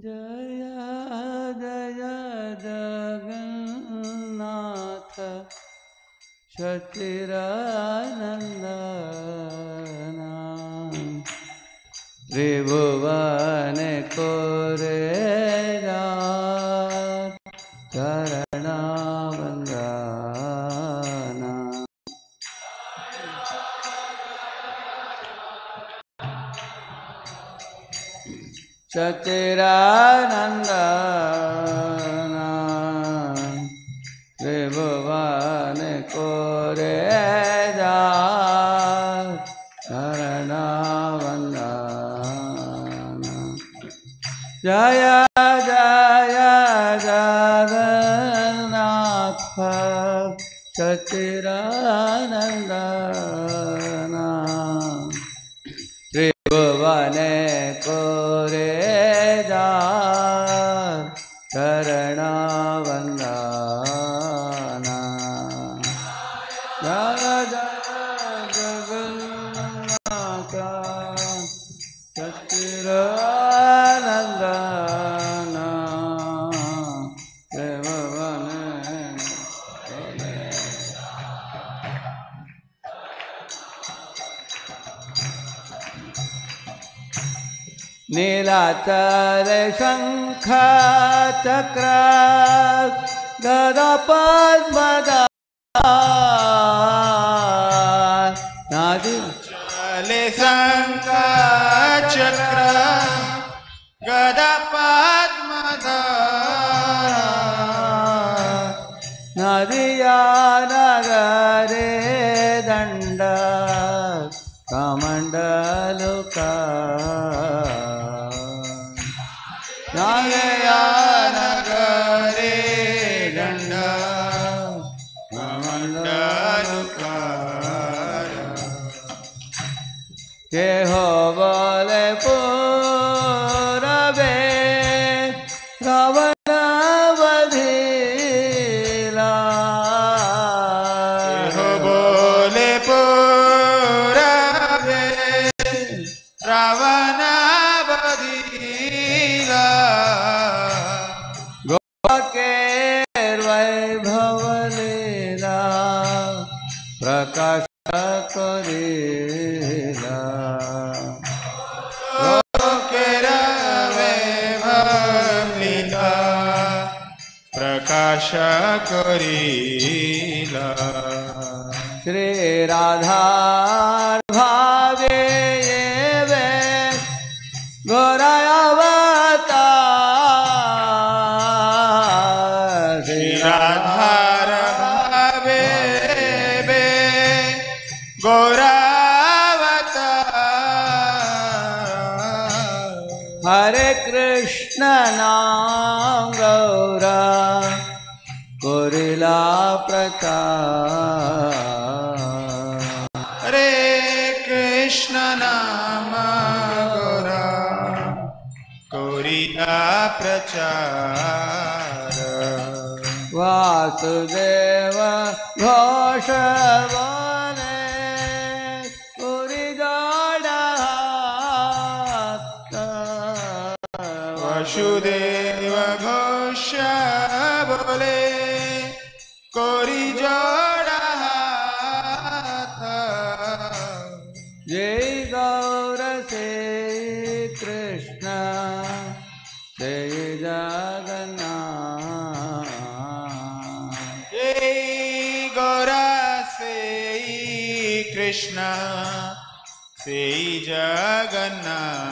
जया दय जगनाथ शिरानन्द चक्रात् गदा जय गौर से कृष्ण जय जगन्नाथ जय गौर से कृष्ण से जगन्नाथ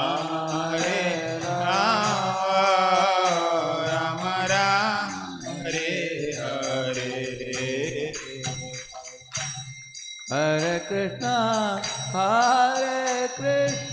Hare Krishna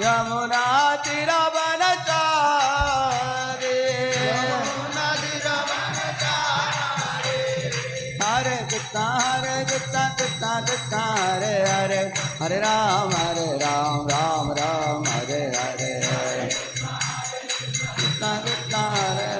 यमुना तेरा बनता रे हरे कृष्णा हरे कृष्णा कृष्णा कृष्णा हरे हरे हरे राम हरे राम राम राम हरे हरे हरे कृष्णा कृष्णा हरे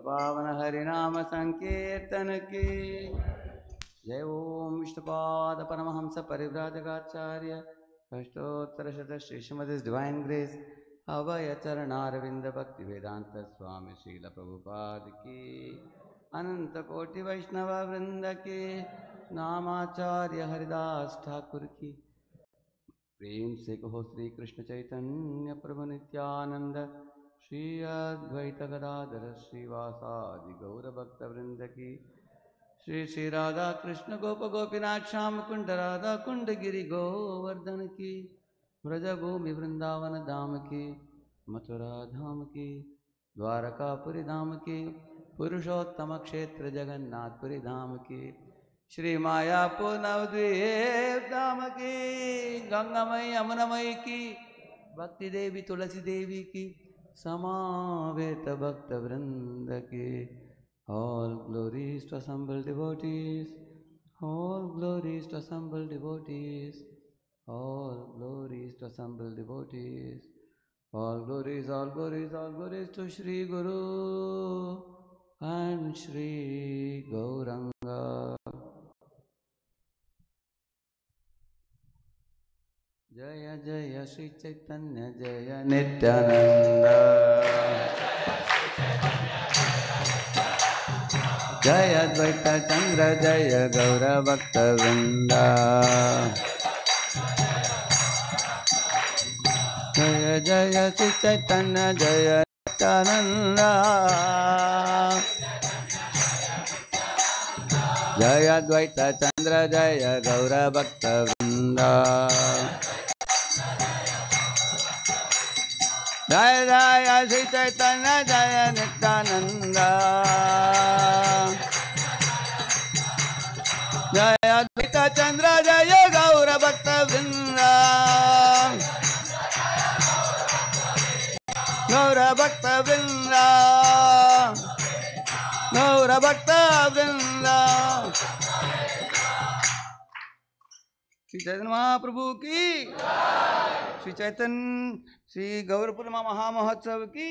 पावन हरिनाम संकीर्तन के जय ओम विष्णुपाद परमहंस परिव्राजकाचार्य अष्टोत्तर शत श्री श्रीमद डिवाइन ग्रेस अवय चरणारविंद भक्ति वेदांत स्वामी शील प्रभुपाद की अनंत कोटि वैष्णव वृंद के नामाचार्य हरिदास ठाकुर की प्रेम से कहो श्री कृष्ण चैतन्य प्रभु नित्यानंद श्री अद्वैत गदाधर श्रीवासादि गौरभक्तवृंद की श्री श्री राधा कृष्ण गोप गोपीनाथ श्याम कुंड राधा कुंड गिरी गोवर्धन की व्रज भूमि वृंदावन धाम की मथुरा धाम की द्वारकापुरी धाम की पुरुषोत्तम क्षेत्र जगन्नाथपुरी धाम की श्री मायापुर नवद्वीप धाम की गंगामयी यमुनमयी की भक्ति देवी तुलसी देवी की Samaveta Bhakta Vrinda All glories to assemble devotees. All glories to assemble devotees. All glories to assemble devotees. All glories, all glories, all glories to Sri Guru and Sri Gauranga. जय जय श्री चैतन्य जय नित्यानन्द जय द्वैत चन्द्र जय गौरभक्तवृन्द जय जय श्री चैतन्य जय नित्यानन्द जय द्वैत चन्द्र जय गौरभक्तवृन्द जय जय श्री चैतन्य जय नित्यानंद जय अद्वित चंद्र जय गौर भक्त वृंद गौर भक्त वृंद गौर भक्त वृंद श्री चैतन्य महाप्रभु की श्री चैतन्य श्री गौर महामहोत्सव की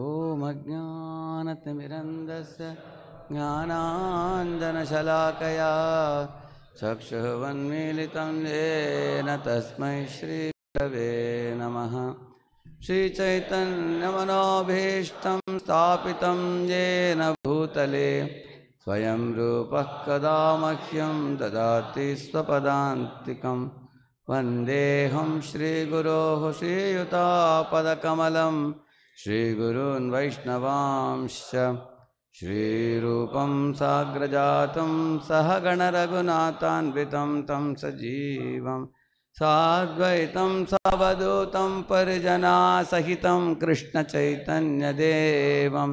ओम अज्ञानतिमिरन्दस्य ज्ञानाञ्जनशलाकया चक्षुवन्मीलितं येन तस्मै श्रीगवे नमः श्रीचैतन्यमनोभीष्टं स्थापितं येन भूतले स्वयं रूप कदा मह्यं ददाति स्वदाक वन्देऽहं श्रीगुरोः श्रीयुतापदकमलं श्रीगुरून् वैष्णवांश्च श्रीरूपं साग्रजातं सहगणरघुनाथान्वितं तं सजीवं साद्वैतं सावधूतं परिजनासहितं कृष्णचैतन्यदेवं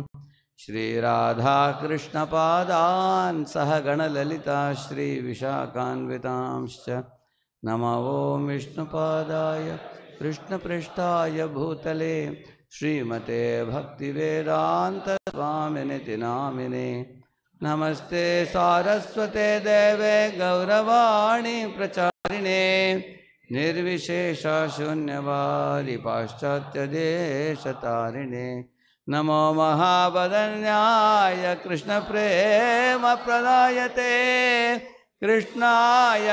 श्रीराधाकृष्णपादान् सहगणललिता श्रीविशाखान्वितांश्च नमो विष्णुपादाय कृष्णपृष्ठाय भूतले श्रीमते भक्तिवेदान्तस्वामिनिति नामिने नमस्ते सारस्वते देवे गौरवाणी प्रचारिणे निर्विशेषशून्यवारि पाश्चात्यदेशतारिणे नमो प्रेम प्रदायते कृष्णाय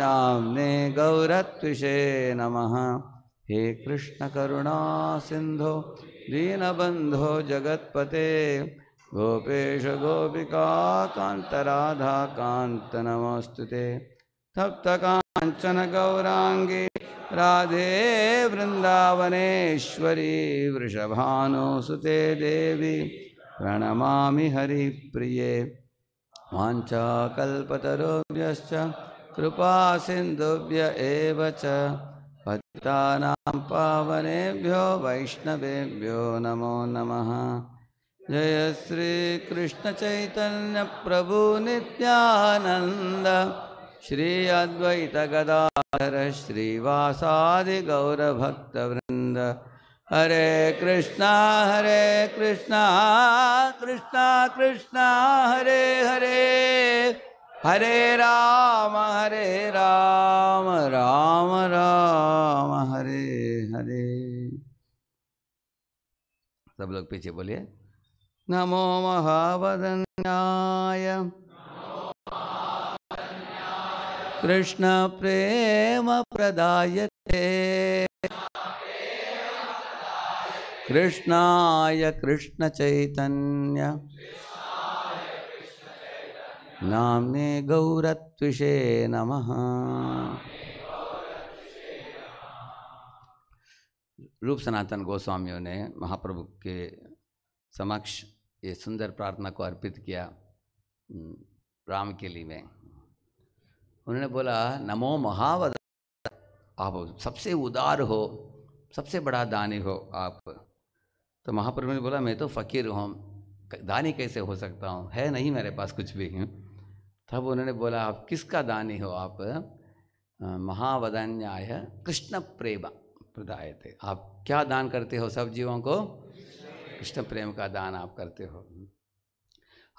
नामने गौरत्षे नमः हे करुणा सिंधो दीनबंधो जगत्पते गोपेश गोपिका कान्तराधा कांत नमोऽस्तु ते कांचन गौराङ्गी राधे वृंदावनेश्वरी वृषभानुसुते देवी प्रणमामि प्रिये वाञ्छाकल्पतरुभ्यश्च कृपा एव च पतितानां पावनेभ्यो वैष्णवेभ्यो नमो नमः जय श्रीकृष्णचैतन्यप्रभुनित्यानन्द श्री अद्वैतगदाधर श्रीवासादिगौरभक्तवृन्द हरे कृष्णा हरे कृष्णा कृष्णा कृष्णा हरे हरे हरे राम हरे राम राम राम हरे हरे सब लोग पीछे बोलिए नमो महावदन्याय कृष्ण प्रेम प्रदायते कृष्णाय चैतन्य नामने गौरत्विषे नमः रूप सनातन गोस्वामियों ने महाप्रभु के समक्ष ये सुंदर प्रार्थना को अर्पित किया राम के लिए में उन्होंने बोला नमो महावद आप सबसे उदार हो सबसे बड़ा दानी हो आप तो महाप्रभु ने बोला मैं तो फ़कीर हूँ दानी कैसे हो सकता हूँ है नहीं मेरे पास कुछ भी तब उन्होंने बोला आप किसका दानी हो आप महावदान्याय कृष्ण प्रेम प्रदाय थे आप क्या दान करते हो सब जीवों को कृष्ण प्रेम का दान आप करते हो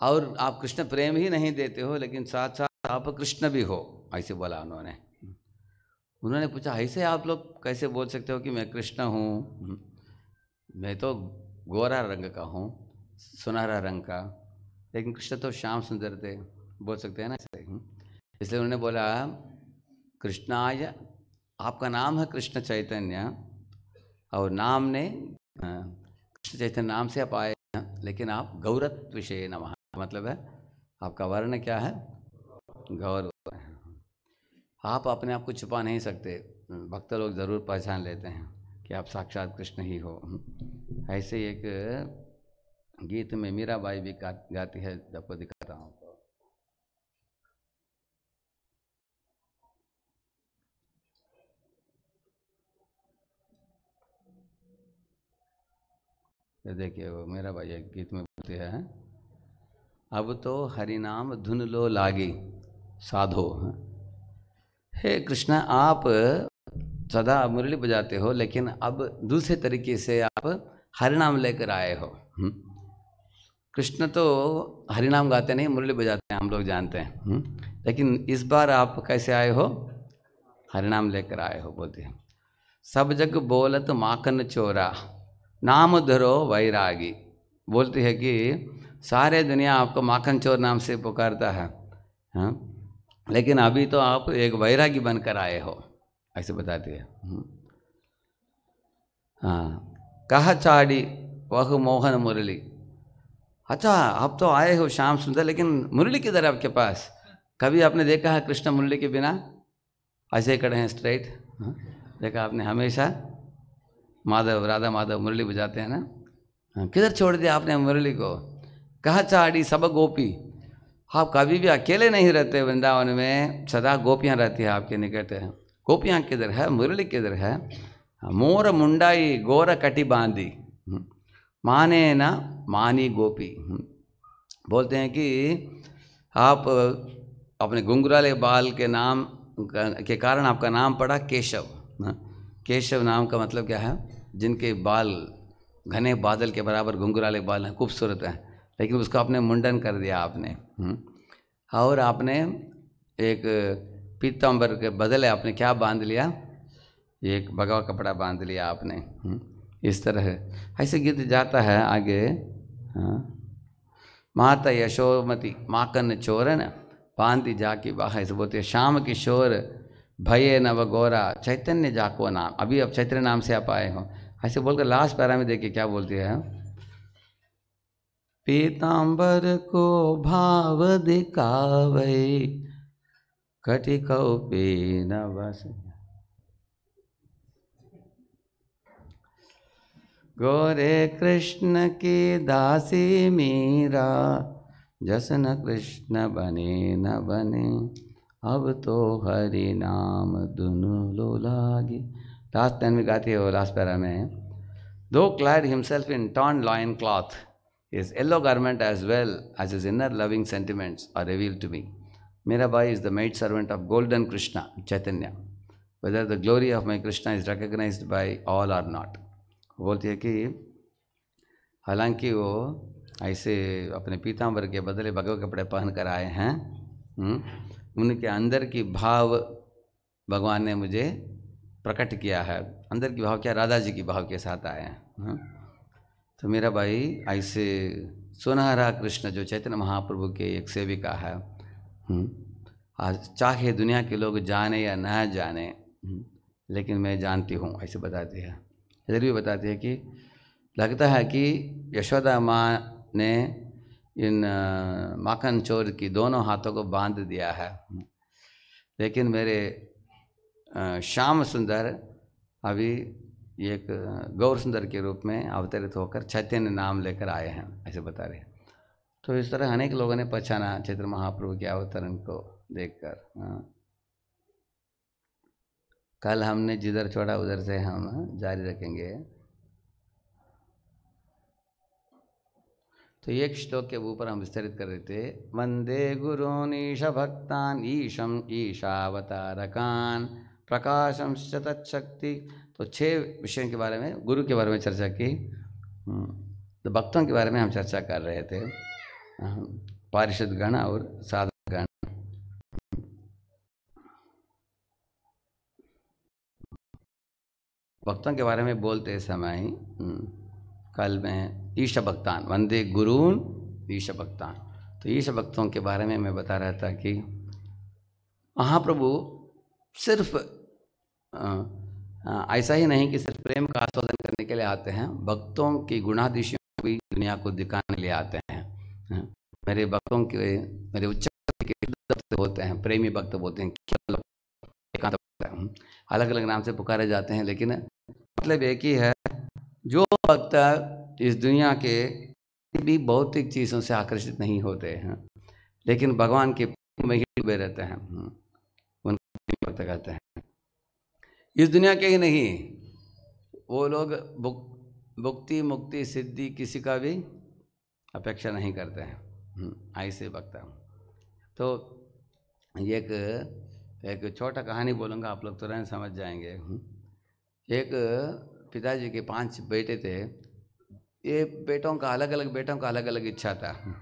और आप कृष्ण प्रेम ही नहीं देते हो लेकिन साथ साथ आप कृष्ण भी हो ऐसे बोला उन्होंने उन्होंने पूछा ऐसे आप लोग कैसे बोल सकते हो कि मैं कृष्ण हूँ मैं तो गोरा रंग का हूँ सुनहरा रंग का लेकिन कृष्ण तो श्याम सुंदर थे बोल सकते हैं ना इसलिए उन्होंने बोला कृष्णाय आपका नाम है कृष्ण चैतन्य और नाम ने कृष्ण चैतन्य नाम से आप आए लेकिन आप गौरत विषय नम मतलब है आपका वर्ण क्या है गौरव आप अपने आप को छुपा नहीं सकते भक्त लोग ज़रूर पहचान लेते हैं कि आप साक्षात कृष्ण ही हो ऐसे एक गीत में मीराबाई भी गाती है आपको दिखाता हूँ तो देखिए वो मेरा भाई एक गीत में बोलते हैं अब तो हरिनाम धुन लो लागी साधो हे कृष्ण आप सदा मुरली बजाते हो लेकिन अब दूसरे तरीके से आप हरिनाम लेकर आए हो हम्म। कृष्ण तो हरिनाम गाते नहीं मुरली बजाते हैं हम लोग जानते हैं हम्म। लेकिन इस बार आप कैसे आए हो हरिनाम लेकर आए हो बोलते हैं सब जग बोलत माखन चोरा नाम धरो वैरागी बोलती है कि सारे दुनिया आपको माखन चोर नाम से पुकारता है हा? हम्म। लेकिन अभी तो आप एक वैरागी बनकर आए हो ऐसे बता दिए हम्म। हाँ कहा चाड़ी वह मोहन मुरली अच्छा आप तो आए हो शाम सुनते लेकिन मुरली किधर आपके पास कभी आपने देखा है कृष्ण मुरली के बिना ऐसे ही खड़े हैं स्ट्रेट हाँ। देखा आपने हमेशा माधव राधा माधव मुरली बजाते हैं ना हाँ, किधर छोड़ दिया आपने मुरली को कहा चाड़ी सब गोपी आप कभी भी अकेले नहीं रहते वृंदावन में सदा गोपियाँ रहती हैं आपके निकट है गोपियाँ किधर है मुरली किधर है मोर मुंडाई गोर ಬಾಂಧಿ माने ना मानी गोपी बोलते हैं कि आप अपने घुंघराले बाल के नाम के कारण आपका नाम पड़ा केशव केशव नाम का मतलब क्या है जिनके बाल घने बादल के बराबर घुंघराले बाल हैं खूबसूरत हैं लेकिन उसको आपने मुंडन कर दिया आपने और आपने एक पीतांबर के बदले आपने क्या बांध लिया एक भगवा कपड़ा बांध लिया आपने हम्म, इस तरह ऐसे गीत जाता है आगे हाँ। माता यशोमती माकन चोरन पांति जाकी बाह ऐसे बोलते शाम किशोर भय नव गोरा चैतन्य जाको नाम अभी अब चैतन्य नाम से आप आए हो ऐसे बोलकर लास्ट पैरा में देखिए क्या बोलती है पीताम्बर को भाव दिखावे कटिकौपेन वस गौरे कृष्ण की दासी मीरा जसन कृष्ण बने न बने अब तो हरि नाम दुनु लो लागे लास्ट टाइम में गाते हो लास्ट पैरा में दो clad himself in tawny lion cloth is yellow garment as well as is inner loving sentiments are reveal to me Mirabai is the maid servant of golden Krishna, Chaitanya. Whether the glory of my Krishna is recognized by all or not. वो बोलती है कि हालांकि वो ऐसे अपने पीताम्बर के बदले भगवे कपड़े पहनकर आए हैं हम्म, उनके अंदर की भाव भगवान ने मुझे प्रकट किया है अंदर की भाव क्या राधा जी की भाव के साथ आए हैं हम्म। तो मेरा भाई ऐसे सुनहरा कृष्ण जो चैतन्य महाप्रभु के एक सेविका है हम्म। आज चाहे दुनिया के लोग जाने या ना जाने हम्म, लेकिन मैं जानती हूँ ऐसे बताती है इधर भी बताती है कि लगता है कि यशोदा माँ ने इन माखन चोर की दोनों हाथों को बांध दिया है हम्म। लेकिन मेरे श्याम सुंदर अभी एक गौर सुंदर के रूप में अवतरित होकर चैतन्य नाम लेकर आए हैं ऐसे बता रहे हैं तो इस तरह अनेक लोगों ने पहचाना चैत्र महाप्रभु के अवतरण को देखकर कर हाँ। कल हमने जिधर छोड़ा उधर से हम जारी रखेंगे तो एक श्लोक के ऊपर हम विस्तरित कर रहे थे वंदे गुरु ईश भक्तान ईशम ईशावतारकान प्रकाशम शक्ति तो छह विषयों के बारे में गुरु के बारे में चर्चा की हाँ। तो भक्तों के बारे में हम चर्चा कर रहे थे पारिषद गण और साधक गण भक्तों के बारे में बोलते समय हम्म, कल में ईश भक्तान वंदे गुरून ईश भक्तान तो ईश भक्तों के बारे में मैं बता रहा था कि महाप्रभु सिर्फ ऐसा ही नहीं कि सिर्फ प्रेम का आस्वादन करने के लिए आते हैं भक्तों की गुणादिशियों की दुनिया को दिखाने के लिए आते हैं मेरे भक्तों के मेरे उच्च तो होते हैं प्रेमी भक्त बोलते हैं क्या अलग अलग नाम से पुकारे जाते हैं लेकिन मतलब एक ही है जो भक्त इस दुनिया के भी भौतिक चीज़ों से आकर्षित नहीं होते हैं लेकिन भगवान के में ही डूबे रहते हैं हम्म, उनको भक्त कहते हैं इस दुनिया के ही नहीं वो लोग भुक्ति मुक्ति सिद्धि किसी का भी अपेक्षा नहीं करते हैं ऐसे हम्म, वक्त हूँ तो एक एक छोटा कहानी बोलूँगा आप लोग तुरंत समझ जाएंगे हम्म, एक पिताजी के पांच बेटे थे ये बेटों का अलग अलग बेटों का अलग अलग इच्छा था हम्म,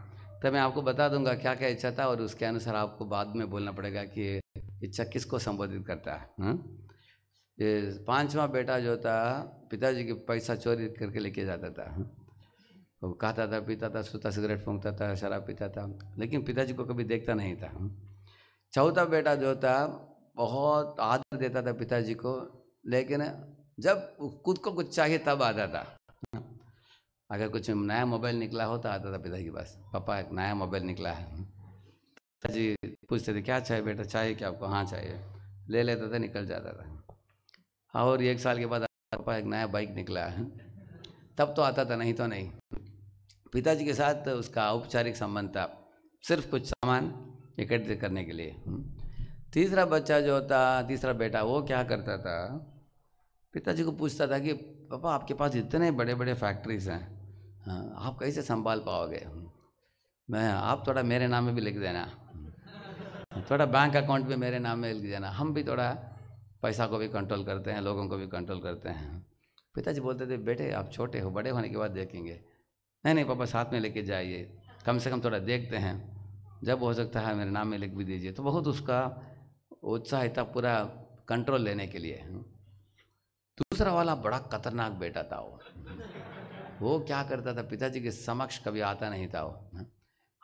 तो मैं आपको बता दूंगा क्या क्या इच्छा था और उसके अनुसार आपको बाद में बोलना पड़ेगा कि इच्छा किसको संबोधित करता है ये पांचवा बेटा जो था पिताजी के पैसा चोरी करके लेके जाता था वो खाता था पीता था सूता सिगरेट फूंकता था शराब पीता था लेकिन पिताजी को कभी देखता नहीं था चौथा बेटा जो था बहुत आदर देता था पिताजी को लेकिन जब खुद को कुछ चाहिए तब आता था अगर कुछ नया मोबाइल निकला हो तो आता था पिताजी के पास पापा एक नया मोबाइल निकला है पिताजी पूछते थे क्या चाहिए बेटा चाहिए क्या आपको हाँ चाहिए ले लेता था निकल जाता था और एक साल के बाद पापा एक नया बाइक निकला है तब तो आता था नहीं तो नहीं पिताजी के साथ उसका औपचारिक संबंध था सिर्फ कुछ सामान एकत्रित करने के लिए हम्म। तीसरा बच्चा जो था तीसरा बेटा वो क्या करता था पिताजी को पूछता था कि पापा आपके पास इतने बड़े बड़े फैक्ट्रीज हैं हाँ, आप कैसे संभाल पाओगे हम्म। मैं आप थोड़ा मेरे नाम में भी लिख देना हम्म। थोड़ा बैंक अकाउंट भी मेरे नाम में लिख देना हम भी थोड़ा पैसा को भी कंट्रोल करते हैं लोगों को भी कंट्रोल करते हैं पिताजी बोलते थे बेटे आप छोटे हो बड़े होने के बाद देखेंगे नहीं नहीं पापा साथ में लेके जाइए कम से कम थोड़ा देखते हैं जब हो सकता है मेरे नाम में लिख भी दीजिए तो बहुत उसका उत्साह था पूरा कंट्रोल लेने के लिए दूसरा वाला बड़ा खतरनाक बेटा था वो वो क्या करता था पिताजी के समक्ष कभी आता नहीं था वो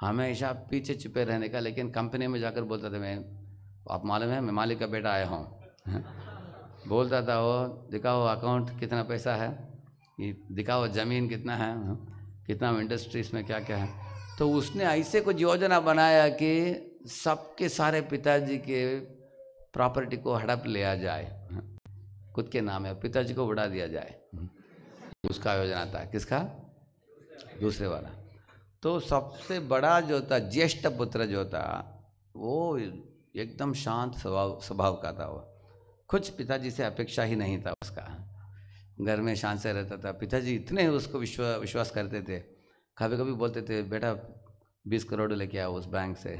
हमेशा पीछे छुपे रहने का लेकिन कंपनी में जाकर बोलता था मैं आप मालूम है मैं मालिक का बेटा आया हूँ बोलता था वो दिखाओ अकाउंट कितना पैसा है दिखाओ ज़मीन कितना है कितना इंडस्ट्रीज में क्या क्या है तो उसने ऐसे कुछ योजना बनाया कि सबके सारे पिताजी के प्रॉपर्टी को हड़प लिया जाए खुद के नाम है पिताजी को उड़ा दिया जाए उसका योजना था किसका दूसरे वाला तो सबसे बड़ा जो था ज्येष्ठ पुत्र जो था वो एकदम शांत स्वभाव स्वभाव का था वो कुछ पिताजी से अपेक्षा ही नहीं था उसका घर में शांत से रहता था पिताजी इतने उसको विश्वा विश्वास करते थे कभी कभी बोलते थे बेटा बीस करोड़ लेके आओ उस बैंक से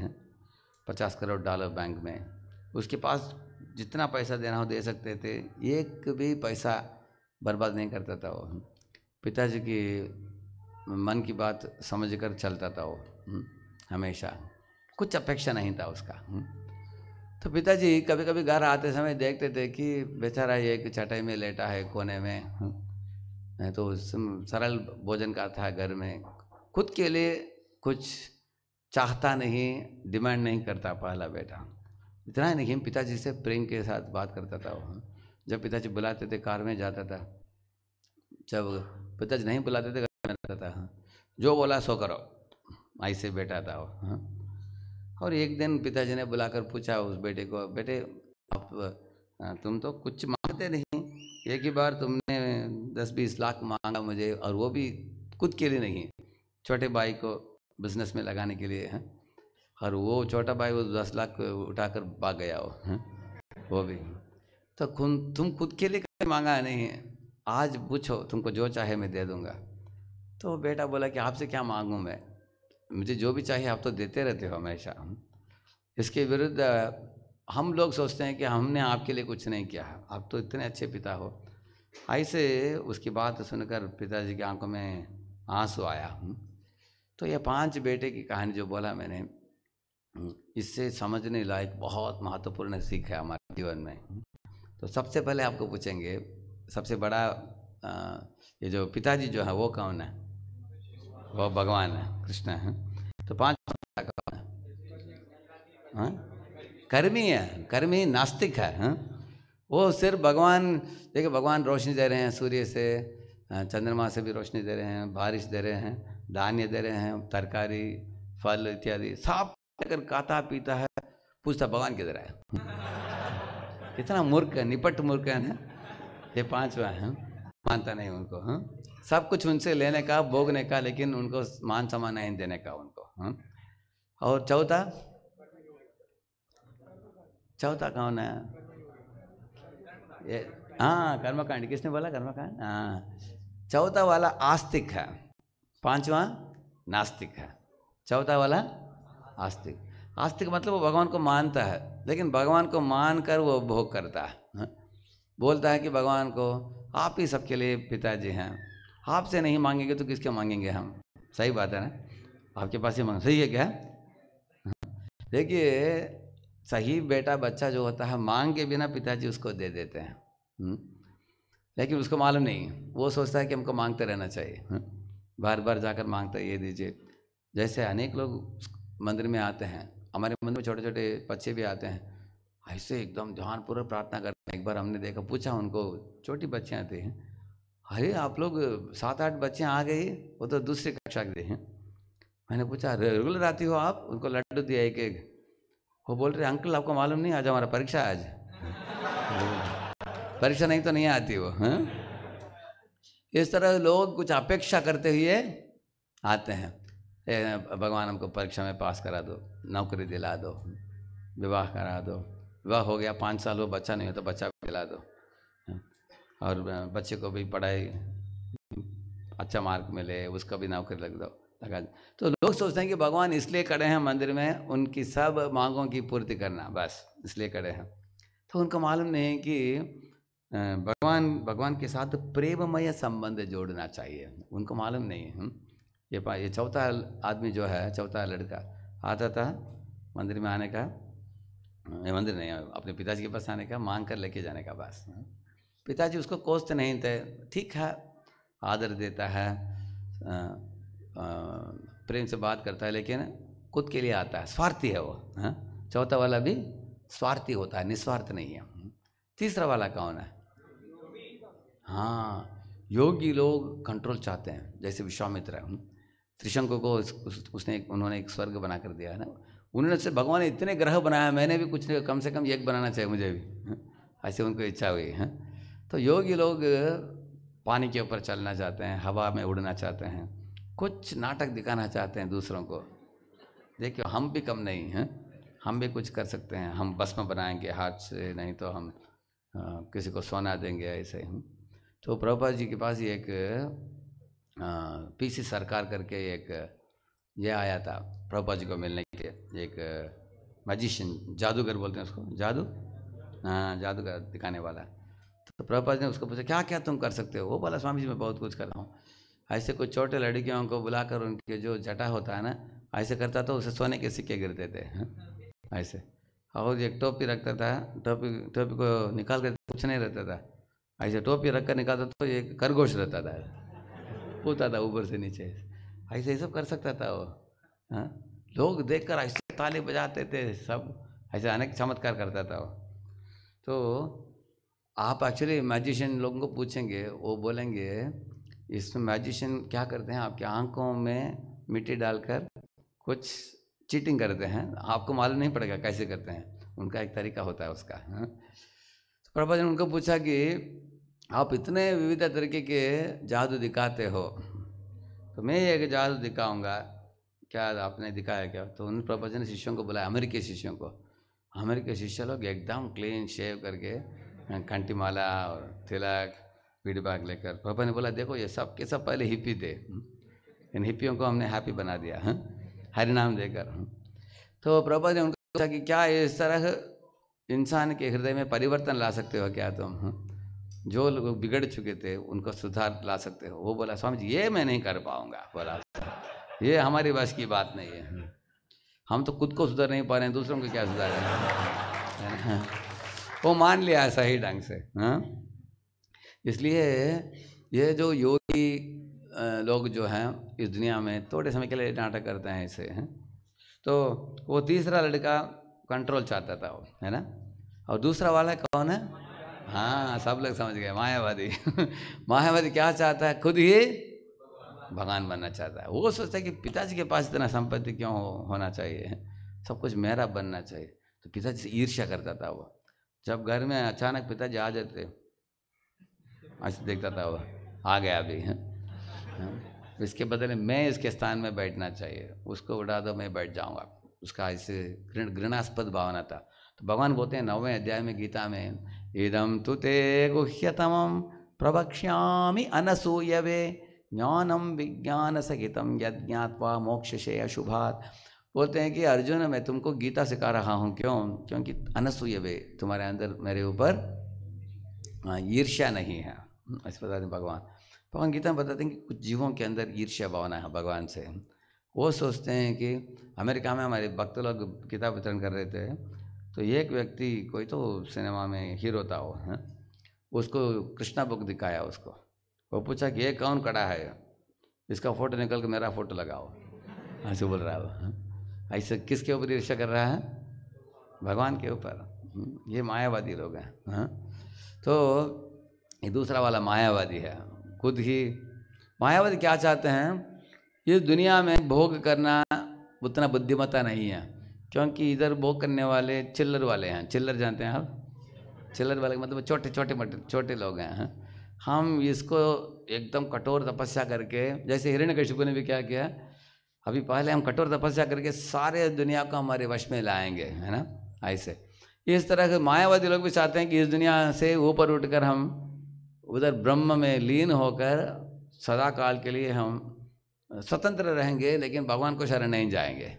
पचास करोड़ डालो बैंक में उसके पास जितना पैसा देना हो दे सकते थे एक भी पैसा बर्बाद नहीं करता था वो पिताजी की मन की बात समझ कर चलता था वो हम्म, हमेशा कुछ अपेक्षा नहीं था उसका हम्म। तो पिताजी कभी कभी घर आते समय देखते थे कि बेचारा ये चटाई में लेटा है कोने में मैं तो सरल भोजन का था घर में खुद के लिए कुछ चाहता नहीं डिमांड नहीं करता पहला बेटा इतना ही नहीं पिताजी से प्रेम के साथ बात करता था वो जब पिताजी बुलाते थे कार में जाता था जब पिताजी नहीं बुलाते थे घर में रहता था जो बोला सो करो ऐसे बेटा था वो हाँ और एक दिन पिताजी ने बुलाकर पूछा उस बेटे को बेटे आप तुम तो कुछ मांगते नहीं एक ही बार तुमने दस बीस लाख मांगा मुझे और वो भी खुद के लिए नहीं छोटे भाई को बिजनेस में लगाने के लिए हैं और वो छोटा भाई वो दस लाख उठाकर भाग गया वो वो भी तो खुद तुम खुद के लिए कभी मांगा नहीं है आज पूछो तुमको जो चाहे मैं दे दूंगा तो बेटा बोला कि आपसे क्या मांगूँ मैं मुझे जो भी चाहिए आप तो देते रहते हो हमेशा इसके विरुद्ध हम लोग सोचते हैं कि हमने आपके लिए कुछ नहीं किया आप तो इतने अच्छे पिता हो ऐसे उसकी बात सुनकर पिताजी की आंखों में आंसू आया हूँ तो यह पांच बेटे की कहानी जो बोला मैंने इससे समझने लायक बहुत महत्वपूर्ण सीख है हमारे जीवन में तो सबसे पहले आपको पूछेंगे सबसे बड़ा ये जो पिताजी जो है वो कौन है वह भगवान है कृष्ण है तो पांच हाँ? कर्मी है कर्मी नास्तिक है हा? वो सिर्फ भगवान देखिए भगवान रोशनी दे रहे हैं सूर्य से हाँ, चंद्रमा से भी रोशनी दे रहे हैं बारिश दे रहे हैं धान्य दे रहे हैं तरकारी फल इत्यादि साफ अगर काता पीता है पूछता भगवान किधर है कितना मूर्ख है निपट मूर्ख है ना ये पांचवा है हाँ? मानता नहीं उनको हाँ सब कुछ उनसे लेने का भोगने का लेकिन उनको मान सम्मान नहीं देने का उनको हुँ? और चौथा चौथा कौन है ये हाँ कर्मकांड किसने बोला कर्मकांड हाँ चौथा वाला आस्तिक है पांचवा नास्तिक है चौथा वाला आस्तिक आस्तिक मतलब वो भगवान को मानता है लेकिन भगवान को मान कर वो भोग करता है हाँ? बोलता है कि भगवान को आप ही सबके लिए पिताजी हैं आपसे नहीं मांगेंगे तो किसके मांगेंगे हम सही बात है ना आपके पास ही मांग सही है क्या देखिए सही बेटा बच्चा जो होता है मांग के बिना पिताजी उसको दे देते हैं लेकिन उसको मालूम नहीं वो सोचता है कि हमको मांगते रहना चाहिए बार बार जाकर मांगता ये दीजिए जैसे अनेक लोग मंदिर में आते हैं हमारे मंदिर में छोटे छोटे बच्चे भी आते हैं ऐसे एकदम ध्यानपूर्वक प्रार्थना करते हैं एक बार हमने देखा पूछा उनको छोटी बच्चियाँ आती हैं अरे आप लोग सात आठ बच्चे आ गए वो तो दूसरे कक्षा के हैं मैंने पूछा रेगुलर आती हो आप उनको लड्डू दिया एक एक वो बोल रहे अंकल आपको मालूम नहीं आज हमारा परीक्षा आज परीक्षा नहीं तो नहीं आती वो हैं इस तरह लोग कुछ अपेक्षा करते हुए आते हैं भगवान हमको परीक्षा में पास करा दो नौकरी दिला दो विवाह करा दो विवाह हो गया पाँच साल हो बच्चा नहीं हो तो बच्चा को दिला दो और बच्चे को भी पढ़ाई अच्छा मार्क मिले उसका भी नौकरी लग दो लगा तो लोग सोचते हैं कि भगवान इसलिए खड़े हैं मंदिर में उनकी सब मांगों की पूर्ति करना बस इसलिए खड़े हैं तो उनको मालूम नहीं कि भगवान भगवान के साथ प्रेममय संबंध जोड़ना चाहिए उनको मालूम नहीं है ये पा ये चौथा आदमी जो है चौथा लड़का आता था मंदिर में आने का मंदिर नहीं अपने पिताजी के पास आने का मांग कर लेके जाने का बस पिताजी उसको कोसते नहीं थे ठीक है आदर देता है प्रेम से बात करता है लेकिन खुद के लिए आता है स्वार्थी है वो चौथा वाला भी स्वार्थी होता है निस्वार्थ नहीं है तीसरा वाला कौन है हाँ योगी लोग कंट्रोल चाहते हैं जैसे विश्वामित्र है त्रिशंकु को उस, उसने उन्होंने एक स्वर्ग बना कर दिया है ना उन्होंने से भगवान ने इतने ग्रह बनाया मैंने भी कुछ कम से कम एक बनाना चाहिए मुझे भी ऐसे उनको इच्छा हुई है तो योगी लोग पानी के ऊपर चलना चाहते हैं हवा में उड़ना चाहते हैं कुछ नाटक दिखाना चाहते हैं दूसरों को देखियो हम भी कम नहीं हैं हम भी कुछ कर सकते हैं हम बस में बनाएंगे हाथ से नहीं तो हम आ, किसी को सोना देंगे ऐसे हम तो प्रभुपा जी के पास एक पीसी सरकार करके एक ये आया था प्रभुपा जी को मिलने के लिए एक मैजिशियन जादूगर बोलते हैं उसको जादू हाँ जादूगर दिखाने वाला तो प्रभुपाद ने उसको पूछा क्या क्या तुम कर सकते हो वो बोला स्वामी जी मैं बहुत कुछ कर रहा हूँ ऐसे कुछ छोटे लड़कियों को बुलाकर उनके जो जटा होता है ना ऐसे करता था तो उसे सोने के सिक्के गिरते थे ऐसे और एक टोपी रखता था टोपी टोपी को निकाल कर कुछ नहीं रहता था ऐसे टोपी रख कर निकालता तो एक खरगोश रहता था होता था ऊपर से नीचे ऐसे ही सब कर सकता था वो हाँ? लोग देख कर ऐसे ताली बजाते थे सब ऐसे अनेक चमत्कार करता था वो तो आप एक्चुअली मैजिशियन लोगों को पूछेंगे वो बोलेंगे इसमें मैजिशियन क्या करते हैं आपकी आंखों में मिट्टी डालकर कुछ चीटिंग करते हैं आपको मालूम नहीं पड़ेगा कैसे करते हैं उनका एक तरीका होता है उसका हाँ। तो प्रभा जी ने उनको पूछा कि आप इतने विविध तरीके के जादू दिखाते हो तो मैं एक जादू दिखाऊंगा क्या आपने दिखाया क्या तो उन प्रभा जी ने शिष्यों को बुलाया अमेरिकी शिष्यों को अमेरिकी शिष्य लोग एकदम क्लीन शेव करके कंटी माला और तिलक वीड बाग लेकर पापा ने बोला देखो ये सब के सब पहले हिप्पी थे हम्म। इन हिप्पियों को हमने हैप्पी बना दिया है हम्म। हरि नाम देकर हम्म। तो प्रभा ने उनको पूछा कि क्या इस तरह इंसान के हृदय में परिवर्तन ला सकते हो क्या तुम जो लोग बिगड़ चुके थे उनको सुधार ला सकते हो वो बोला स्वामी जी ये मैं नहीं कर पाऊंगा बोला ये हमारी बस की बात नहीं है हम तो खुद को सुधार नहीं पा रहे हैं दूसरों को क्या सुधार है वो मान लिया सही ढंग से हाँ इसलिए ये जो योगी लोग जो हैं इस दुनिया में थोड़े समय के लिए नाटक करते हैं इसे हैं तो वो तीसरा लड़का कंट्रोल चाहता था वो है ना और दूसरा वाला कौन है हाँ सब लोग समझ गए मायावादी मायावादी क्या चाहता है खुद ही भगवान बनना चाहता है वो सोचता है कि पिताजी के पास इतना संपत्ति क्यों हो, होना चाहिए सब कुछ मेरा बनना चाहिए तो पिताजी से ईर्ष्या करता था वो जब घर में अचानक पिताजी आ जाते ऐसे तो देखता था वह आ गया अभी हाँ। इसके बदले मैं इसके स्थान में बैठना चाहिए उसको उड़ा दो मैं बैठ जाऊंगा उसका ऐसे घृणास्पद भावना था तो भगवान बोलते हैं नौवें अध्याय में गीता में इदम तु ते गुह्यतम प्रवक्ष्यामि अनसूयवे ज्ञानम विज्ञान सहित यज्ञात्वा मोक्षशे अशुभात बोलते हैं कि अर्जुन मैं तुमको गीता सिखा रहा हूँ क्यों क्योंकि अनसूय वे तुम्हारे अंदर मेरे ऊपर हाँ, ईर्ष्या नहीं है हम्म, ऐसे बताते हैं भगवान भगवान गीता में बताते हैं कि कुछ जीवों के अंदर ईर्ष्या भावना है भगवान से वो सोचते हैं कि अमेरिका में हमारे भक्त लोग किताब वितरण कर रहे थे तो एक व्यक्ति कोई तो सिनेमा में हीरो था वो है हाँ, उसको कृष्णा बुक दिखाया उसको वो पूछा कि ये कौन कड़ा है इसका फ़ोटो निकल के मेरा फ़ोटो लगाओ ऐसे बोल रहा है हाँ। ऐसे किसके ऊपर ईर्ष्या कर रहा है भगवान के ऊपर हम्म, ये मायावादी लोग हैं हाँ। तो ये दूसरा वाला मायावादी है खुद ही मायावादी क्या चाहते हैं इस दुनिया में भोग करना उतना बुद्धिमता नहीं है क्योंकि इधर भोग करने वाले चिल्लर वाले हैं चिल्लर जानते हैं आप चिल्लर वाले मतलब छोटे छोटे मटे छोटे लोग हैं हाँ। हम इसको एकदम कठोर तपस्या करके जैसे हिरण्य कश्यप ने भी क्या किया अभी पहले हम कठोर तपस्या करके सारे दुनिया को हमारे वश में लाएंगे है ना ऐसे इस तरह के मायावादी लोग भी चाहते हैं कि इस दुनिया से ऊपर उठकर हम उधर ब्रह्म में लीन होकर सदा काल के लिए हम स्वतंत्र रहेंगे लेकिन भगवान को शरण नहीं जाएंगे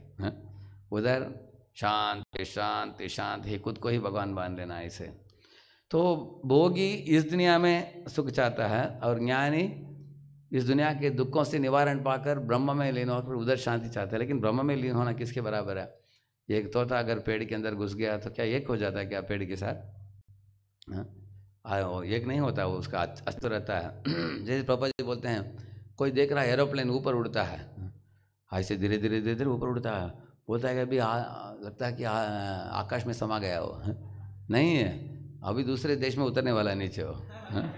उधर शांति शांति शांति ही खुद को ही भगवान मान लेना ऐसे तो भोगी इस दुनिया में सुख चाहता है और ज्ञानी इस दुनिया के दुखों से निवारण पाकर ब्रह्म में लीन होकर उधर शांति चाहते हैं लेकिन ब्रह्म में लीन होना किसके बराबर है एक तोता अगर पेड़ के अंदर घुस गया तो क्या एक हो जाता है क्या पेड़ के साथ हाँ एक नहीं होता वो उसका अस्त रहता है जैसे प्रभा जी बोलते हैं कोई देख रहा है एरोप्लेन ऊपर उड़ता है हाँ, ऐसे धीरे धीरे धीरे धीरे ऊपर उड़ता है बोलता है कि अभी लगता है कि आ, आकाश में समा गया हो नहीं है अभी दूसरे देश में उतरने वाला है नीचे हो हाँ।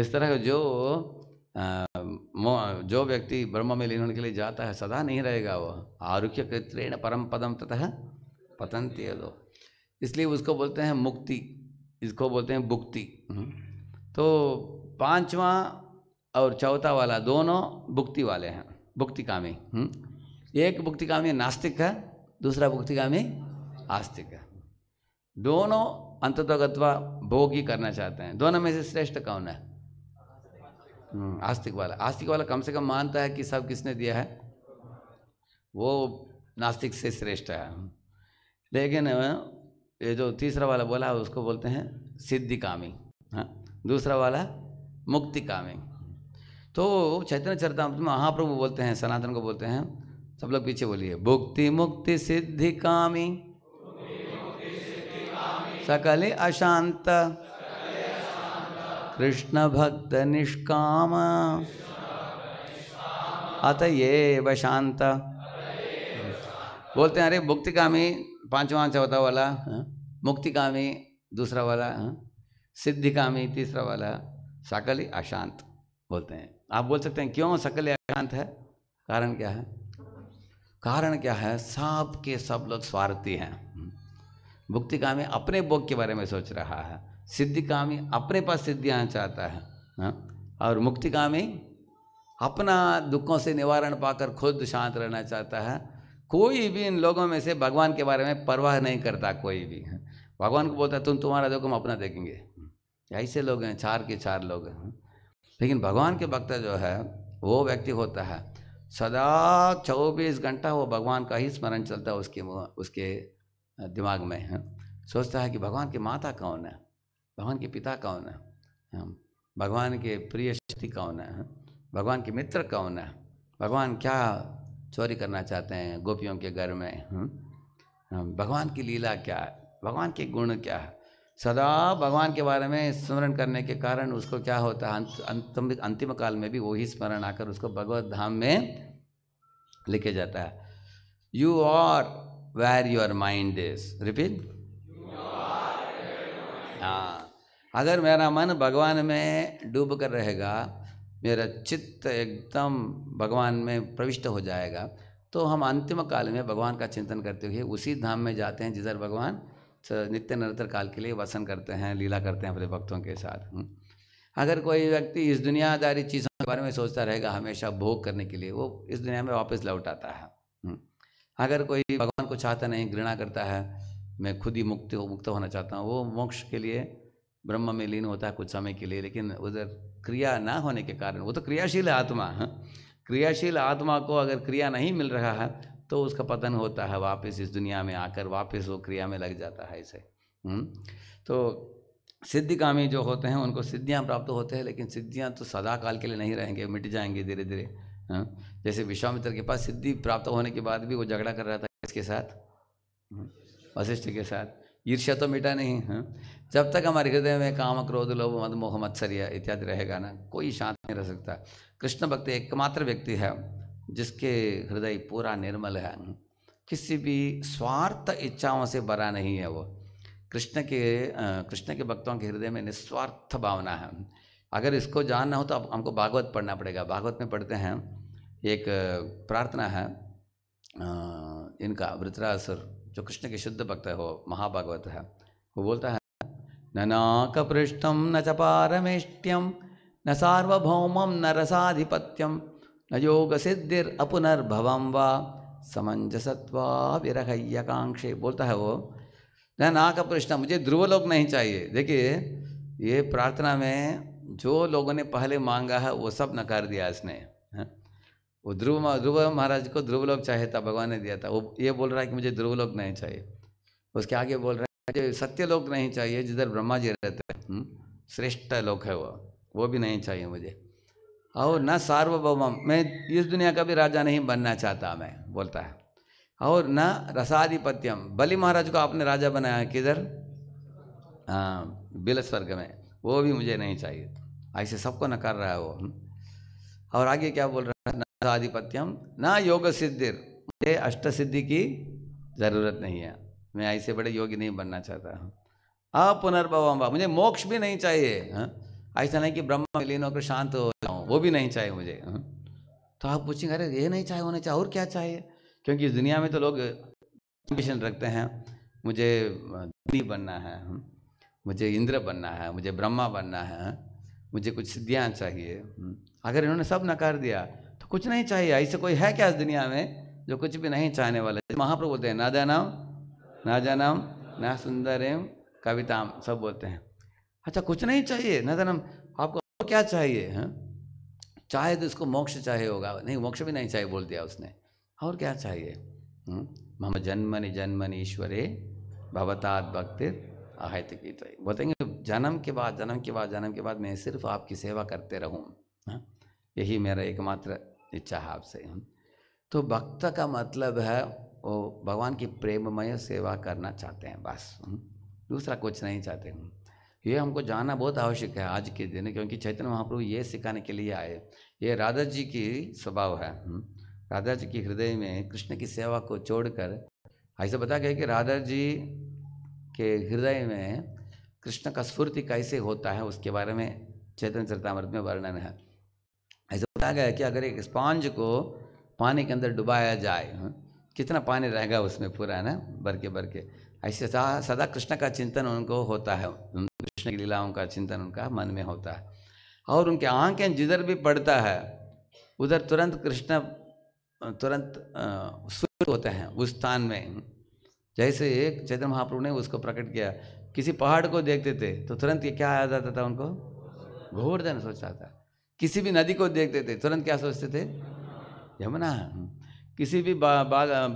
इस तरह जो जो व्यक्ति ब्रह्म में लीन होने के लिए जाता है सदा नहीं रहेगा वह आरुख्य कृत्रेण परम पदम ततः पतंती दो इसलिए उसको बोलते हैं मुक्ति इसको बोलते हैं भुक्ति हम्म। तो पांचवा और चौथा वाला दोनों भुक्ति वाले हैं भुक्तिकामी हम्म। एक भुक्तिकामी नास्तिक है दूसरा भुक्तिकामी आस्तिक है दोनों अंततोगत्वा भोग ही करना चाहते हैं दोनों में से श्रेष्ठ कौन है हाँ। आस्तिक वाला आस्तिक वाला कम से कम मानता है कि सब किसने दिया है वो नास्तिक से श्रेष्ठ है लेकिन ये जो तीसरा वाला बोला है उसको बोलते हैं सिद्धि कामी हाँ दूसरा वाला मुक्ति कामी तो चैतन्य चरता महाप्रभु बोलते हैं सनातन को बोलते हैं सब लोग पीछे बोलिए भुक्ति मुक्ति सिद्धि कामी सकल अशांत कृष्ण भक्त निष्काम अतएव शांत बोलते हैं अरे मुक्तिकामी पांचवा चौथा वाला हाँ? मुक्तिकामी दूसरा वाला हाँ? सिद्धिकामी तीसरा वाला सकल अशांत बोलते हैं आप बोल सकते हैं क्यों सकल अशांत है कारण क्या है कारण क्या है सब के सब लोग स्वार्थी हैं मुक्तिकामी अपने भोग के बारे में सोच रहा है सिद्धि कामी अपने पास आना चाहता है हा? और मुक्ति कामी अपना दुखों से निवारण पाकर खुद शांत रहना चाहता है कोई भी इन लोगों में से भगवान के बारे में परवाह नहीं करता कोई भी हाँ? भगवान को बोलता है तुम तुम्हारा दुख हम अपना देखेंगे ऐसे लोग हैं चार के चार लोग हैं लेकिन भगवान के भक्त जो है वो व्यक्ति होता है सदा चौबीस घंटा वो भगवान का ही स्मरण चलता है उसके उसके दिमाग में है हाँ? सोचता है कि भगवान की माता कौन है भगवान के पिता कौन है भगवान के प्रिय शक्ति कौन है भगवान के मित्र कौन है भगवान क्या चोरी करना चाहते हैं गोपियों के घर में भगवान की लीला क्या है भगवान के गुण क्या है सदा भगवान के बारे में स्मरण करने के कारण उसको क्या होता है अंतिम अंतिम काल में भी वही स्मरण आकर उसको भगवत धाम में लिखे जाता है you are where your mind is repeat हाँ अगर मेरा मन भगवान में डूब कर रहेगा मेरा चित्त एकदम भगवान में प्रविष्ट हो जाएगा तो हम अंतिम काल में भगवान का चिंतन करते हुए उसी धाम में जाते हैं जिधर भगवान नित्य निरंतर काल के लिए वसन करते हैं लीला करते हैं अपने भक्तों के साथ हम्म। अगर कोई व्यक्ति इस दुनियादारी चीज़ों के बारे में सोचता रहेगा हमेशा भोग करने के लिए वो इस दुनिया में वापस लौट आता है हम्म। अगर कोई भगवान को चाहता नहीं घृणा करता है मैं खुद ही मुक्त हो मुक्त होना चाहता हूँ वो मोक्ष के लिए ब्रह्म में लीन होता है कुछ समय के लिए लेकिन उधर क्रिया ना होने के कारण वो तो क्रियाशील आत्मा है हाँ। क्रियाशील आत्मा को अगर क्रिया नहीं मिल रहा है तो उसका पतन होता है वापस इस दुनिया में आकर वापस वो क्रिया में लग जाता है ऐसे हम्म। तो सिद्धिकामी जो होते हैं उनको सिद्धियाँ प्राप्त होते हैं लेकिन सिद्धियाँ तो सदा काल के लिए नहीं रहेंगे मिट जाएंगे धीरे धीरे हाँ। जैसे विश्वामित्र के पास सिद्धि प्राप्त होने के बाद भी वो झगड़ा कर रहा था इसके साथ वशिष्ठ के साथ ईर्ष्या तो मिटा नहीं है हाँ। जब तक हमारे हृदय में काम क्रोध लोभ मद मोह मत्सर्य इत्यादि रहेगा ना कोई शांत नहीं रह सकता कृष्ण भक्त एकमात्र व्यक्ति है जिसके हृदय पूरा निर्मल है किसी भी स्वार्थ इच्छाओं से भरा नहीं है वो कृष्ण के कृष्ण के भक्तों के हृदय में निस्वार्थ भावना है अगर इसको जानना हो तो हमको भागवत पढ़ना पड़ेगा भागवत में पढ़ते हैं एक प्रार्थना है इनका वृतरासुर जो कृष्ण के शुद्ध भक्त है वो महाभागवत है वो बोलता है न नाकपृष्ठम न च पारमेष्ट्यम न सार्वभौमम न रसाधिपत्यम न योग सिद्धिर अपुनर्भवम व समंजसत्वा विरहयकांक्षे बोलता है वो न पृष्ठ मुझे ध्रुव लोग नहीं चाहिए देखिए ये प्रार्थना में जो लोगों ने पहले मांगा है वो सब नकार दिया इसने वो ध्रुव ध्रुव महाराज को ध्रुवलोक चाहिए था भगवान ने दिया था वो ये बोल रहा है कि मुझे ध्रुवलोक नहीं चाहिए उसके आगे बोल रहा है मुझे लोग नहीं चाहिए जिधर ब्रह्मा जी रहते हैं हम्म? श्रेष्ठ लोक है वो वो भी नहीं चाहिए मुझे और न सार्वभौम मैं इस दुनिया का भी राजा नहीं बनना चाहता मैं बोलता है और न रसाधिपत्यम बलि महाराज को आपने राजा बनाया किधर हाँ स्वर्ग में वो भी मुझे नहीं चाहिए ऐसे सबको नकार रहा है वो हम्म? और आगे क्या बोल रहा है न आधिपत्यम ना योग सिद्धिर मुझे अष्ट सिद्धि की ज़रूरत नहीं है मैं ऐसे बड़े योगी नहीं बनना चाहता हूँ अपुनर्भव मुझे मोक्ष भी नहीं चाहिए हाँ। ऐसा नहीं कि ब्रह्म विलीन होकर शांत हो जाऊँ वो भी नहीं चाहिए मुझे हा? तो आप पूछेंगे अरे ये नहीं चाहिए नहीं चाहिए और क्या चाहिए क्योंकि इस दुनिया में तो लोग एम्बिशन रखते हैं मुझे धनी बनना है हाँ। मुझे इंद्र बनना है मुझे ब्रह्मा बनना है हाँ। मुझे कुछ सिद्धियाँ चाहिए अगर इन्होंने सब नकार दिया कुछ नहीं चाहिए ऐसे कोई है क्या इस दुनिया में जो कुछ भी नहीं चाहने वाले महाप्रभु बोलते हैं ना जानाम ना जानाम ना सुंदर एम कविताम सब बोलते हैं अच्छा कुछ नहीं चाहिए ना जानाम आपको क्या चाहिए हैं चाहे तो इसको मोक्ष चाहिए होगा नहीं मोक्ष भी नहीं चाहिए बोल दिया उसने और क्या चाहिए हम्म? मम जन्मनि जन्मनि ईश्वरे भवतात भक्तिर आहित की तो बोलेंगे जन्म के बाद जन्म के बाद जन्म के बाद मैं सिर्फ आपकी सेवा करते रहूँ यही मेरा एकमात्र इच्छा हाव से तो भक्त का मतलब है वो भगवान की प्रेममय सेवा करना चाहते हैं बस हम्म। दूसरा कुछ नहीं चाहते हैं हम्म। ये हमको जानना बहुत आवश्यक है आज के दिन क्योंकि चैतन्य महाप्रभु ये सिखाने के लिए आए ये राधा जी की स्वभाव है हम्म। राधा जी के हृदय में कृष्ण की सेवा को छोड़कर ऐसा बता गया कि राधा जी के हृदय में कृष्ण का स्फूर्ति कैसे होता है उसके बारे में चैतन्य चरतामृत में वर्णन है बताया गया कि अगर एक स्पॉन्ज को पानी के अंदर डुबाया जाए हाँ, कितना पानी रहेगा उसमें पूरा है ना भर के भर के ऐसे सदा कृष्ण का चिंतन उनको होता है कृष्ण की लीलाओं का चिंतन उनका मन में होता है और उनके आंखें जिधर भी पड़ता है उधर तुरंत कृष्ण तुरंत सूर्य होते हैं उस स्थान में जैसे एक चैतन्य महाप्रभु ने उसको प्रकट किया किसी पहाड़ को देखते थे तो तुरंत ये क्या आ जाता था उनको देना सोचा था किसी भी नदी को देखते थे तुरंत क्या सोचते थे यमुना किसी भी बाग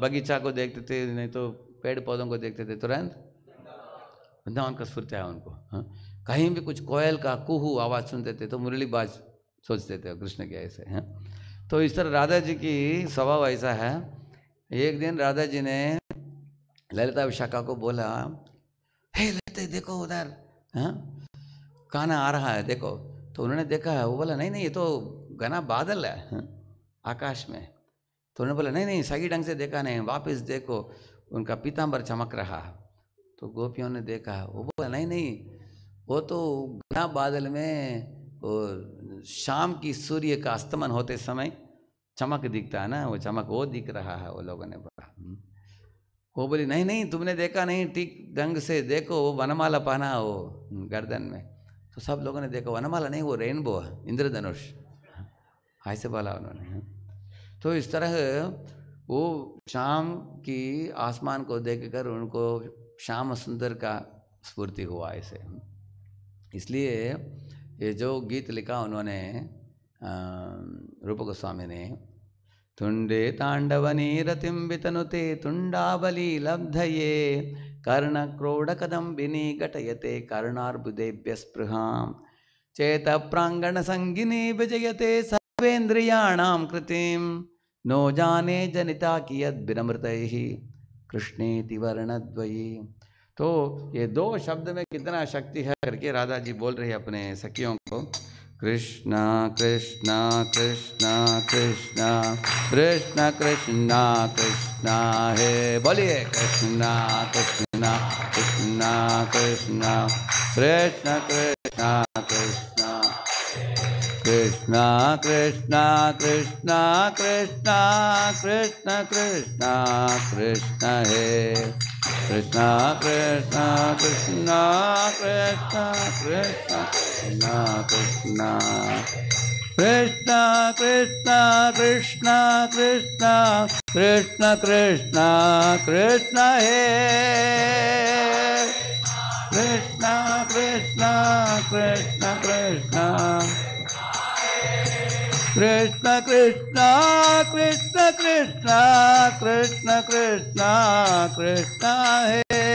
बगीचा को देखते थे नहीं तो पेड़ पौधों को देखते थे तुरंत वृंदावन का स्फूर्त है उनको हाँ। कहीं भी कुछ कोयल का कुहू आवाज़ सुनते थे तो मुरली बाज सोचते थे कृष्ण के ऐसे हैं हाँ। तो इस तरह राधा जी की स्वभाव ऐसा है एक दिन राधा जी ने ललिता विशाखा को बोला हे ललिता देखो उधर हाँ काना आ रहा है देखो तो उन्होंने देखा वो बोला नहीं नहीं ये तो घना बादल है हाँ, आकाश में तो उन्होंने बोला नहीं नहीं सही ढंग से देखा नहीं वापस देखो उनका पीताम्बर चमक रहा तो गोपियों ने देखा वो बोला नहीं नहीं वो तो घना बादल में वो शाम की सूर्य का अस्तमन होते समय चमक दिखता है ना वो चमक वो दिख रहा है वो लोगों ने बोला हम्म। वो बोली नहीं नहीं तुमने देखा नहीं ठीक ढंग से देखो वो वनमाला पहना वो हम्म, गर्दन में तो सब लोगों ने देखा वनमाला नहीं वो रेनबो है इंद्रधनुष ऐसे बोला उन्होंने तो इस तरह वो शाम की आसमान को देख कर उनको श्याम सुंदर का स्फूर्ति हुआ ऐसे इसलिए ये जो गीत लिखा उन्होंने रूप गोस्वामी ने तुंडे तांडवनी ತುಂಡೇ तुंडावली लब्ध ये कर्णक्रोडकदम्बिनी घटयते चेत प्रांगण संगिनी विजयते सर्वेन्द्रिया नो जाने जनिता कियद्भिनमृतैः कृष्णेति वर्णद्वयी तो ये दो शब्द में कितना शक्ति है करके राधा जी बोल रहे है अपने सखियों को Krishna, Krishna, Krishna, Krishna, Krishna, Krishna, Krishna, He Boliye Krishna, Krishna, Krishna, Krishna, Krishna, Krishna, Krishna. Krishna, Krishna, Krishna, Krishna, Krishna, Krishna, Krishna, He. Krishna, Krishna, Krishna, Krishna, Krishna, Krishna, Krishna. Krishna, Krishna, Krishna, Krishna, Krishna, Krishna, Krishna, He. Krishna, Krishna, Krishna, Krishna. Krishna Krishna Krishna Krishna Krishna Krishna Krishna hey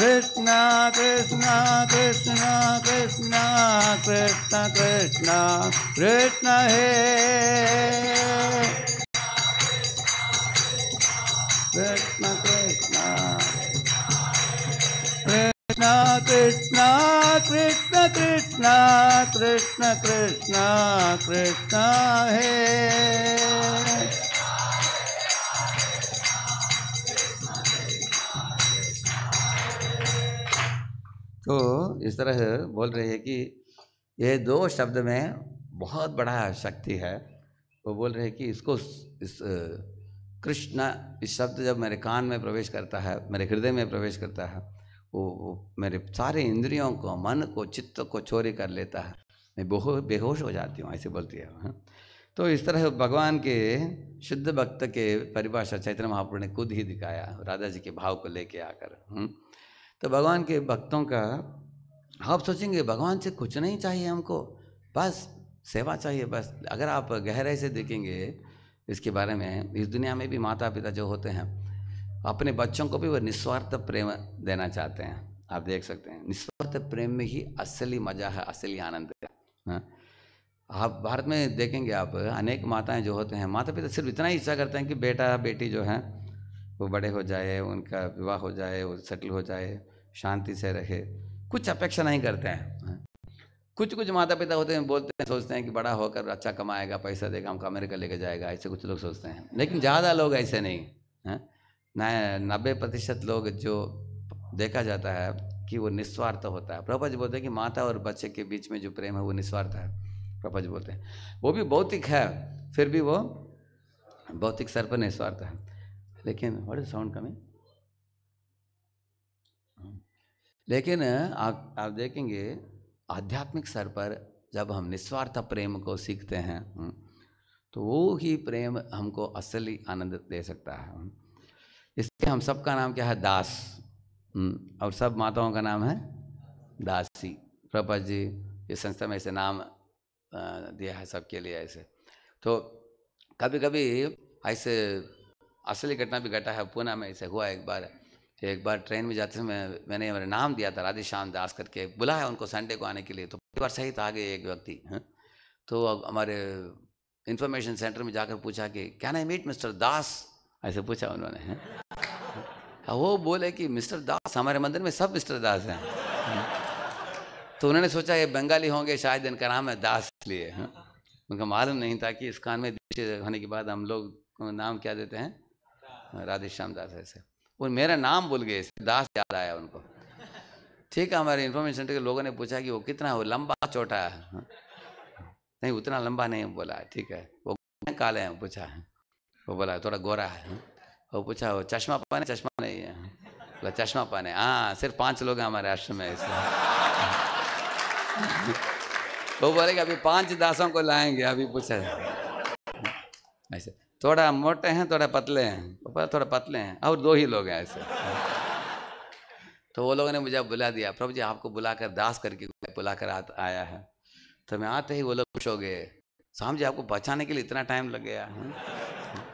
Krishna Krishna Krishna Krishna Krishna Krishna Krishna hey Krishna Krishna Krishna Krishna Krishna Krishna Krishna Krishna Krishna हे तो इस तरह बोल रहे हैं कि ये दो शब्द में बहुत बड़ा शक्ति है वो बोल रहे हैं कि इसको इस कृष्ण इस शब्द जब मेरे कान में प्रवेश करता है मेरे हृदय में प्रवेश करता है वो, वो मेरे सारे इंद्रियों को मन को चित्त को चोरी कर लेता है मैं बहुत बेहोश हो जाती हूँ ऐसे बोलती है हाँ। तो इस तरह भगवान के शुद्ध भक्त के परिभाषा चैत्र महापुर ने खुद ही दिखाया राधा जी के भाव को लेके आकर हाँ। तो भगवान के भक्तों का आप सोचेंगे भगवान से कुछ नहीं चाहिए हमको बस सेवा चाहिए बस अगर आप गहराई से देखेंगे इसके बारे में इस दुनिया में भी माता पिता जो होते हैं अपने बच्चों को भी वो निस्वार्थ प्रेम देना चाहते हैं आप देख सकते हैं निस्वार्थ प्रेम में ही असली मजा है असली आनंद है हाँ। आप भारत में देखेंगे आप अनेक माताएं जो होते हैं माता पिता सिर्फ इतना ही इच्छा करते हैं कि बेटा बेटी जो है वो बड़े हो जाए उनका विवाह हो जाए वो सेटल हो जाए शांति से रहे कुछ अपेक्षा नहीं करते हैं हाँ। कुछ कुछ माता पिता होते हैं बोलते हैं सोचते हैं कि बड़ा होकर अच्छा कमाएगा पैसा देगा हमको अमेरिका लेके जाएगा ऐसे कुछ लोग सोचते हैं लेकिन ज़्यादा लोग ऐसे नहीं हैं हाँ। नब्बे प्रतिशत लोग जो देखा जाता है कि वो निस्वार्थ होता है प्रपंच बोलते हैं कि माता और बच्चे के बीच में जो प्रेम है वो निस्वार्थ है प्रपंच बोलते हैं वो भी भौतिक है फिर भी वो भौतिक स्तर पर निस्वार्थ है लेकिन वॉट इज साउंड कमिंग लेकिन आप आप देखेंगे आध्यात्मिक स्तर पर जब हम निस्वार्थ प्रेम को सीखते हैं तो वो ही प्रेम हमको असली आनंद दे सकता है इसलिए हम सबका नाम क्या है दास हम्म, और सब माताओं का नाम है दासी प्रपा जी इस संस्था में ऐसे नाम दिया है सबके लिए ऐसे तो कभी कभी ऐसे असली घटना भी घटा है पूना में ऐसे हुआ एक बार एक बार ट्रेन में जाते समय मैंने मेरे नाम दिया था राधेश्याम दास करके बुलाया उनको संडे को आने के लिए तो परिवार सहित आ गए एक व्यक्ति हाँ। तो हमारे इंफॉर्मेशन सेंटर में जाकर पूछा कि can I meet mister Das ऐसे पूछा उन्होंने हाँ, वो बोले कि मिस्टर दास हमारे मंदिर में सब मिस्टर दास हैं तो उन्होंने सोचा ये बंगाली होंगे शायद इनका नाम है दास इसलिए उनका मालूम नहीं था कि इस कान में होने के बाद हम लोग नाम क्या देते हैं राधेश्याम दास ऐसे वो मेरा नाम भूल गए दास याद आया उनको ठीक है हमारे इन्फॉर्मेशन सेंटर के लोगों ने पूछा कि वो कितना है वो लंबा छोटा है नहीं उतना लंबा नहीं बोला ठीक है वो काले हैं पूछा है वो बोला थोड़ा गोरा है वो पूछा वो चश्मा पाने चश्मा नहीं है बोला चश्मा पाने हाँ सिर्फ पांच लोग हैं हमारे आश्रम में इसलिए वो कि अभी पांच दासों को लाएंगे अभी पूछा ऐसे थोड़ा मोटे हैं थोड़ा पतले हैं थोड़ा पतले हैं और दो ही लोग हैं ऐसे तो वो लोगों ने मुझे बुला दिया प्रभु जी आपको बुलाकर दास करके बुलाकर आया है तो मैं आते ही वो लोग खुश हो गए स्वामी जी आपको बचाने के लिए इतना टाइम लग गया है हाँ?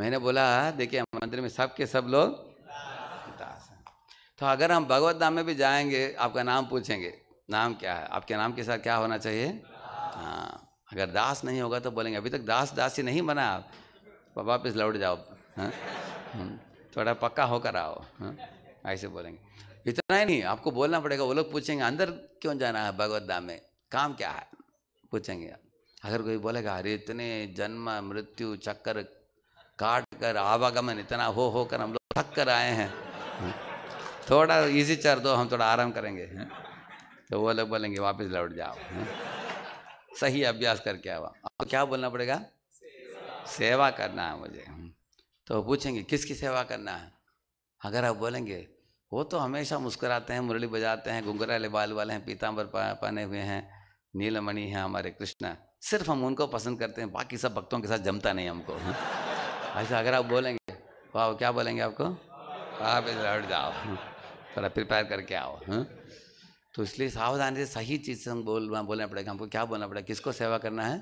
मैंने बोला देखिए मंदिर में सब के सब लोग दास हैं तो अगर हम भगवत धाम में भी जाएंगे आपका नाम पूछेंगे नाम क्या है आपके नाम के साथ क्या होना चाहिए हाँ अगर दास नहीं होगा तो बोलेंगे अभी तक दास दासी नहीं बना आप वापस लौट जाओ हाँ? थोड़ा पक्का होकर आओ हाँ? ऐसे बोलेंगे इतना ही नहीं आपको बोलना पड़ेगा वो लोग पूछेंगे अंदर क्यों जाना है भगवत धाम में काम क्या है पूछेंगे अगर कोई बोलेगा अरे इतने जन्म मृत्यु चक्कर काट कर आवागमन इतना हो हो कर हम लोग थक कर आए हैं हाँ। थोड़ा इजी चर दो हम थोड़ा आराम करेंगे हाँ। तो वो लोग बोलेंगे वापस लौट जाओ हाँ। सही अभ्यास करके आओ आपको क्या बोलना पड़ेगा सेवा करना है मुझे तो पूछेंगे किसकी सेवा करना है अगर आप बोलेंगे वो तो हमेशा मुस्कुराते हैं मुरली बजाते हैं घुंघराले बाल वाले हैं पीताम्बर पहने हुए हैं नीलमणि हैं हमारे कृष्णा सिर्फ हम उनको पसंद करते हैं बाकी सब भक्तों के साथ जमता नहीं हमको अच्छा अगर आप बोलेंगे वाह क्या बोलेंगे आपको आप लौट जाओ थोड़ा प्रिपेयर करके आओ हुँ? तो इसलिए सावधानी से सही चीज़ से हम बोल बोलना पड़ेगा हमको क्या बोलना पड़ेगा किसको सेवा करना है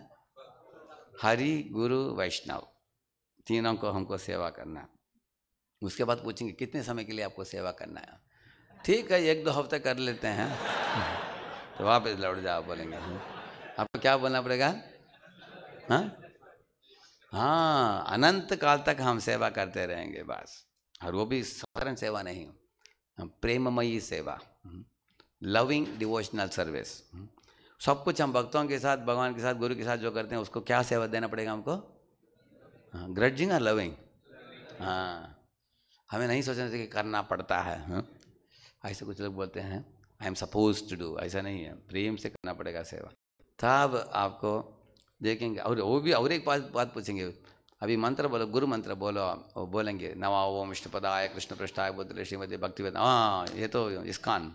हरि गुरु वैष्णव तीनों को हमको सेवा करना है उसके बाद पूछेंगे कितने समय के लिए आपको सेवा करना है ठीक है एक दो हफ्ते कर लेते हैं तो वापस लौट जाओ बोलेंगे हाँ? आपको क्या बोलना पड़ेगा हाँ हाँ अनंत काल तक हम सेवा करते रहेंगे बस और वो भी साधारण सेवा नहीं प्रेममयी सेवा लविंग डिवोशनल सर्विस सब कुछ हम भक्तों के साथ भगवान के साथ गुरु के साथ जो करते हैं उसको क्या सेवा देना पड़ेगा हमको ग्रजिंग और लविंग हाँ हमें नहीं सोचना चाहिए कि करना पड़ता है हम्म। ऐसे कुछ लोग बोलते हैं I am suppose to do ऐसा नहीं है प्रेम से करना पड़ेगा सेवा तब आपको देखेंगे और वो भी और एक बात बात पूछेंगे अभी मंत्र बोलो गुरु मंत्र बोलो बोलेंगे नवा ओम आय कृष्ण आय बुद्ध श्रीमती भक्ति हाँ ये तो इस्कान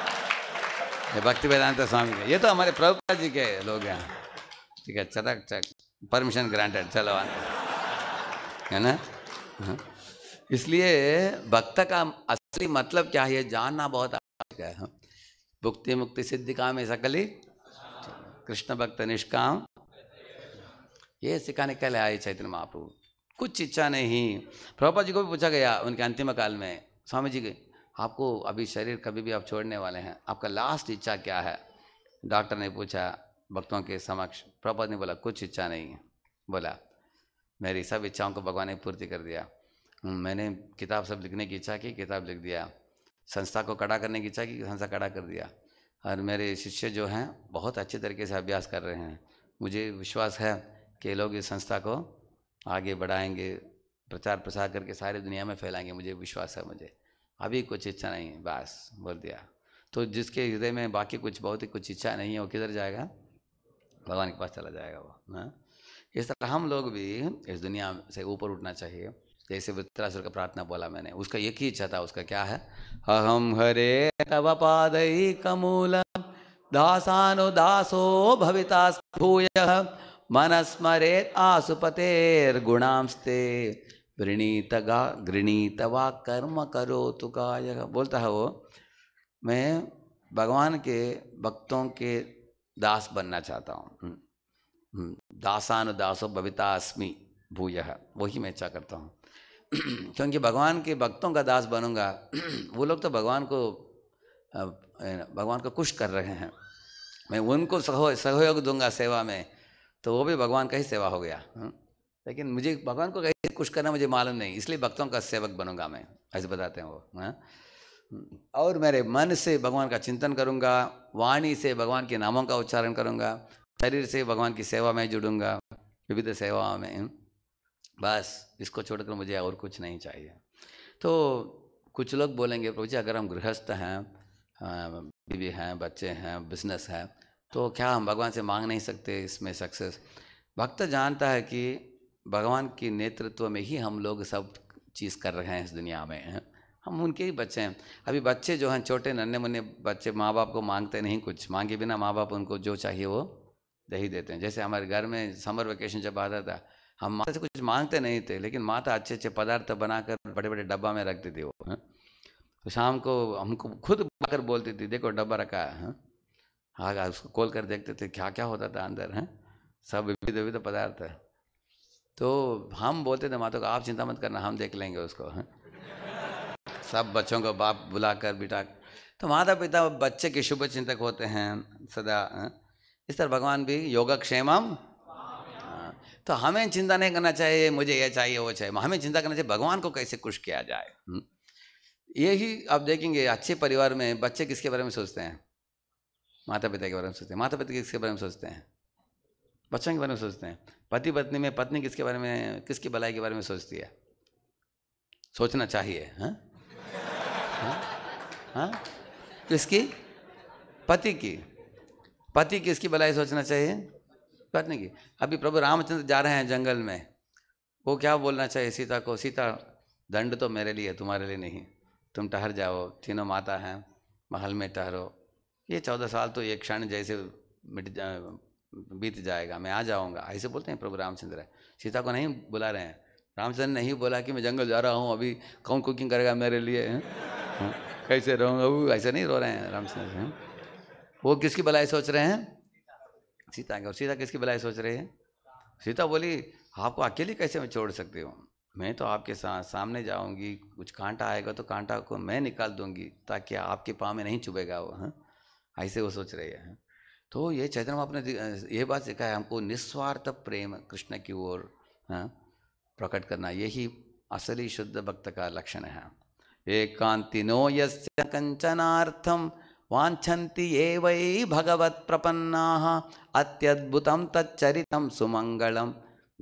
ये भक्ति वेदांत तो स्वामी ये तो हमारे प्रभुपा जी के लोग हैं ठीक है चटक चक परमिशन ग्रांटेड चलो है ना हाँ। इसलिए भक्त का असली मतलब क्या है जानना बहुत आवश्यक है भुक्ति मुक्ति सिद्धि काम है सकली कृष्ण भक्त निष्काम ये सिखाने के लिए आए चैतन्य महाप्रभु कुछ इच्छा नहीं प्रभुपा जी को भी पूछा गया उनके अंतिम काल में स्वामी जी आपको अभी शरीर कभी भी आप छोड़ने वाले हैं आपका लास्ट इच्छा क्या है डॉक्टर ने पूछा भक्तों के समक्ष प्रभुपद ने बोला कुछ इच्छा नहीं है बोला मेरी सब इच्छाओं को भगवान ने पूर्ति कर दिया हम्म, मैंने किताब सब लिखने की इच्छा की किताब लिख दिया संस्था को कड़ा करने की इच्छा की संस्था कड़ा कर दिया और मेरे शिष्य जो हैं बहुत अच्छे तरीके से अभ्यास कर रहे हैं मुझे विश्वास है कि लोग इस संस्था को आगे बढ़ाएंगे प्रचार प्रसार करके सारी दुनिया में फैलाएंगे मुझे विश्वास है मुझे अभी कुछ इच्छा नहीं है बस बोल दिया तो जिसके हृदय में बाकी कुछ बहुत ही कुछ इच्छा नहीं है वो किधर जाएगा भगवान के पास चला जाएगा वो है इस तरह हम लोग भी इस दुनिया से ऊपर उठना चाहिए जैसे तो वृत्रासुर का प्रार्थना बोला मैंने उसका एक ही इच्छा था उसका क्या है अहम हरे तव पाद कमूल दासानु दासो भविता भूय मनस्मरे आसुपतेर्गुणांस्ते वृणीत गा गृणीत वा कर्म करो तो गाय बोलता है वो मैं भगवान के भक्तों के दास बनना चाहता हूँ हम्म, हम्म, दासानुदासो भविता अस्मि भूय वही मैं इच्छा करता हूँ क्योंकि भगवान के भक्तों का दास बनूंगा वो लोग तो भगवान को भगवान को कुश कर रहे हैं मैं उनको सहयोग दूंगा सेवा में तो वो भी भगवान का ही सेवा हो गया हाँ। लेकिन मुझे भगवान को कैसे कुछ करना मुझे मालूम नहीं इसलिए भक्तों का सेवक बनूंगा मैं ऐसे बताते हैं वो हाँ। और मेरे मन से भगवान का चिंतन करूंगा वाणी से भगवान के नामों का उच्चारण करूंगा शरीर से भगवान की सेवा में जुड़ूंगा विविध सेवाओं में हाँ। बस इसको छोड़कर मुझे और कुछ नहीं चाहिए तो कुछ लोग बोलेंगे प्रभु जी अगर हम गृहस्थ हैं बीवी हैं बच्चे हैं बिजनेस हैं तो क्या हम भगवान से मांग नहीं सकते इसमें सक्सेस भक्त जानता है कि भगवान के नेतृत्व में ही हम लोग सब चीज़ कर रहे हैं इस दुनिया में हम उनके ही बच्चे हैं अभी बच्चे जो हैं छोटे नन्हे मुन्ने बच्चे माँ बाप को मांगते नहीं कुछ मांगे बिना माँ बाप उनको जो चाहिए वो दे ही देते हैं जैसे हमारे घर में समर वेकेशन जब आता था हम माता से कुछ मांगते नहीं थे लेकिन माता तो अच्छे अच्छे पदार्थ बनाकर बड़े बड़े डब्बा में रखती थी वो हाँ। तो शाम को हमको खुद बनाकर बोलती थी देखो डब्बा रखा है हाँ उसको खोल कर देखते थे क्या क्या होता था अंदर है हाँ? सब विविध विविध पदार्थ है तो हम बोलते थे माता को आप चिंता मत करना हम देख लेंगे उसको है हाँ। सब बच्चों को बाप बुलाकर बिठा तो माता पिता बच्चे के शुभ चिंतक होते हैं सदा है? इस तरह भगवान भी योगक्षेमम तो हमें चिंता नहीं करना चाहिए मुझे यह चाहिए वो चाहिए हमें चिंता करना चाहिए भगवान को कैसे खुश किया जाए हम्म। यही आप देखेंगे अच्छे परिवार में बच्चे किसके बारे में सोचते हैं माता पिता के बारे में सोचते हैं माता पिता किसके बारे में सोचते हैं बच्चों के बारे में सोचते हैं पति पत्नी में पत्नी किसके बारे में किसकी भलाई के बारे में सोचती है सोचना चाहिए हाँ? हाँ? हाँ? किसकी पति की पति किसकी भलाई सोचना चाहिए बात नहीं की अभी प्रभु रामचंद्र जा रहे हैं जंगल में वो क्या बोलना चाहिए सीता को सीता दंड तो मेरे लिए तुम्हारे लिए नहीं तुम टहर जाओ तीनों माता हैं महल में टहरो ये चौदह साल तो एक क्षण जैसे मिट जा बीत जाएगा मैं आ जाऊँगा ऐसे बोलते हैं प्रभु रामचंद्र है। सीता को नहीं बुला रहे हैं रामचंद्र ने ही बोला कि मैं जंगल जा रहा हूँ अभी कौन कुकिंग करेगा मेरे लिए कैसे रहूँगा वो ऐसे नहीं रो रहे हैं रामचंद्र वो किसकी भलाई सोच रहे हैं सीता और सीता किसकी भलाई सोच रही है सीता बोली आपको अकेली कैसे मैं छोड़ सकती हूँ मैं तो आपके साथ सामने जाऊंगी कुछ कांटा आएगा तो कांटा को मैं निकाल दूंगी ताकि आपके पाँव में नहीं चुभेगा वो हाँ ऐसे वो सोच रही है हाँ। तो ये चैतन्य महाप्रभु ने ये बात सीखा है हमको निस्वार्थ प्रेम कृष्ण की ओर हाँ, प्रकट करना यही असली शुद्ध भक्त का लक्षण है हाँ। नो यस्य कंचनार्थम वाञ्छन्ति ये वै भगवत्प्रपन्नाः अत्यद्भुतं तच्चरितं सुमङ्गलं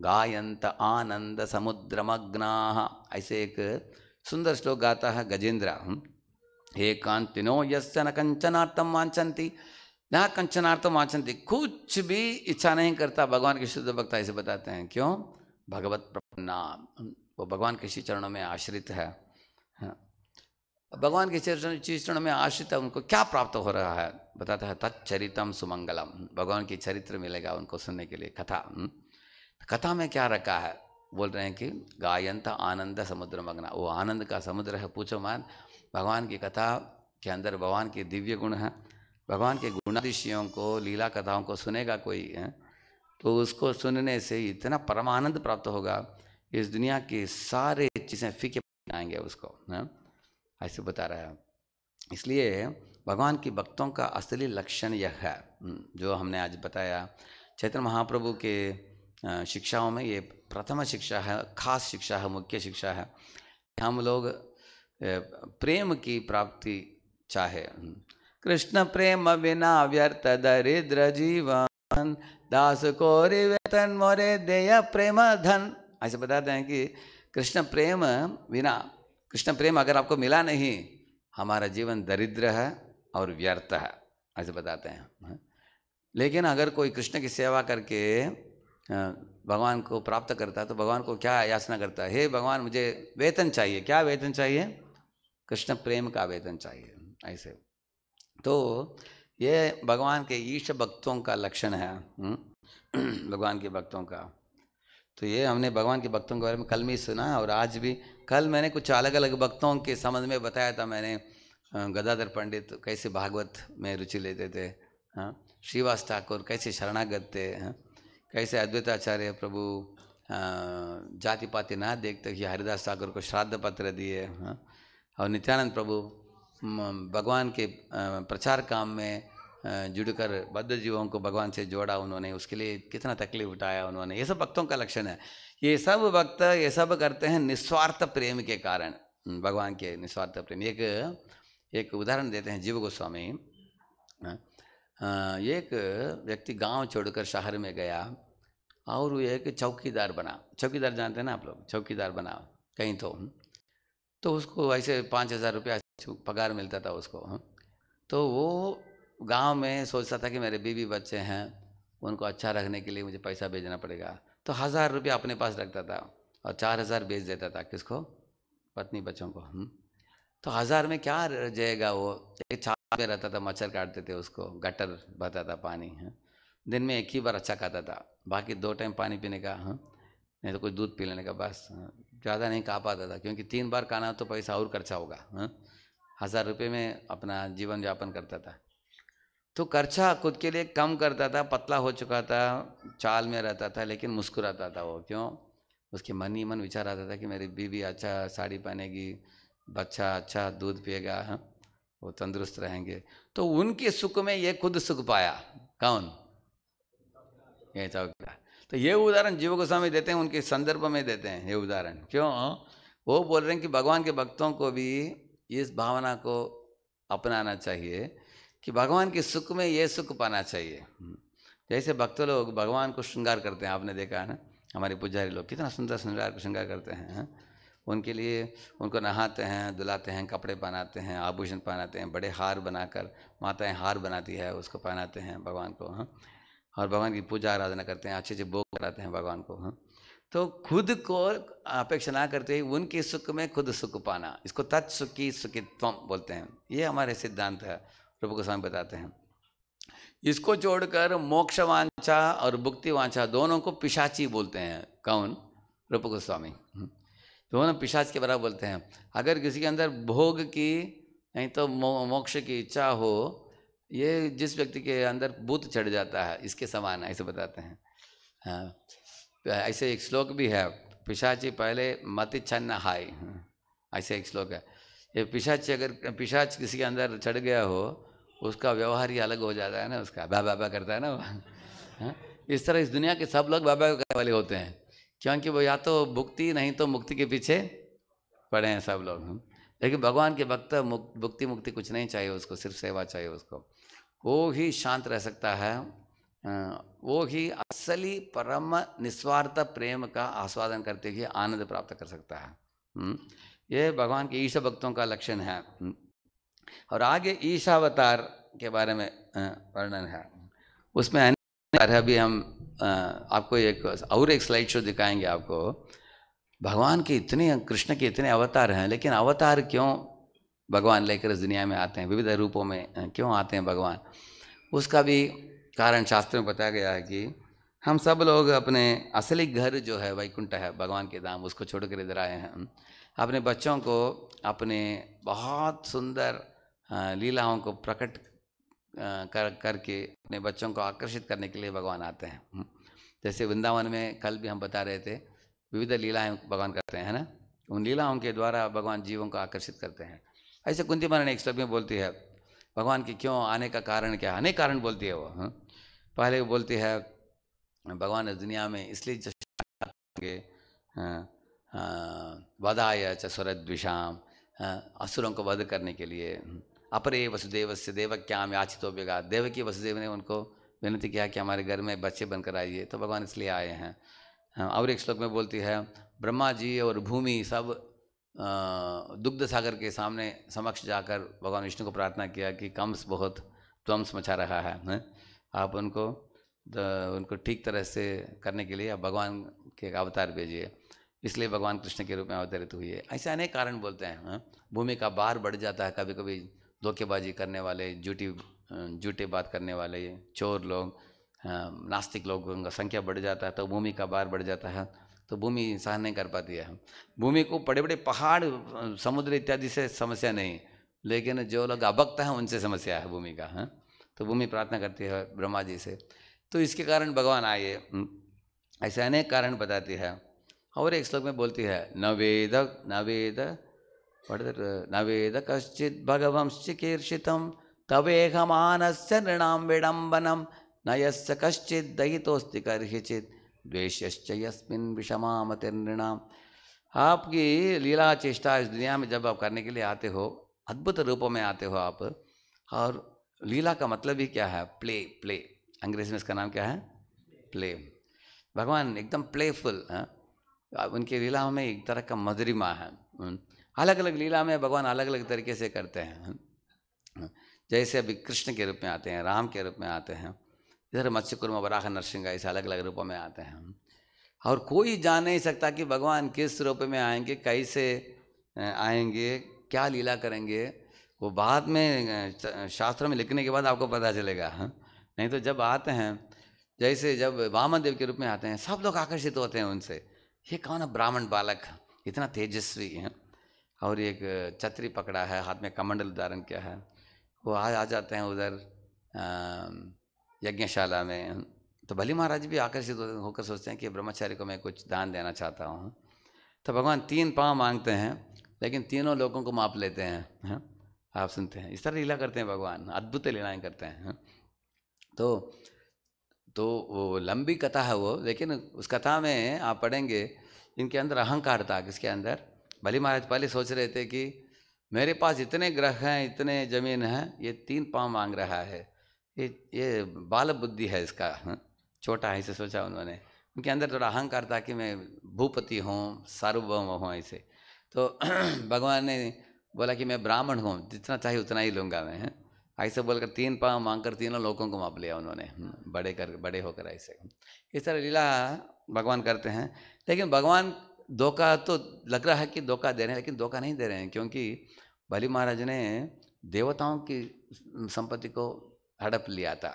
गायन्त आनन्दसमुद्रमग्नाः ऐसे एक सुंदर श्लोक गाता है गजेन्द्र हे कांतिनो यस्य न कंचनार्थम वांछन्ति न कंचनार्थम वांछन्ति कुछ भी इच्छा नहीं करता भगवान के शुद्ध भक्त ऐसे बताते हैं क्यों भगवत प्रपन्ना वो भगवान के श्री चरणों में आश्रित है हाँ। भगवान के चरण चरित्रण में आश्रित उनको क्या प्राप्त हो रहा है बताता है तत्चरितम सुमंगलम भगवान की चरित्र मिलेगा उनको सुनने के लिए कथा हम्म? तो कथा में क्या रखा है बोल रहे हैं कि गायंत आनंद समुद्र मग्ना वो आनंद का समुद्र है पूछो मान भगवान की कथा के अंदर भगवान के दिव्य गुण हैं भगवान के गुणादिशियों को लीला कथाओं को सुनेगा कोई है तो उसको सुनने से इतना परमानंद प्राप्त होगा इस दुनिया की सारे चीज़ें फीके आएंगे उसको है ऐसे बता रहा है इसलिए भगवान की भक्तों का असली लक्षण यह है हम्म, जो हमने आज बताया चैत्र महाप्रभु के शिक्षाओं में ये प्रथम शिक्षा है खास शिक्षा है मुख्य शिक्षा है हम लोग प्रेम की प्राप्ति चाहे हम्म। कृष्ण प्रेम बिना व्यर्थ दरिद्र जीवन दास को वेतन मोरे देय प्रेम धन ऐसे बताते हैं कि कृष्ण प्रेम बिना कृष्ण प्रेम अगर आपको मिला नहीं हमारा जीवन दरिद्र है और व्यर्थ है ऐसे बताते हैं हाँ। लेकिन अगर कोई कृष्ण की सेवा करके भगवान को प्राप्त करता है तो भगवान को क्या याचना करता है हे भगवान मुझे वेतन चाहिए क्या वेतन चाहिए कृष्ण प्रेम का वेतन चाहिए ऐसे तो ये भगवान के ईश भक्तों का लक्षण है हम्म, भगवान के भक्तों का तो ये हमने भगवान के भक्तों के बारे में कल भी सुना और आज भी कल मैंने कुछ अलग अलग भक्तों के संबंध में बताया था मैंने गदाधर पंडित कैसे भागवत में रुचि लेते थे हाँ श्रीवास ठाकुर कैसे शरणागत थे हाँ कैसे अद्वैताचार्य प्रभु जाति पाति ना देखते कि हरिदास ठाकुर को श्राद्ध पत्र दिए हाँ और नित्यानंद प्रभु भगवान के प्रचार काम में जुड़कर बद्ध जीवों को भगवान से जोड़ा उन्होंने उसके लिए कितना तकलीफ उठाया उन्होंने ये सब भक्तों का लक्षण है ये सब भक्त ये सब करते हैं निस्वार्थ प्रेम के कारण भगवान के निस्वार्थ प्रेम एक एक उदाहरण देते हैं जीव गोस्वामी एक व्यक्ति गांव छोड़कर शहर में गया और वो एक चौकीदार बना चौकीदार जानते हैं ना आप लोग चौकीदार बना कहीं तो तो उसको ऐसे पाँच हज़ार रुपया पगार मिलता था उसको तो वो गांव में सोचता था कि मेरे बीवी बच्चे हैं उनको अच्छा रखने के लिए मुझे पैसा भेजना पड़ेगा तो हज़ार रुपया अपने पास रखता था और चार हज़ार भेज देता था किसको पत्नी बच्चों को हुँ? हम्म। तो हज़ार में क्या जाएगा वो एक छाप में रहता था मच्छर काटते थे उसको गटर बहता था पानी है हम्म। दिन में एक ही बार अच्छा खाता था बाकी दो टाइम पानी पीने का हाँ नहीं तो कुछ दूध पी लेने का बस ज़्यादा नहीं खा पाता था क्योंकि तीन बार खाना तो पैसा और खर्चा होगा हाँ हज़ार रुपये में अपना जीवन यापन करता था तो खर्चा खुद के लिए कम करता था पतला हो चुका था चाल में रहता था लेकिन मुस्कुराता था वो क्यों उसके मन ही मन विचार आता था कि मेरी बीवी अच्छा साड़ी पहनेगी बच्चा अच्छा दूध पिएगा हाँ, वो तंदुरुस्त रहेंगे तो उनके सुख में ये खुद सुख पाया कौन ये चौकीदार तो, तो ये उदाहरण जीव गोस्वामी देते हैं उनके संदर्भ में देते हैं ये उदाहरण क्यों वो बोल रहे हैं कि भगवान के भक्तों को भी इस भावना को अपनाना चाहिए कि भगवान के सुख में ये सुख पाना चाहिए हम्म। जैसे भक्त लोग भगवान को श्रृंगार करते हैं आपने देखा है ना हमारे पुजारी लोग कितना सुंदर श्रृंगार श्रृंगार करते हैं है? उनके लिए उनको नहाते हैं दुलाते हैं कपड़े पहनाते हैं आभूषण पहनाते हैं बड़े हार बनाकर माताएं हार बनाती है उसको पहनाते हैं भगवान को हाँ और भगवान की पूजा आराधना करते हैं अच्छे अच्छे भोग कराते हैं भगवान को हाँ तो खुद को अपेक्षा ना करते हुए उनके सुख में खुद सुख पाना इसको तत्सुखी सुखित्व बोलते हैं ये हमारे सिद्धांत है रूप गोस्वामी बताते हैं इसको छोड़कर मोक्ष वांछा और भुक्ति वांछा दोनों को पिशाची बोलते हैं कौन रूप गोस्वामी हम्म। दोनों पिशाच के बराबर बोलते हैं अगर किसी के अंदर भोग की नहीं तो मोक्ष की इच्छा हो ये जिस व्यक्ति के अंदर भूत चढ़ जाता है इसके समान ऐसे बताते हैं हाँ तो ऐसे एक श्लोक भी है पिशाची पहले मति छन्न हाय हम्म। ऐसे एक श्लोक है ये पिशाची अगर पिशाच किसी के अंदर चढ़ गया हो उसका व्यवहार ही अलग हो जाता है ना उसका बा बा करता है ना हा? इस तरह इस दुनिया के सब लोग बाबा करने वाले होते हैं क्योंकि वो या तो भुक्ति नहीं तो मुक्ति के पीछे पड़े हैं सब लोग लेकिन भगवान के भक्त भुक्ति मुक्ति कुछ नहीं चाहिए उसको सिर्फ सेवा चाहिए उसको वो ही शांत रह सकता है वो ही असली परम निस्वार्थ प्रेम का आस्वादन करते हुए आनंद प्राप्त कर सकता है हम्म। ये भगवान के ईश्वर भक्तों का लक्षण है हम्म। और आगे ईशावतार के बारे में वर्णन है उसमें अभी हम आपको एक और एक स्लाइड शो दिखाएंगे आपको भगवान के इतने कृष्ण के इतने अवतार हैं लेकिन अवतार क्यों भगवान लेकर इस दुनिया में आते हैं विविध रूपों में क्यों आते हैं भगवान उसका भी कारण शास्त्र में बताया गया है कि हम सब लोग अपने असली घर जो है वैकुंठ है भगवान के धाम उसको छोड़ कर इधर आए हैं अपने बच्चों को अपने बहुत सुंदर लीलाओं को प्रकट कर करके अपने बच्चों को आकर्षित करने के लिए भगवान आते हैं हम्म। जैसे वृंदावन में कल भी हम बता रहे थे विविध लीलाएं भगवान करते हैं ना उन लीलाओं के द्वारा भगवान जीवों को आकर्षित करते हैं ऐसे कुंती महारानी एक श्लोक में बोलती है भगवान के क्यों आने का कारण क्या है अनेक कारण बोलती है वो हुँ? हम्म। पहले वो बोलती है भगवान दुनिया में इसलिए वधा च सुरद्विषाम असुरों को वध करने के लिए हम्म। अपरे वसुदेव से क्या याचितो बेगा देव की वसुदेव ने उनको विनती किया कि हमारे घर में बच्चे बनकर आइए तो भगवान इसलिए आए हैं हाँ, और एक श्लोक में बोलती है ब्रह्मा जी और भूमि सब दुग्ध सागर के सामने समक्ष जाकर भगवान विष्णु को प्रार्थना किया कि कम्स बहुत त्वम्स मचा रहा है, है? आप उनको तो उनको ठीक तरह से करने के लिए आप भगवान के अवतार भेजिए इसलिए भगवान कृष्ण के रूप में अवतरित हुई है ऐसे अनेक कारण बोलते हैं भूमि का भार बढ़ जाता है कभी कभी धोखेबाजी करने वाले झूठी झूठे बात करने वाले चोर लोग नास्तिक लोगों का संख्या बढ़ जाता है तो भूमि का भार बढ़ जाता है तो भूमि सहन नहीं कर पाती है भूमि को बड़े बड़े पहाड़ समुद्र इत्यादि से समस्या नहीं लेकिन जो लोग अभक्त हैं उनसे समस्या है भूमि का है हाँ। तो भूमि प्रार्थना करती है ब्रह्मा जी से तो इसके कारण भगवान आए ऐसे अनेक कारण बताती है और एक श्लोक में बोलती है न वेद न वेद पढ़ते न वेद कश्चि भगवंश्चिकीर्षितं तवेहमानस्य नृणां विडंबनम न यस्य कश्चित् दयितोऽस्ति कर्हिचित् द्वेष्यश्च आपकी लीला चेष्टा इस दुनिया में जब आप करने के लिए आते हो अद्भुत रूपों में आते हो आप और लीला का मतलब ही क्या है प्ले प्ले अंग्रेजी में इसका नाम क्या है प्ले भगवान एकदम प्लेफुल उनकी लीला में एक तरह का मधुरिमा है अलग अलग लीला में भगवान अलग अलग तरीके से करते हैं जैसे अभी कृष्ण के रूप में आते हैं राम के रूप में आते हैं इधर मत्स्य कुर्मा वराह नरसिंह ऐसे अलग अलग रूपों में आते हैं और कोई जान नहीं सकता कि भगवान किस रूप में आएंगे कैसे आएंगे क्या लीला करेंगे वो बाद में शास्त्र में लिखने के बाद आपको पता चलेगा नहीं तो जब आते हैं जैसे जब देव के रूप में आते हैं सब लोग आकर्षित होते हैं उनसे ये कौन है ब्राह्मण बालक इतना तेजस्वी है और एक छतरी पकड़ा है हाथ में कमंडल धारण किया है वो आज आ जाते हैं उधर यज्ञशाला में तो भली महाराज भी आकर्षित होकर सोचते हैं कि ब्रह्मचार्य को मैं कुछ दान देना चाहता हूँ तो भगवान तीन पाँव मांगते हैं लेकिन तीनों लोगों को माप लेते हैं है? आप सुनते हैं इस तरह लीला करते हैं भगवान अद्भुत लीलाएँ करते हैं है? तो तो वो लंबी कथा है वो लेकिन उस कथा में आप पढ़ेंगे इनके अंदर अहंकार था किसके अंदर भली महाराज पहले सोच रहे थे कि मेरे पास इतने ग्रह हैं इतने जमीन हैं ये तीन पाँव मांग रहा है ये ये बाल बुद्धि है इसका छोटा है इसे सोचा उन्होंने उनके अंदर थोड़ा अहंकार था कि मैं भूपति हूँ सार्वभौम हूँ ऐसे तो भगवान ने बोला कि मैं ब्राह्मण हूँ जितना चाहिए उतना ही लूँगा मैं ऐसे बोलकर तीन पाँव मांग कर तीनों लोगों को माप लिया उन्होंने बड़े कर बड़े होकर ऐसे इस तरह लीला भगवान करते हैं लेकिन भगवान धोखा तो लग रहा है कि धोखा दे रहे हैं लेकिन धोखा नहीं दे रहे हैं क्योंकि बली महाराज ने देवताओं की संपत्ति को हड़प लिया था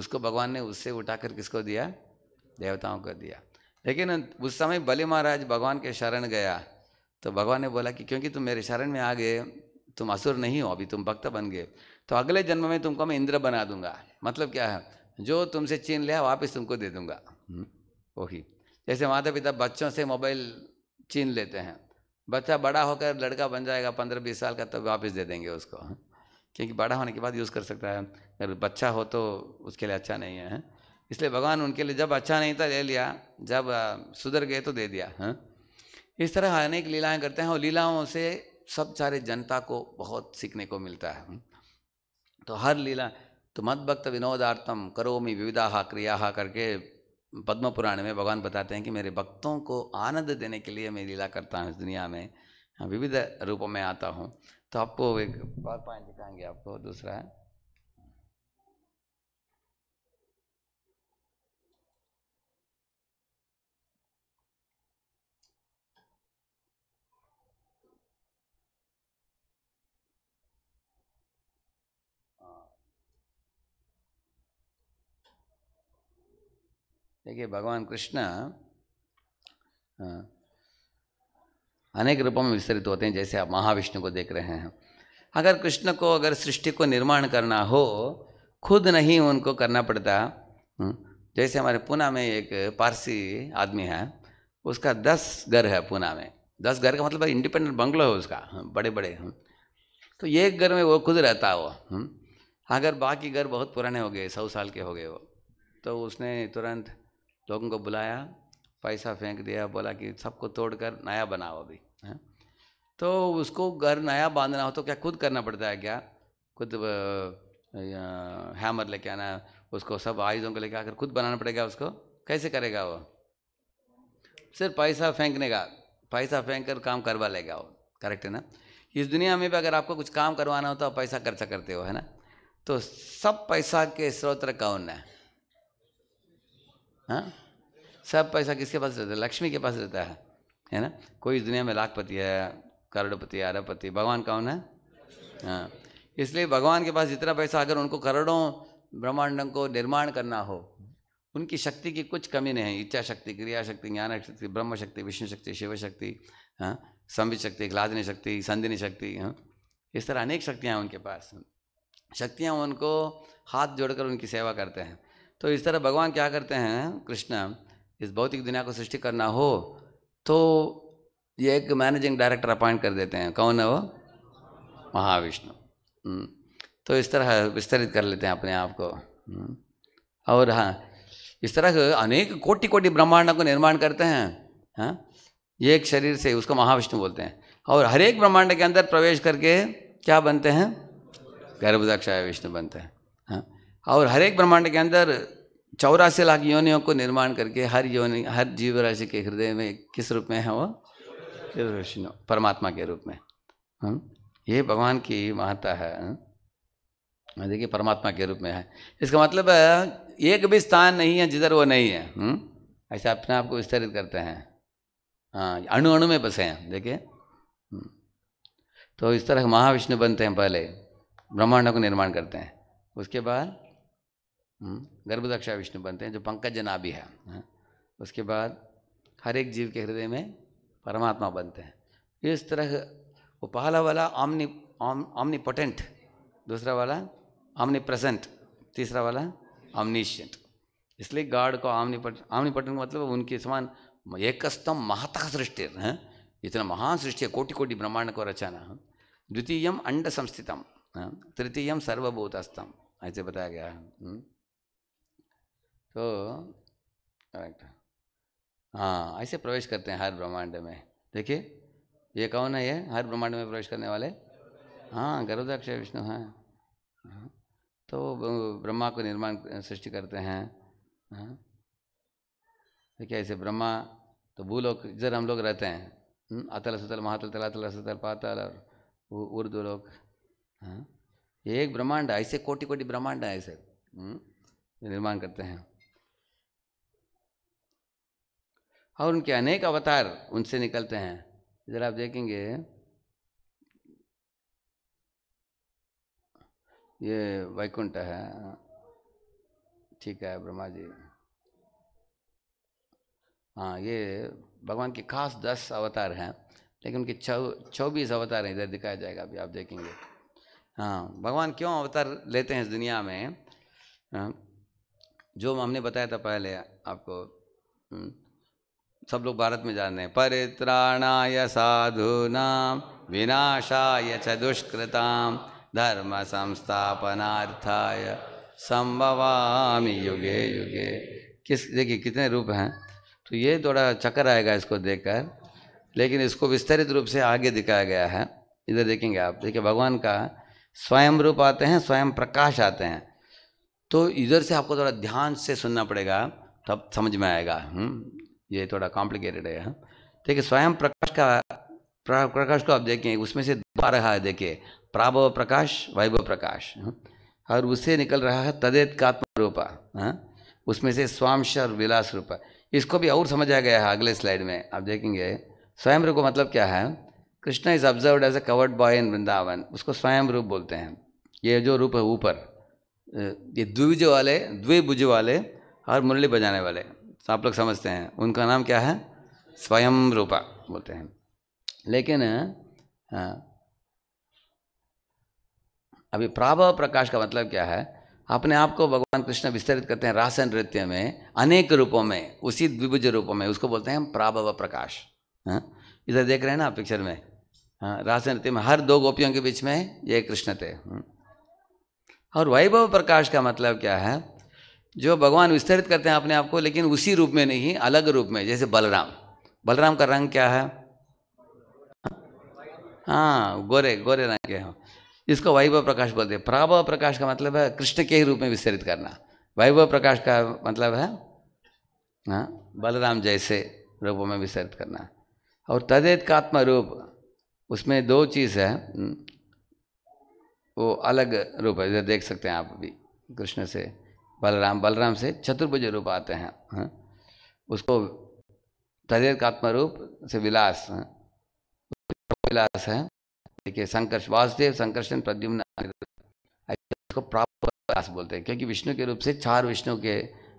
उसको भगवान ने उससे उठाकर किसको दिया देवताओं को दिया लेकिन उस समय बलि महाराज भगवान के शरण गया तो भगवान ने बोला कि क्योंकि तुम मेरे शरण में आ गए तुम असुर नहीं हो अभी तुम भक्त बन गए तो अगले जन्म में तुमको मैं इंद्र बना दूंगा मतलब क्या है जो तुमसे चीन लिया वापस तुमको दे दूंगा हम्म, वही जैसे माता पिता बच्चों से मोबाइल छीन लेते हैं बच्चा बड़ा होकर लड़का बन जाएगा पंद्रह बीस साल का तब तो वापस दे देंगे उसको क्योंकि बड़ा होने के बाद यूज़ कर सकता है अगर बच्चा हो तो उसके लिए अच्छा नहीं है इसलिए भगवान उनके लिए जब अच्छा नहीं था ले लिया जब सुधर गए तो दे दिया है हाँ। इस तरह अनेक लीलाएं करते हैं और लीलाओं से सब सारे जनता को बहुत सीखने को मिलता है तो हर लीला तो मद भक्त विनोदार्थम करोमी विविधा क्रिया करके पद्म पुराण में भगवान बताते हैं कि मेरे भक्तों को आनंद देने के लिए मैं लीला करता हूँ इस दुनिया में हाँ, विविध रूपों में आता हूँ तो आपको एक पावर पॉइंट दिखाएंगे आपको दूसरा है देखिए भगवान कृष्ण अनेक रूपों में विस्तृत होते हैं जैसे आप महाविष्णु को देख रहे हैं अगर कृष्ण को अगर सृष्टि को निर्माण करना हो खुद नहीं उनको करना पड़ता हम्म, जैसे हमारे पूना में एक पारसी आदमी है उसका दस घर है पूना में दस घर का मतलब इंडिपेंडेंट बंगलो है उसका हम्म, बड़े बड़े हम्म। तो एक घर में वो खुद रहता वो अगर बाकी घर बहुत पुराने हो गए सौ साल के हो गए वो तो उसने तुरंत लोगों को बुलाया पैसा फेंक दिया बोला कि सबको तोड़कर नया बनाओ अभी है तो उसको घर नया बांधना हो तो क्या खुद करना पड़ता है क्या खुद हैमर लेके आना उसको सब आयुधों को लेकर आकर खुद बनाना पड़ेगा उसको कैसे करेगा वो सिर्फ पैसा फेंकने का पैसा फेंक कर काम करवा लेगा वो करेक्ट है ना इस दुनिया में भी अगर आपको कुछ काम करवाना हो तो आप पैसा खर्चा करते हो है ना तो सब पैसा के स्रोत कौन है हाँ सब पैसा किसके पास रहता है लक्ष्मी के पास रहता है है ना कोई इस दुनिया में लाखपति है करोड़पति अरबपति भगवान कौन है हाँ इसलिए भगवान के पास जितना पैसा अगर उनको करोड़ों ब्रह्मांडों को निर्माण करना हो उनकी शक्ति की कुछ कमी नहीं है इच्छा शक्ति क्रिया शक्ति ज्ञान शक्ति ब्रह्म शक्ति विष्णु शक्ति शिव शक्ति हाँ शक्ति ग्लादिनी शक्ति संदिनी शक्ति हाँ इस तरह अनेक शक्तियाँ हैं उनके पास शक्तियाँ उनको हाथ जोड़कर उनकी सेवा करते हैं तो इस तरह भगवान क्या करते हैं कृष्ण इस भौतिक दुनिया को सृष्टि करना हो तो ये एक मैनेजिंग डायरेक्टर अपॉइंट कर देते हैं कौन है वो महाविष्णु हम्म। तो इस तरह विस्तृत कर लेते हैं अपने आप को हम्म। और हाँ इस तरह अनेक कोटि कोटि ब्रह्मांडों को निर्माण करते हैं हाँ एक शरीर से उसको महाविष्णु बोलते हैं और हर एक ब्रह्मांड के अंदर प्रवेश करके क्या बनते हैं गर्भदक्षाय विष्णु बनते हैं हाँ और हर एक ब्रह्मांड के अंदर चौरासी लाख योनियों को निर्माण करके हर योनि हर जीव राशि के हृदय में किस रूप में है वो विष्णु परमात्मा के रूप में ये भगवान की महत्ता है हाँ, देखिए परमात्मा के रूप में है इसका मतलब है एक भी स्थान नहीं है जिधर वो नहीं है हुँ? अपने आप को विस्तारित करते हैं हाँ अणु अणु में बसे हैं देखिए तो इस तरह महाविष्णु बनते हैं पहले ब्रह्मांडों को निर्माण करते हैं उसके बाद हम्म, गर्भदक्षा विष्णु बनते हैं जो पंकज जनाबी है हाँ। उसके बाद हर एक जीव के हृदय में परमात्मा बनते हैं इस तरह वो पहला वाला ऑमनी ऑमनी पोटेंट दूसरा वाला ऑमनी प्रेजेंट तीसरा वाला ऑमनीशियंट इसलिए गाड को आमनी पट आमनी पटन का मतलब उनके समान एकस्तम महतः सृष्टि है हाँ। इतना महान सृष्टि है कोटि कोटि ब्रह्मांड को रचना हाँ। द्वितीयम अंड संस्थितम तृतीयम सर्वभूतस्तम ऐसे बताया गया है तो करेक्ट हाँ ऐसे प्रवेश करते हैं हर ब्रह्मांड में देखिए ये कौन है ये हर ब्रह्मांड में प्रवेश करने वाले हाँ गर्भदक्ष विष्णु हैं हाँ, तो ब्रह्मा को निर्माण सृष्टि करते हैं हाँ, देखिए ऐसे ब्रह्मा तो भूलोक इधर हम लोग रहते हैं हम्म, अतल सतल महातल तला तला सतल पातल और उर्दू लोक हाँ, एक ब्रह्मांड ऐसे कोटि कोटि ब्रह्मांड है ऐसे हम्म, निर्माण करते हैं और उनके अनेक अवतार उनसे निकलते हैं जरा आप देखेंगे ये वैकुंठ है ठीक है ब्रह्मा जी हाँ ये भगवान के खास दस अवतार हैं लेकिन उनके चौ चौबीस अवतार हैं इधर दिखाया जाएगा अभी आप देखेंगे हाँ भगवान क्यों अवतार लेते हैं इस दुनिया में हाँ, जो हमने बताया था पहले आपको हम्म, सब लोग भारत में जाने रहे हैं परित्राणाय साधूनाम विनाशाय च दुष्कृताम धर्म संस्थापनार्थाय संभवामी युगे युगे किस देखिए कितने रूप हैं तो ये थोड़ा चक्कर आएगा इसको देखकर लेकिन इसको विस्तृत रूप से आगे दिखाया गया है इधर देखेंगे आप देखिए भगवान का स्वयं रूप आते हैं स्वयं प्रकाश आते हैं तो इधर से आपको थोड़ा ध्यान से सुनना पड़ेगा तब समझ में आएगा हम्म। ये थोड़ा कॉम्प्लिकेटेड है देखिए स्वयं प्रकाश का प्रकाश को आप देखें उसमें से दबा रहा है देखिए प्राभव प्रकाश वैभव प्रकाश हाँ। और उससे निकल रहा है तदेतकात्म रूपा हाँ। उसमें से स्वांश और विलास रूप इसको भी और समझा गया है अगले स्लाइड में आप देखेंगे स्वयं रूप मतलब क्या है Krishna is observe as a cowherd boy in Vrindavan उसको स्वयं रूप बोलते हैं ये जो रूप है ऊपर ये द्विज वाले द्विभुज वाले और मुरली बजाने वाले आप लोग समझते हैं उनका नाम क्या है स्वयं रूपा बोलते हैं लेकिन हाँ, अभी प्राभव प्रकाश का मतलब क्या है अपने आप को भगवान कृष्ण विस्तृत करते हैं रास नृत्य में अनेक रूपों में उसी द्विभुज रूपों में उसको बोलते हैं प्राभव प्रकाश हाँ, इधर देख रहे हैं ना आप पिक्चर में हाँ रास नृत्य में हर दो गोपियों के बीच में ये कृष्ण थे हम्म, और वैभव प्रकाश का मतलब क्या है जो भगवान विस्तरित करते हैं अपने आप को लेकिन उसी रूप में नहीं अलग रूप में जैसे बलराम बलराम का रंग क्या है हाँ गोरे गोरे रंग के हैं इसको वैभव प्रकाश बोलते हैं प्राभव प्रकाश का मतलब है कृष्ण के ही रूप में विस्तरित करना वैभव प्रकाश का मतलब है हाँ बलराम जैसे रूपों में विस्तरित करना और तदेतकात्म रूप उसमें दो चीज़ है हम्म, वो अलग रूप है जैसे देख सकते हैं आप भी कृष्ण से बलराम बलराम से चतुर्भुज रूप आते हैं हाँ। उसको उसको आत्म रूप से विलास हाँ। विलास है देखिए संकर्ष वासुदेव संकर्षण प्रद्युम्न इसको प्राप्त विलास बोलते हैं क्योंकि विष्णु के रूप से चार विष्णु के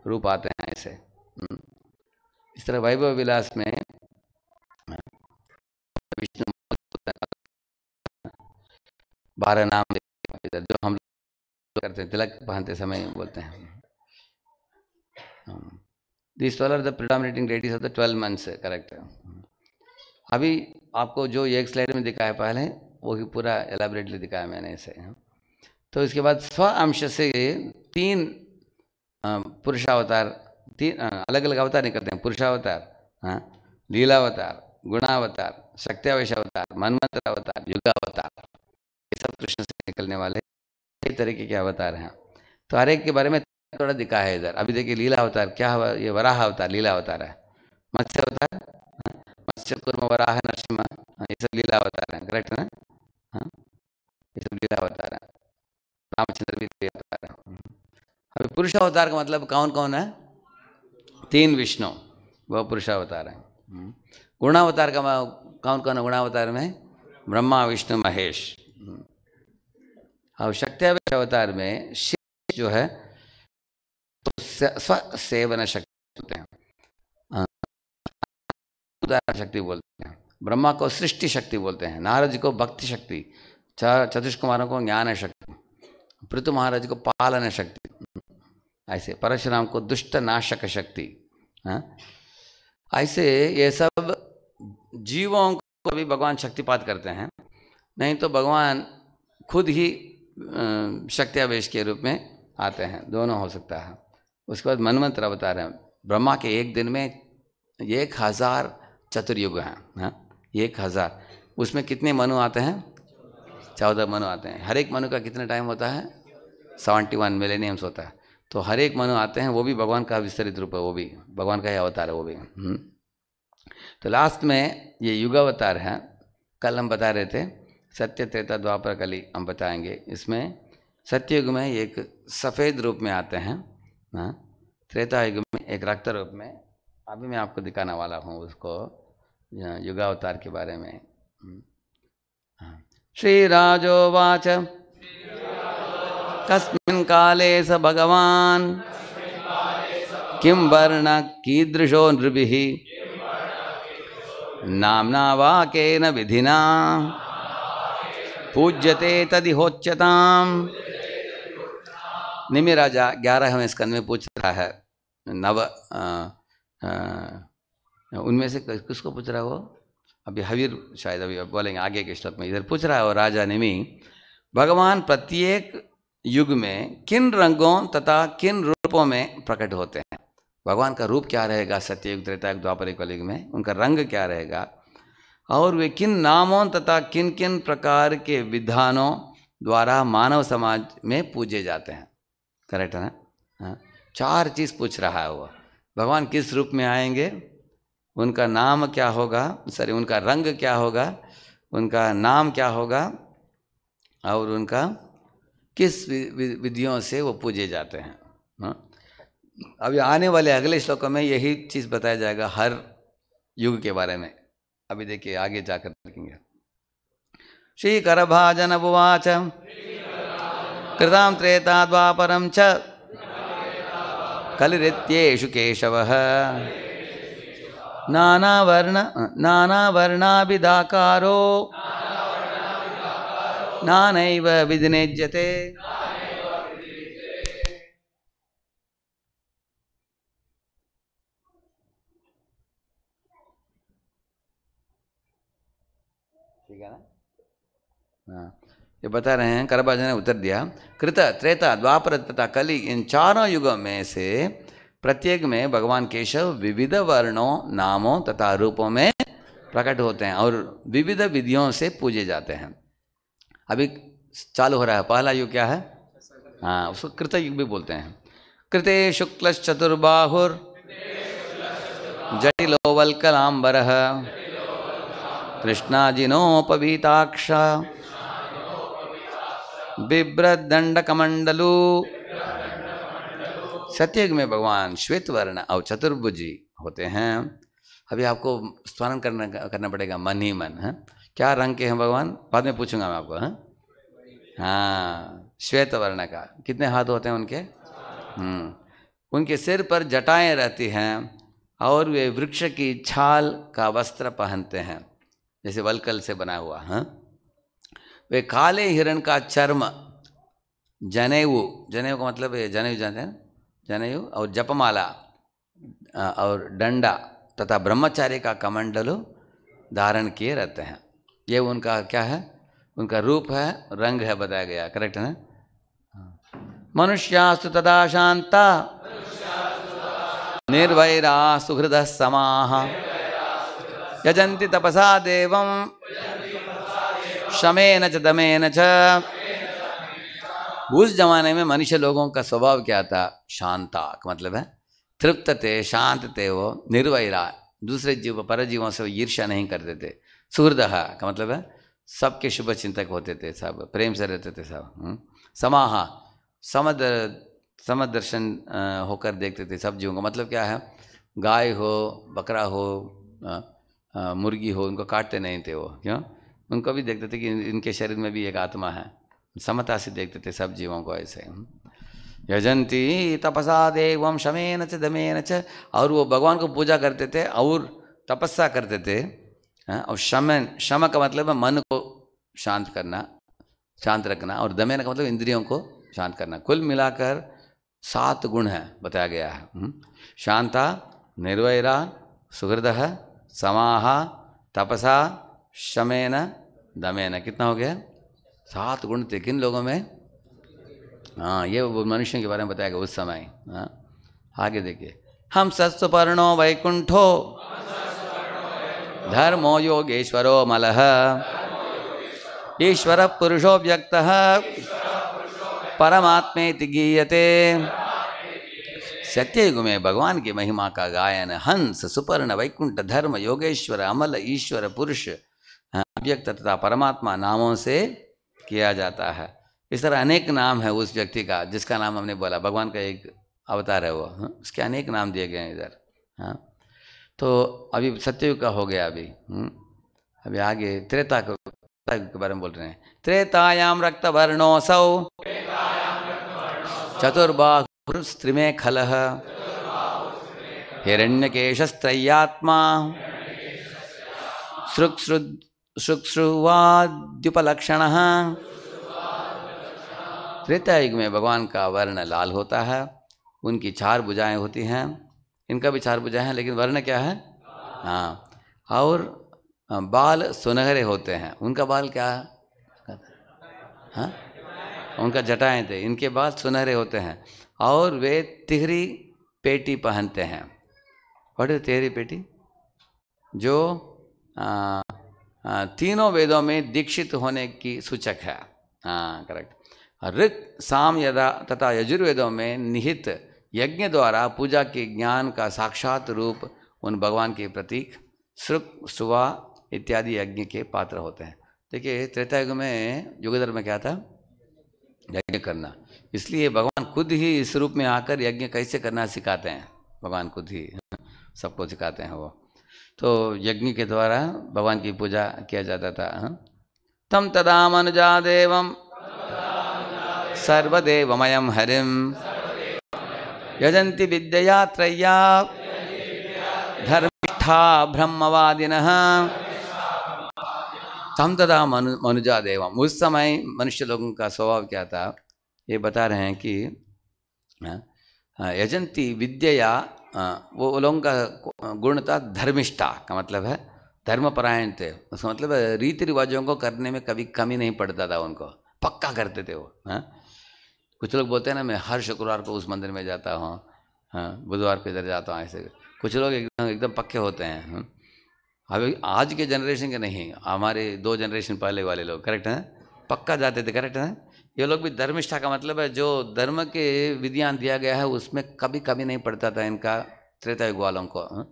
रूप आते हैं ऐसे हम्म। इस तरह वैभव विलास में विष्णु बारह नाम जो हम लोग करते हैं तिलक पहनते समय बोलते हैं this twelve are the predominating deities of the twelve months correct अभी आपको जो एक स्लाइड में दिखाया पहले वो ही पूरा एलेबरेटली दिखाया मैंने इसे तो इसके बाद स्व अंश से तीन पुरुषावतार तीन अलग अलग अवतार निकलते हैं पुरुषावतार हाँ लीलावतार गुणावतार शक्तिवेश अवतार मनमंत्र अवतार युगावतार ये सब कृष्ण से निकलने वाले ये तरीके क्या बता रहे हैं तो हर एक के बारे में थोड़ा दिखा है इधर अभी देखिए लीला अवतार क्या हुआ ये वराह अवतार लीला अवतार है मत्स्य अवतार हाँ? मत्स्य कुर्म वराह नरसिम्हा ये सब लीला अवतार है करेक्ट ना हाँ? ये सब लीला अवतार है रामचंद्र भी लीला अवतार है अभी पुरुष अवतार का मतलब कौन कौन है तीन विष्णु वह अवतार हम्म। है गुणावतार का कौन कौन है गुणावतार में ब्रह्मा विष्णु महेश हम्म। अब शक्ति अवतार में शेष जो है तो स्व सेवन शक्ति होते हैं हाँ। उदाहरण शक्ति बोलते हैं ब्रह्मा को सृष्टि शक्ति बोलते हैं नारद जी को भक्ति शक्ति चतुष कुमारों को ज्ञान शक्ति पृथु महाराज को पालन शक्ति ऐसे परशुराम को दुष्ट नाशक शक्ति हाँ। ऐसे ये सब जीवों को भी भगवान शक्तिपात करते हैं नहीं तो भगवान खुद ही शक्त्यावेश के रूप में आते हैं दोनों हो सकता है उसके बाद मनमंत्र अवतार हैं ब्रह्मा के एक दिन में एक हज़ार चतुर्युग हैं हाँ एक हज़ार उसमें कितने मनु आते हैं चौदह मनु आते हैं हर एक मनु का कितना टाइम होता है सेवेंटी वन मिलेनियम्स होता है तो हर एक मनु आते हैं वो भी भगवान का विस्तृत रूप है वो भी भगवान का ही अवतार है वो भी हम्म। तो लास्ट में ये युगावतार है कल हम बता रहे थे सत्य त्रेता द्वापर कली हम बताएंगे इसमें सत्ययुग में एक सफ़ेद रूप में आते हैं ना हाँ। त्रेता युग में एक रक्त रूप में अभी मैं आपको दिखाने वाला हूँ उसको युगावतार के बारे में हम्म। हाँ। श्री राजोवाच कस्मिन काले स भगवान किम वर्ण कीदृशो नृभि नामना वाक विधिना पूज्यते तदिहोच्यताम निमि राजा ग्यारहवें स्कंद में पूछ रहा है नव उनमें से किसको पूछ रहा है वो अभी हवीर शायद अभी बोलेंगे आगे के श्लोक में इधर पूछ रहा है वो राजा निमि भगवान प्रत्येक युग में किन रंगों तथा किन रूपों में प्रकट होते हैं भगवान का रूप क्या रहेगा सत्ययुग त्रेता द्वापर युग में उनका रंग क्या रहेगा और वे किन नामों तथा किन किन प्रकार के विधानों द्वारा मानव समाज में पूजे जाते हैं करेक्ट है ना हाँ। चार चीज़ पूछ रहा है वो भगवान किस रूप में आएंगे उनका नाम क्या होगा सॉरी उनका रंग क्या होगा उनका नाम क्या होगा और उनका किस विधियों से वो पूजे जाते हैं हाँ। अभी अब आने वाले अगले श्लोकों में यही चीज़ बताया जाएगा हर युग के बारे में अभी देखिए आगे जाकर देखेंगे श्री करभाजन उवाच कृतां त्रेता द्वापरं च कलिरित्येषु केशवः नानावर्ण नानावर्णाभिदाकारो नानैव विधिनेज्यते ये बता रहे हैं करबाजा ने उत्तर दिया कृत त्रेता द्वापर तथा कली इन चारों युगों में से प्रत्येक में भगवान केशव विविध वर्णों नामों तथा रूपों में प्रकट होते हैं और विविध विधियों से पूजे जाते हैं अभी चालू हो रहा है पहला युग क्या है हाँ उसको कृत युग भी बोलते हैं कृते शुक्ल चतुर्बाहुर जटिलोवल्कलांबर कृष्णाजिनोपवीताक्ष कमंडलू सत्ययुग में भगवान श्वेत वर्ण और चतुर्भुजी होते हैं अभी आपको स्मरण करना करना पड़ेगा मन ही मन है क्या रंग के हैं भगवान बाद में पूछूंगा मैं आपको हाँ हाँ श्वेत वर्ण का कितने हाथ होते हैं उनके हम्म, उनके सिर पर जटाएं रहती हैं और वे वृक्ष की छाल का वस्त्र पहनते हैं जैसे वलकल से बना हुआ हाँ वे काले हिरण का चर्म जनेऊ जनेऊ का मतलब जनेऊ जानते हैं जनेऊ और जपमाला और डंडा तथा ब्रह्मचार्य का कमंडलो धारण किए रहते हैं ये उनका क्या है उनका रूप है रंग है बताया गया करेक्ट है मनुष्यास्तु तदा शांता निर्भैरा सुहृद समाह यजंती तपसा देवम शमेन च दमेन च उस जमाने में मनुष्य लोगों का स्वभाव क्या था शांताक मतलब है तृप्त थे शांत थे वो निर्वैरा दूसरे जीव पर जीवों से ईर्ष्या नहीं करते थे सूर्दह का मतलब है सबके शुभ चिंतक होते थे सब प्रेम से रहते थे सब हम्म। समाह समदर समदर्शन होकर देखते थे सब जीवों का मतलब क्या है गाय हो बकरा हो मुर्गी हो उनको काटते नहीं थे वो क्यों उनको भी देखते थे कि इनके शरीर में भी एक आत्मा है समता से देखते थे सब जीवों को ऐसे यजंती तपसा देव शमेन च दमेन च और वो भगवान को पूजा करते थे और तपस्या करते थे हाँ, और शमन शम का मतलब है मन को शांत करना शांत रखना और दमेन का मतलब इंद्रियों को शांत करना कुल मिलाकर सात गुण है बताया गया है हम्म, शांता निर्वैरा सुहृद समाह तपसा शमेन दमे है ना कितना हो गया सात गुण थे किन लोगों में हाँ ये मनुष्य के बारे में बताएगा उस समय हाँ आगे देखिए हम सत्सुपर्णो वैकुंठो धर्मो योगेश्वरो मलह ईश्वर पुरुषो व्यक्त परमात्मे गीयते सत्ययुग में भगवान की महिमा का गायन हंस सुपर्ण वैकुंठ धर्म योगेश्वर अमल ईश्वर पुरुष अव्यक्त तथा परमात्मा नामों से किया जाता है इस तरह अनेक नाम है उस व्यक्ति का जिसका नाम हमने बोला भगवान का एक अवतार है वो हाँ? उसके अनेक नाम दिए गए हैं इधर हाँ तो अभी सत्ययुग का हो गया अभी हाँ? अभी आगे त्रेता को के बारे में बोल रहे हैं त्रेतायाम रक्त वर्णोसौ चतुर्बाहु स्त्रिमे खल हिरण्यकेशस्त्रय्यात्मा सृक्सृद शुक्रुवाद्युपलक्षण त्रेतायुग में भगवान का वर्ण लाल होता है उनकी चार बुझाएँ होती हैं इनका भी चार बुझाएँ हैं लेकिन वर्ण क्या है हाँ और बाल सुनहरे होते हैं उनका बाल क्या है हाँ उनका जटाएँ थे इनके बाल सुनहरे होते हैं और वे तिहरी पेटी पहनते हैं वट इज तिहरी पेटी जो आ, हाँ, तीनों वेदों में दीक्षित होने की सूचक है हाँ करेक्ट ऋग साम यदा तथा यजुर्वेदों में निहित यज्ञ द्वारा पूजा के ज्ञान का साक्षात रूप उन भगवान के प्रतीक श्रुक सुवा इत्यादि यज्ञ के पात्र होते हैं देखिए त्रेता युग में युगधर में क्या था यज्ञ करना इसलिए भगवान खुद ही इस रूप में आकर यज्ञ कैसे करना सिखाते हैं भगवान खुद ही हाँ, सबको सिखाते हैं वो तो यज्ञ के द्वारा भगवान की पूजा किया जाता था हाँ? तम तदा मनुजा देव सर्वदेवमय हरिम यजंती विद्या त्रैया धर्मिष्ठा ब्रह्मवादिन तम तदा मनु मनुजा देव उस समय मनुष्य लोगों का स्वभाव क्या था ये बता रहे हैं कि हाँ, हाँ, यजंती विद्या हाँ, वो लोगों का गुण था धर्मिष्ठा का मतलब है धर्मपरायण थे उसका मतलब रीति रिवाजों को करने में कभी कमी नहीं पड़ता था उनको पक्का करते थे वो हाँ कुछ लोग बोलते हैं ना मैं हर शुक्रवार को उस मंदिर में जाता हूँ हाँ बुधवार को इधर जाता हूँ ऐसे कुछ लोग एकदम एकदम पक्के होते हैं हाँ। अभी आज के जनरेशन के नहीं हमारे दो जनरेशन पहले वाले लोग करेक्ट हैं पक्का जाते थे करेक्ट हैं ये लोग भी धर्मिष्ठा का मतलब है जो धर्म के विधियां दिया गया है उसमें कभी कभी नहीं पड़ता था इनका त्रेता युग वालों को हाँ।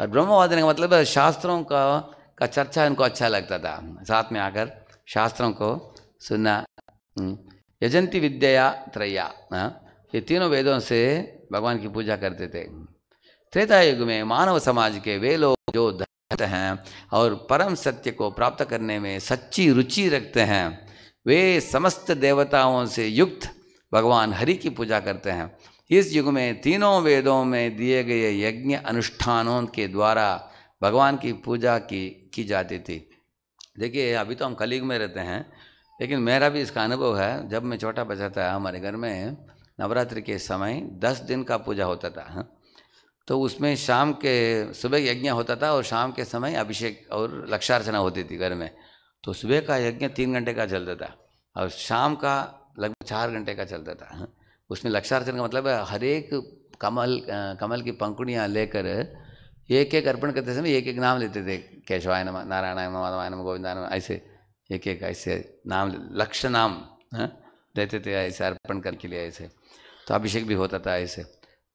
और ब्रह्मवादन का मतलब है शास्त्रों का का चर्चा इनको अच्छा लगता था साथ में आकर शास्त्रों को सुनना हाँ। यजंती विद्या त्रैया हाँ। ये तीनों वेदों से भगवान की पूजा करते थे त्रेता युग में मानव समाज के वे लोग जो धर्म हैं और परम सत्य को प्राप्त करने में सच्ची रुचि रखते हैं वे समस्त देवताओं से युक्त भगवान हरि की पूजा करते हैं इस युग में तीनों वेदों में दिए गए यज्ञ अनुष्ठानों के द्वारा भगवान की पूजा की की जाती थी देखिए अभी तो हम कलयुग में रहते हैं लेकिन मेरा भी इसका अनुभव है जब मैं छोटा बच्चा था हमारे घर में नवरात्रि के समय दस दिन का पूजा होता था हाँ। तो उसमें शाम के सुबह यज्ञ होता था और शाम के समय अभिषेक और लक्षार्चना होती थी घर में तो सुबह का यज्ञ तीन घंटे का चलता था और शाम का लगभग चार घंटे का चलता था उसमें लक्षार्चन का मतलब हर एक कमल कमल की पंखुड़ियाँ लेकर एक एक अर्पण करते समय एक एक नाम लेते थे केशवाय नम नारायण नम माधवाय नम गोविंदाय नम ऐसे एक एक ऐसे नाम लक्ष्य नाम लेते थे ऐसे अर्पण करने के लिए ऐसे तो अभिषेक भी होता था ऐसे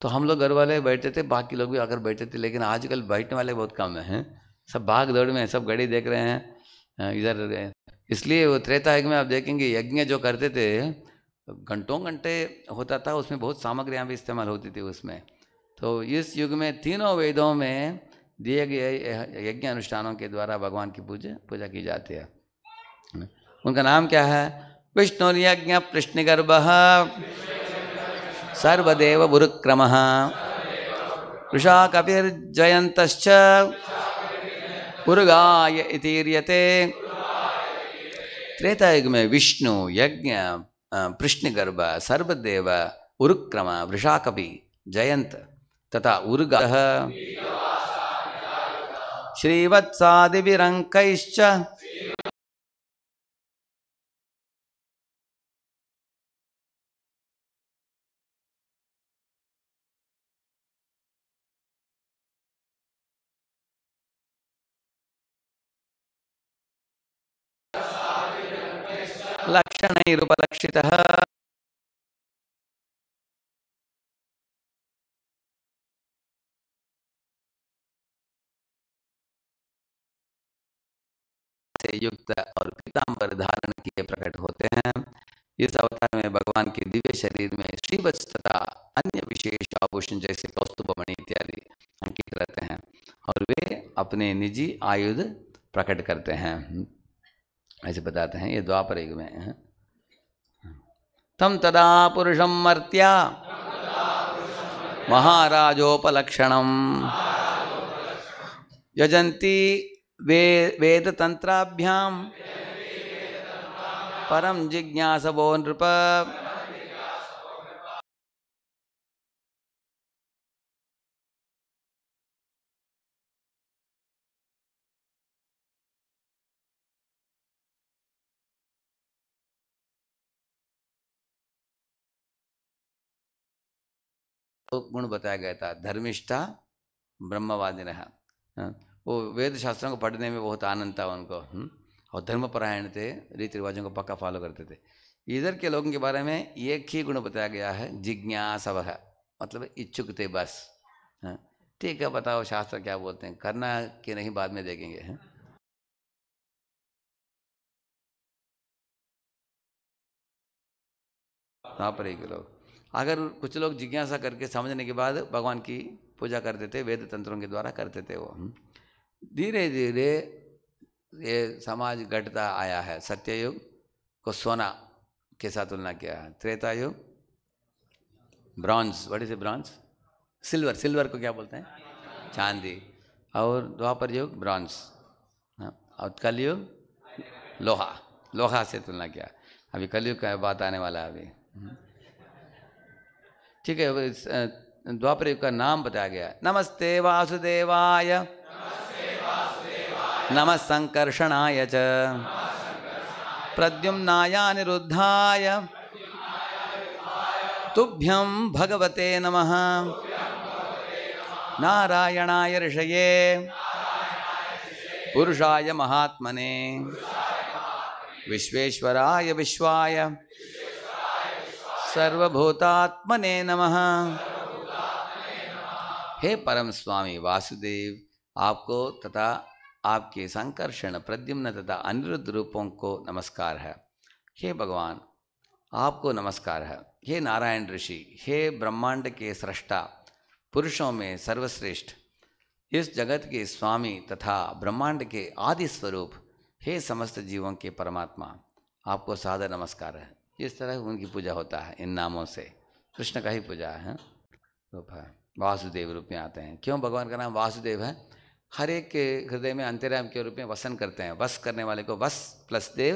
तो हम लोग घर वाले बैठते थे बाकी लोग भी आकर बैठते थे लेकिन आजकल बैठने वाले बहुत कम हैं सब भाग दौड़ में सब गड़ी देख रहे हैं हाँ, इधर इसलिए वो त्रेता युग में आप देखेंगे यज्ञ जो करते थे घंटों घंटे होता था उसमें बहुत सामग्रियाँ भी इस्तेमाल होती थी उसमें तो इस युग में तीनों वेदों में दिए गए यज्ञ अनुष्ठानों के द्वारा भगवान की पूजा पूजा की जाती है उनका नाम क्या है यज्ञ कृष्ण गर्भ सर्वदेव गुरुक्रम विषा कपिर्जयंत उर्गाय इतीर्यते त्रेतायुग में विष्णु यज्ञ पृष्णगर्भ सर्वदेव उरुक्रम वृषाकपि जयंत तथा उर्ग श्रीवत्सादिभिरङ्कैश्च निरुपलक्षितः से युक्त और पीताम्बर धारण किए प्रकट होते हैं इस अवतार में भगवान के दिव्य शरीर में श्रीवत्स तथा अन्य विशेष आभूषण जैसे कौस्तुभमणि इत्यादि अंकित रहते हैं और वे अपने निजी आयुध प्रकट करते हैं ऐसे बताते हैं ये द्वापर युग में है तम तदा पुरुषं मर्त्या महाराजोपलक्षणं यजन्ति वे वेदतन्त्राभ्यां परं जिज्ञासवो नृप गुण बताया गया था धर्मिष्ठा ब्रह्मवादी रहा वो वेद शास्त्रों को पढ़ने में बहुत आनंद था उनको हम्म। और धर्मपरायण थे रीति रिवाजों को पक्का फॉलो करते थे इधर के लोगों के बारे में एक ही गुण बताया गया है जिज्ञासव मतलब इच्छुक थे बस हाँ। ठीक है बताओ शास्त्र क्या बोलते हैं करना कि नहीं बाद में देखेंगे है? हाँ। के लोग अगर कुछ लोग जिज्ञासा करके समझने के बाद भगवान की पूजा करते थे वेद तंत्रों के द्वारा करते थे वो हम्म। धीरे धीरे ये समाज घटता आया है सत्ययुग को सोना के साथ तुलना किया है Treta Yuga bronze what is a bronze silver silver को क्या बोलते हैं चांदी और द्वापर युग ब्रॉन्ज हाँ, और कलयुग लोहा लोहा से तुलना किया अभी कलयुग का बात आने वाला है अभी हम्म। ठीक है द्वापर युग का नाम बताया गया नमस्ते वासुदेवाय नम संकर्षणाय च प्रद्युम्नाया निरुद्धाय तुभ्यं भगवते नमः नारायणाय ऋषये पुरुषाय महात्मने विश्वेश्वराय विश्वाय सर्वभूतात्मने नमः हे परम स्वामी वासुदेव आपको तथा आपके संकर्षण प्रद्युम्न तथा अनिरुद्ध रूपों को नमस्कार है हे भगवान आपको नमस्कार है हे नारायण ऋषि हे ब्रह्मांड के सृष्टा पुरुषों में सर्वश्रेष्ठ इस जगत के स्वामी तथा ब्रह्मांड के आदि स्वरूप हे समस्त जीवों के परमात्मा आपको सादर नमस्कार है इस तरह उनकी पूजा होता है इन नामों से कृष्ण का ही पूजा है रूप तो है वासुदेव रूप में आते हैं क्यों भगवान का नाम वासुदेव है हर एक के हृदय में अंतराम के रूप में वसन करते हैं वस करने वाले को वस प्लस देव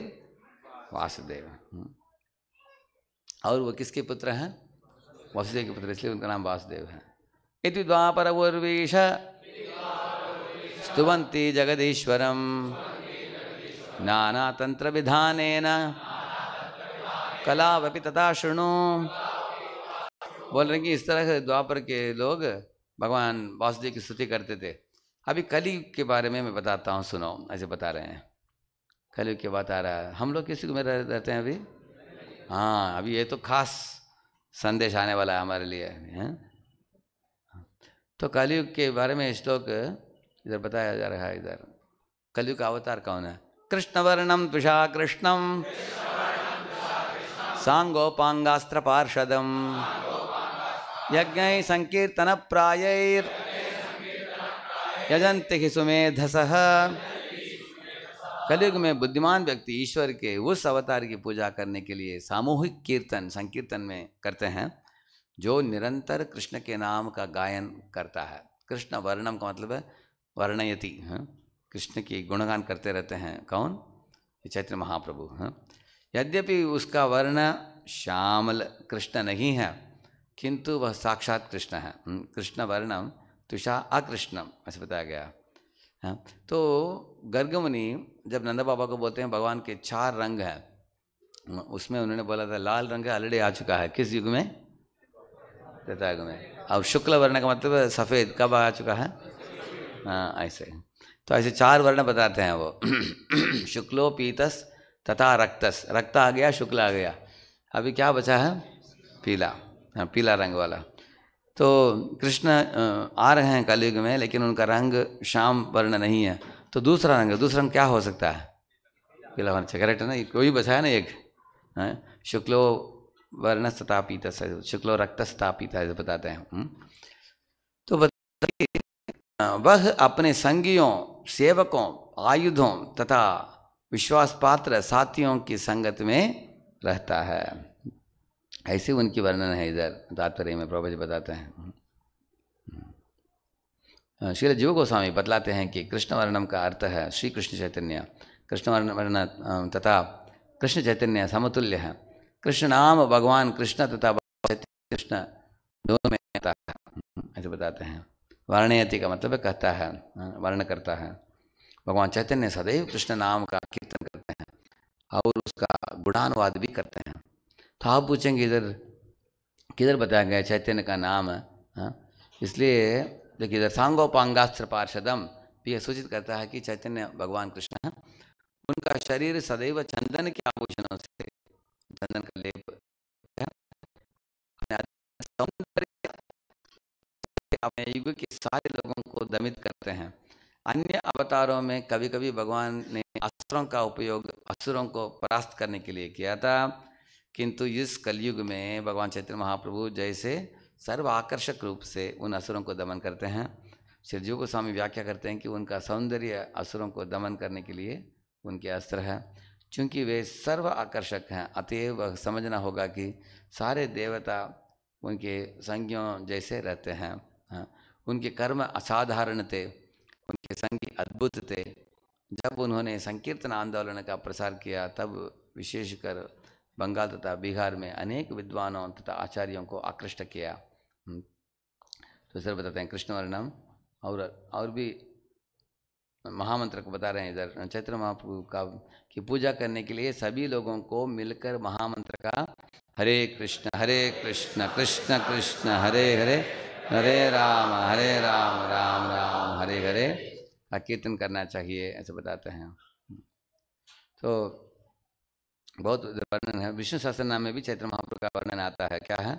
वासुदेव हम्म। और वो किसके पुत्र हैं वासुदेव के पुत्र इसलिए उनका नाम वासुदेव है इति द्वापर उर्वीश स्तुवंती जगदीश्वरम नाना तंत्र विधान कला कलावपि तथा शुणु बोल रहे कि इस तरह से द्वापर के लोग भगवान वासुदेव की स्तुति करते थे अभी कली के बारे में मैं बताता हूँ सुनो ऐसे बता रहे हैं कलयुग की बात आ रहा है हम लोग किसी को में रहते हैं अभी हाँ अभी ये तो खास संदेश आने वाला है हमारे लिए हैं तो कलयुग के बारे में श्लोक इधर बताया जा रहा है इधर कलयुग का अवतार कौन है कृष्णवर्णम तुषा कृष्णम सांगोपांगास्त्र पार्षद यज्ञ संकीर्तन प्रायर यजंति ही सुमेधस कलयुग में बुद्धिमान व्यक्ति ईश्वर के उस अवतार की पूजा करने के लिए सामूहिक कीर्तन संकीर्तन में करते हैं जो निरंतर कृष्ण के नाम का गायन करता है कृष्ण वर्णम का मतलब है वर्णयति कृष्ण की गुणगान करते रहते हैं कौन चैत्र महाप्रभु हैं यद्यपि उसका वर्ण श्यामल कृष्ण नहीं है किंतु वह साक्षात कृष्ण है हम्म, कृष्ण वर्णम तुषा अकृष्णम ऐसे बताया गया है हाँ, तो गर्गमुनि जब नंदा बाबा को बोलते हैं भगवान के चार रंग हैं उसमें उन्होंने बोला था लाल रंग ऑलरेडी आ चुका है किस युग में तथा युग में अब शुक्ल वर्ण का मतलब सफ़ेद कब आ चुका है हाँ ऐसे तो ऐसे चार वर्ण बताते हैं वो शुक्लो पीतस तथा रक्तस रक्त आ गया शुक्ल आ गया अभी क्या बचा है पीला हाँ पीला रंग वाला तो कृष्ण आ रहे हैं कलयुग में लेकिन उनका रंग श्याम वर्ण नहीं है तो दूसरा रंग दूसरा रंग क्या हो सकता है पीला वर्ण अच्छा करेक्ट है ना कोई बचा है ना एक है हाँ? शुक्लो वर्ण स्थापित शुक्लो रक्त स्थापित है बताते हैं हम्म। तो वह अपने संगियों सेवकों आयुधों तथा विश्वास पात्र साथियों की संगत में रहता है ऐसे उनकी वर्णन है इधर तात्पर्य में प्रभु जी बताते हैं श्री जीव गोस्वामी बतलाते हैं कि कृष्ण वर्णम का अर्थ है श्री कृष्ण चैतन्य कृष्ण वर्ण वर्ण तथा कृष्ण चैतन्य समतुल्य है कृष्ण नाम भगवान कृष्ण तथा कृष्ण दोनों में ऐसे बताते हैं वर्णयति का मतलब कहता है वर्ण करता है भगवान चैतन्य सदैव कृष्ण नाम का कीर्तन करते हैं और उसका गुणानुवाद भी करते हैं तो आप पूछेंगे इधर किधर बताया गया चैतन्य का नाम है हा? इसलिए देखिए इधर सांगोपांगास्त्र पार्षदम भी यह सूचित करता है कि चैतन्य भगवान कृष्ण है उनका शरीर सदैव चंदन के आभूषणों से चंदन का लेप सौंदर्य अपने युग के सारे लोगों को दमित करते हैं अन्य अवतारों में कभी कभी भगवान ने अस्त्रों का उपयोग असुरों को परास्त करने के लिए किया था किंतु इस कलयुग में भगवान चैत्र महाप्रभु जैसे सर्व आकर्षक रूप से उन असुरों को दमन करते हैं श्री जीव गोस्वामी व्याख्या करते हैं कि उनका सौंदर्य असुरों को दमन करने के लिए उनके अस्त्र है क्योंकि वे सर्व आकर्षक हैं अतएव समझना होगा कि सारे देवता उनके संज्ञों जैसे रहते हैं हाँ, उनके कर्म असाधारण थे उनके संगीत अद्भुत थे जब उन्होंने संकीर्तन आंदोलन का प्रसार किया तब विशेषकर बंगाल तथा बिहार में अनेक विद्वानों तथा आचार्यों को आकृष्ट किया हम्म, तो सर बताते हैं कृष्णवर्णम और और भी महामंत्र को बता रहे हैं इधर चैत्र महाप्रभु का की पूजा करने के लिए सभी लोगों को मिलकर महामंत्र का हरे कृष्ण हरे कृष्ण कृष्ण कृष्ण हरे हरे हरे राम हरे राम राम राम हरे हरे का कीर्तन करना चाहिए ऐसे बताते हैं तो बहुत वर्णन है विष्णु शास्त्र नाम में भी चैत्र महाप्रभु का वर्णन आता है क्या है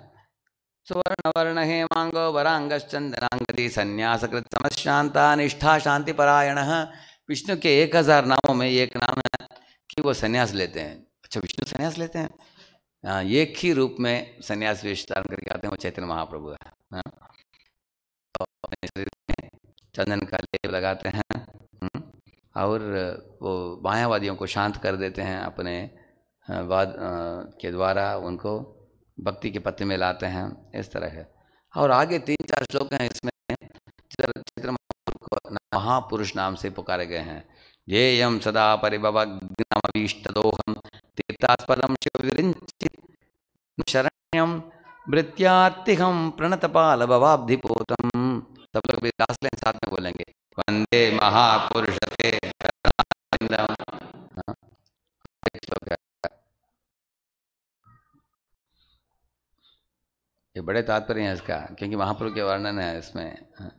सुवर्ण वर्ण हे मांगो वरांगश्चंदनांगति संन्यास कृत समशांता निष्ठा शांति परायण विष्णु के एक हजार नामों में एक नाम है कि वो संन्यास लेते हैं अच्छा विष्णु संन्यास लेते हैं हाँ, एक ही रूप में संन्यास विस्तार करके आते हैं वो चैतन्य महाप्रभु है हाँ। अपने शरीर में चंदन का लेप लगाते हैं हम्म, और वो मायावादियों को शांत कर देते हैं अपने वाद के द्वारा उनको भक्ति के पत्ते में लाते हैं इस तरह है और आगे तीन चार श्लोक हैं इसमें चित्र महापुरुष नाम से पुकारे गए हैं ये यम सदा परिभवग्नामीष्टदोहम तीर्थास्पदम शिवविरिंचित शरण्यम भृत्यार्तिहम प्रणतपाल भवाब्धिपोतम साथ में बोलेंगे वंदे महापुरुषते हाँ, ये बड़े तात्पर्य है इसका क्योंकि महापुरुष के वर्णन है इसमें हाँ।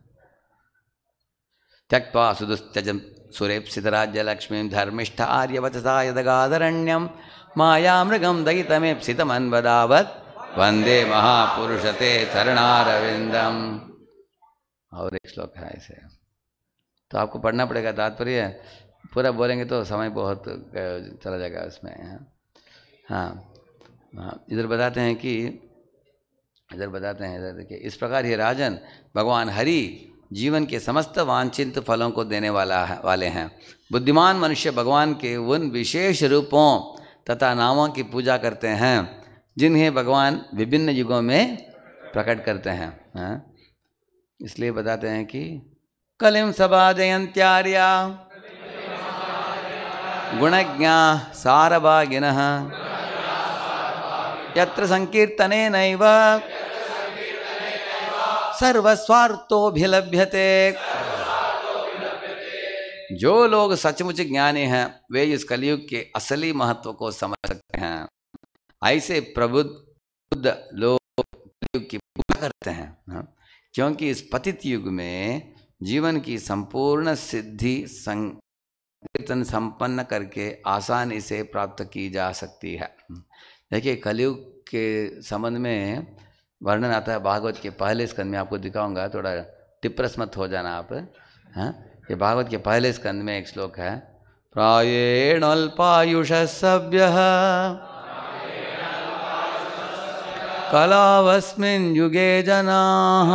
त्यक्वा सुदुस्तज सुरेप्सितराज्यलक्ष्मीं धर्मिष्ठ आर्यवचसा यदगादरण्यं मायामृगं दयितमेप्सितमन्वदावत् वंदे महापुरुषते तरणारविंदम और एक श्लोक है ऐसे तो आपको पढ़ना पड़ेगा तात्पर्य पूरा बोलेंगे तो समय बहुत चला जाएगा उसमें हाँ हाँ इधर बताते हैं कि इधर बताते हैं इधर देखिए इस प्रकार ही राजन भगवान हरि जीवन के समस्त वांछित फलों को देने वाला है वाले हैं बुद्धिमान मनुष्य भगवान के उन विशेष रूपों तथा नामों की पूजा करते हैं जिन्हें भगवान विभिन्न युगों में प्रकट करते हैं हाँ? इसलिए बताते हैं कि कलिम सभा जयंत्यार्या गुणज्ञा सारभागिन यत्र संकीर्तन नैव सर्वस्वार्थोभिलभ्यते जो लोग सचमुच ज्ञानी हैं वे इस कलयुग के असली महत्व को समझ सकते हैं ऐसे प्रबुद्ध लोग कलयुग की पूजा करते हैं क्योंकि इस पतित युग में जीवन की संपूर्ण सिद्धि संकीर्तन संपन्न करके आसानी से प्राप्त की जा सकती है देखिए कलयुग के संबंध में वर्णन आता है भागवत के पहले स्कंद में आपको दिखाऊंगा थोड़ा टिप्रस मत हो जाना आप हैं हाँ? ये भागवत के पहले स्कंद में एक श्लोक है प्राएणल्पायुष सभ्य कलावस्मिन् युगे जनाः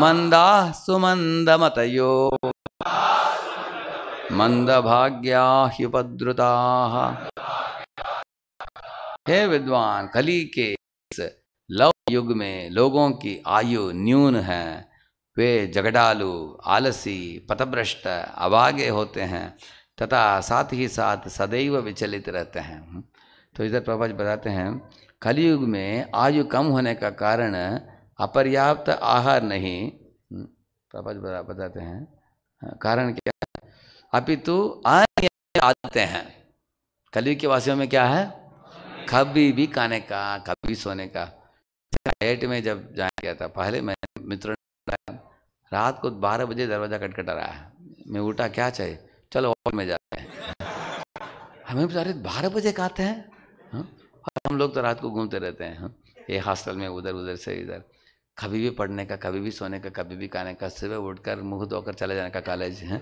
मन्दाः सुमन्दमतयो हे विद्वान कली के इस लव युग में लोगों की आयु न्यून है वे जगडालु आलसी पथभ्रष्ट अभागे होते हैं तथा साथ ही साथ सदैव विचलित रहते हैं तो इधर प्रभाज बताते हैं कलयुग में आयु कम होने का कारण अपर्याप्त आहार नहीं हम्म, प्रभाज बताते हैं हाँ, कारण क्या अपितु आते हैं कलयुग के वासियों में क्या है कभी भी खाने का कभी सोने का एट में जब जाया गया था पहले मैं मित्र रात को बारह बजे दरवाज़ा कटकटा रहा है मैं उठा क्या चाहिए चलो हॉल में जाते हैं हमें बेचारे बारह बजे खाते हैं हाँ हम लोग तो रात को घूमते रहते हैं हाँ ये हॉस्टल में उधर उधर से इधर कभी भी पढ़ने का कभी भी सोने का कभी भी खाने का सुबह उठकर मुँह धोकर चले जाने का कॉलेज है हाँ।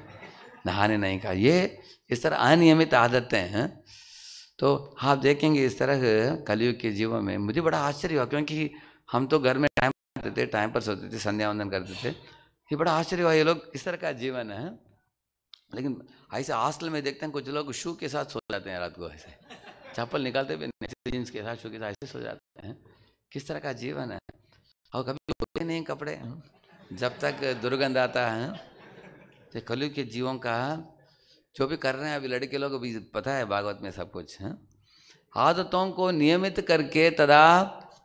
नहाने नहीं का ये इस तरह अनियमित आदतें हैं तो आप देखेंगे इस तरह कलयुग के जीवन में मुझे बड़ा आश्चर्य हुआ क्योंकि हम तो घर में टाइम करते थे टाइम पर सोते थे संध्या वंदन करते थे ये बड़ा आश्चर्य हुआ ये लोग इस तरह का जीवन है लेकिन ऐसे हॉस्टल में देखते हैं कुछ लोग शू के साथ सो जाते हैं रात को ऐसे चप्पल निकालते हुए जींस के साथ शू ऐसे सो जाते हैं किस तरह का जीवन है और कभी होते नहीं कपड़े हम्म। जब तक दुर्गंध आता है तो कलयुग के जीवों का जो भी कर रहे हैं अभी लड़के लोग अभी पता है भागवत में सब कुछ है आदतों को नियमित करके तदा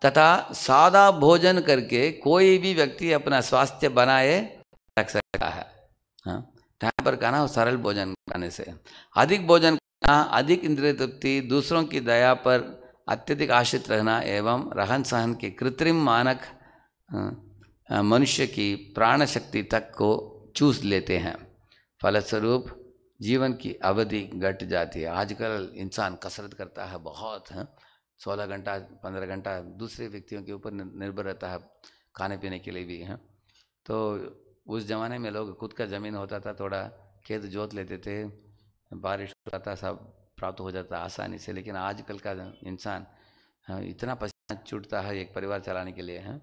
तथा सादा भोजन करके कोई भी व्यक्ति अपना स्वास्थ्य बनाए रख सकता है हाँ टाइम पर खाना और सरल भोजन खाने से अधिक भोजन यहाँ अधिक इंद्रिय तृप्ति दूसरों की दया पर अत्यधिक आश्रित रहना एवं रहन सहन के कृत्रिम मानक मनुष्य की प्राण शक्ति तक को चूस लेते हैं फलस्वरूप जीवन की अवधि घट जाती है आजकल इंसान कसरत करता है बहुत है सोलह घंटा पंद्रह घंटा दूसरे व्यक्तियों के ऊपर निर्भर रहता है खाने पीने के लिए भी हैं तो उस ज़माने में लोग खुद का ज़मीन होता था थोड़ा खेत जोत लेते थे बारिश हो जाता सब प्राप्त हो जाता आसानी से लेकिन आजकल का इंसान हाँ, इतना पसीना छूटता है एक परिवार चलाने के लिए है हाँ।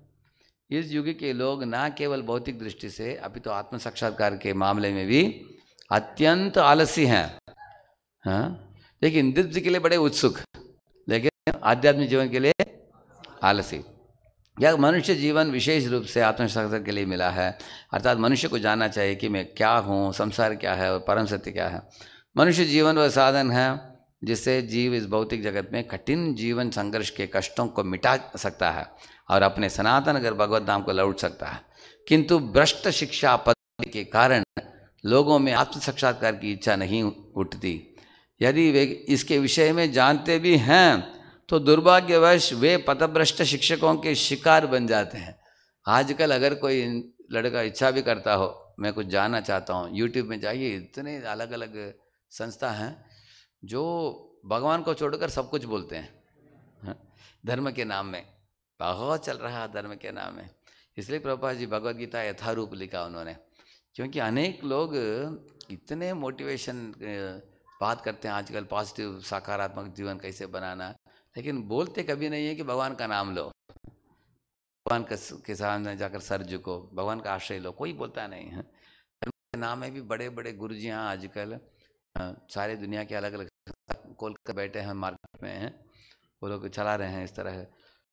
इस युग के लोग ना केवल भौतिक दृष्टि से अभी तो आत्म साक्षात्कार के मामले में भी अत्यंत आलसी हैं हाँ लेकिन दिव्य के लिए बड़े उत्सुक लेकिन आध्यात्मिक जीवन के लिए आलसी यह मनुष्य जीवन विशेष रूप से आत्मसाक्षर के लिए मिला है अर्थात मनुष्य को जानना चाहिए कि मैं क्या हूँ संसार क्या है और परम सत्य क्या है मनुष्य जीवन वह साधन है जिससे जीव इस भौतिक जगत में कठिन जीवन संघर्ष के कष्टों को मिटा सकता है और अपने सनातन अगर भगवत धाम को लौट सकता है किंतु भ्रष्ट शिक्षा पद्धति के कारण लोगों में आत्म साक्षात्कार की इच्छा नहीं उठती यदि वे इसके विषय में जानते भी हैं तो दुर्भाग्यवश वे पथभ्रष्ट शिक्षकों के शिकार बन जाते हैं आजकल अगर कोई लड़का इच्छा भी करता हो मैं कुछ जानना चाहता हूँ यूट्यूब में जाइए इतने अलग अलग संस्था हैं जो भगवान को छोड़कर सब कुछ बोलते हैं हाँ, धर्म के नाम में बहुत चल रहा है धर्म के नाम में इसलिए प्रभा जी भगवदगीता यथारूप लिखा उन्होंने क्योंकि अनेक लोग इतने मोटिवेशन बात करते हैं आजकल पॉजिटिव सकारात्मक जीवन कैसे बनाना लेकिन बोलते कभी नहीं है कि भगवान का नाम लो भगवान के सामने जाकर सर झुको भगवान का आश्रय लो कोई बोलता नहीं है धर्म के नाम में भी बड़े बड़े गुरुजियाँ आजकल सारे दुनिया के अलग अलग कोल कर बैठे हैं मार्केट में हैं वो लोग चला रहे हैं इस तरह है।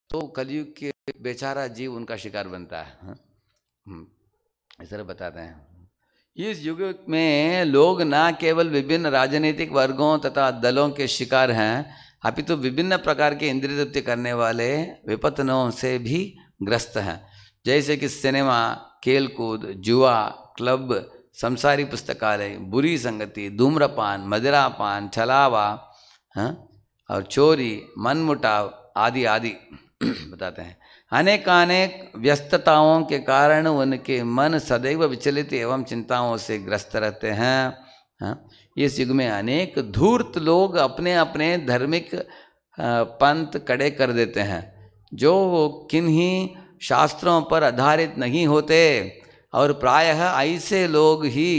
तो कलयुग के बेचारा जीव उनका शिकार बनता है हाँ। हम्म, इस तरह बताते हैं इस युग में लोग ना केवल विभिन्न राजनीतिक वर्गों तथा दलों के शिकार हैं अपितु तो विभिन्न प्रकार के इंद्रिय तृप्ति करने वाले विपत्नों से भी ग्रस्त हैं जैसे कि सिनेमा खेलकूद जुआ क्लब संसारी पुस्तकालय बुरी संगति धूम्रपान मदिरापान छलावा हाँ और चोरी मनमुटाव आदि आदि बताते हैं अनेकानेक व्यस्तताओं के कारण उनके मन सदैव विचलित एवं चिंताओं से ग्रस्त रहते हैं हाँ इस युग में अनेक धूर्त लोग अपने अपने धार्मिक पंथ कड़े कर देते हैं जो किन्हीं शास्त्रों पर आधारित नहीं होते और प्रायः ऐसे लोग ही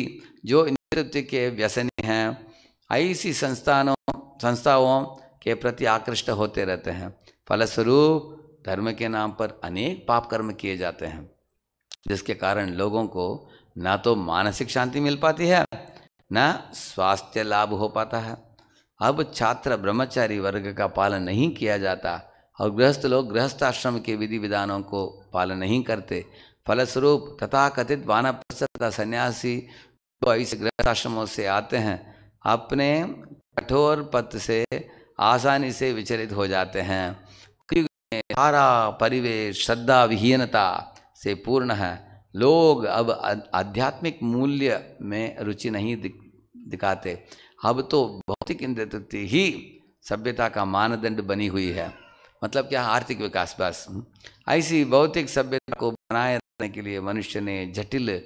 जो नेतृत्व के व्यसनी हैं ऐसी संस्थानों संस्थाओं के प्रति आकृष्ट होते रहते हैं फलस्वरूप धर्म के नाम पर अनेक पाप कर्म किए जाते हैं जिसके कारण लोगों को ना तो मानसिक शांति मिल पाती है ना स्वास्थ्य लाभ हो पाता है अब छात्र ब्रह्मचारी वर्ग का पालन नहीं किया जाता और गृहस्थ लोग गृहस्थ आश्रम के विधि विधानों को पालन नहीं करते फलस्वरूप तथा कथित वानप्रस्थ तथा सन्यासी जो तो ऐसे गृहस्थाश्रमों से आते हैं अपने कठोर पथ से आसानी से विचलित हो जाते हैं सारा परिवेश श्रद्धा विहीनता से पूर्ण है लोग अब आध्यात्मिक मूल्य में रुचि नहीं दिखाते अब तो भौतिक इंद्रतृप्ति ही सभ्यता का मानदंड बनी हुई है मतलब क्या आर्थिक विकास बस ऐसी भौतिक सभ्यता को बनाए करने के लिए मनुष्य ने जटिल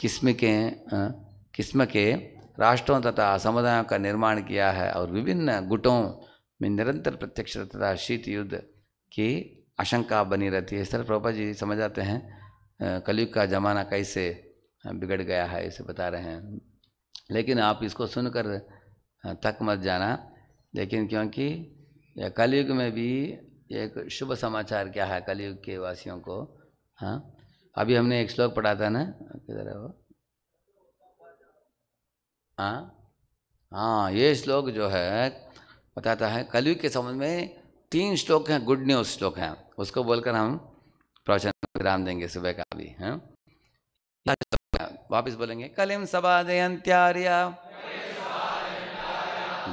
किस्म के किस्म के राष्ट्रों तथा समुदायों का निर्माण किया है और विभिन्न गुटों में निरंतर प्रत्यक्ष तथा शीत युद्ध की आशंका बनी रहती है इस तरह प्रभा जी समझाते हैं कलयुग का जमाना कैसे बिगड़ गया है इसे बता रहे हैं लेकिन आप इसको सुनकर तक मत जाना लेकिन क्योंकि कलयुग में भी एक शुभ समाचार क्या है कलयुग के वासियों को हाँ अभी हमने एक श्लोक पढ़ा था ना किधर है वो हाँ हाँ ये श्लोक जो है बताता है कलयुग के संबंध में तीन श्लोक हैं गुड न्यूज श्लोक हैं उसको बोलकर हम प्रवचन विराम देंगे सुबह का भी हैं हाँ? वापिस बोलेंगे कलिम सबादयंत्यार्य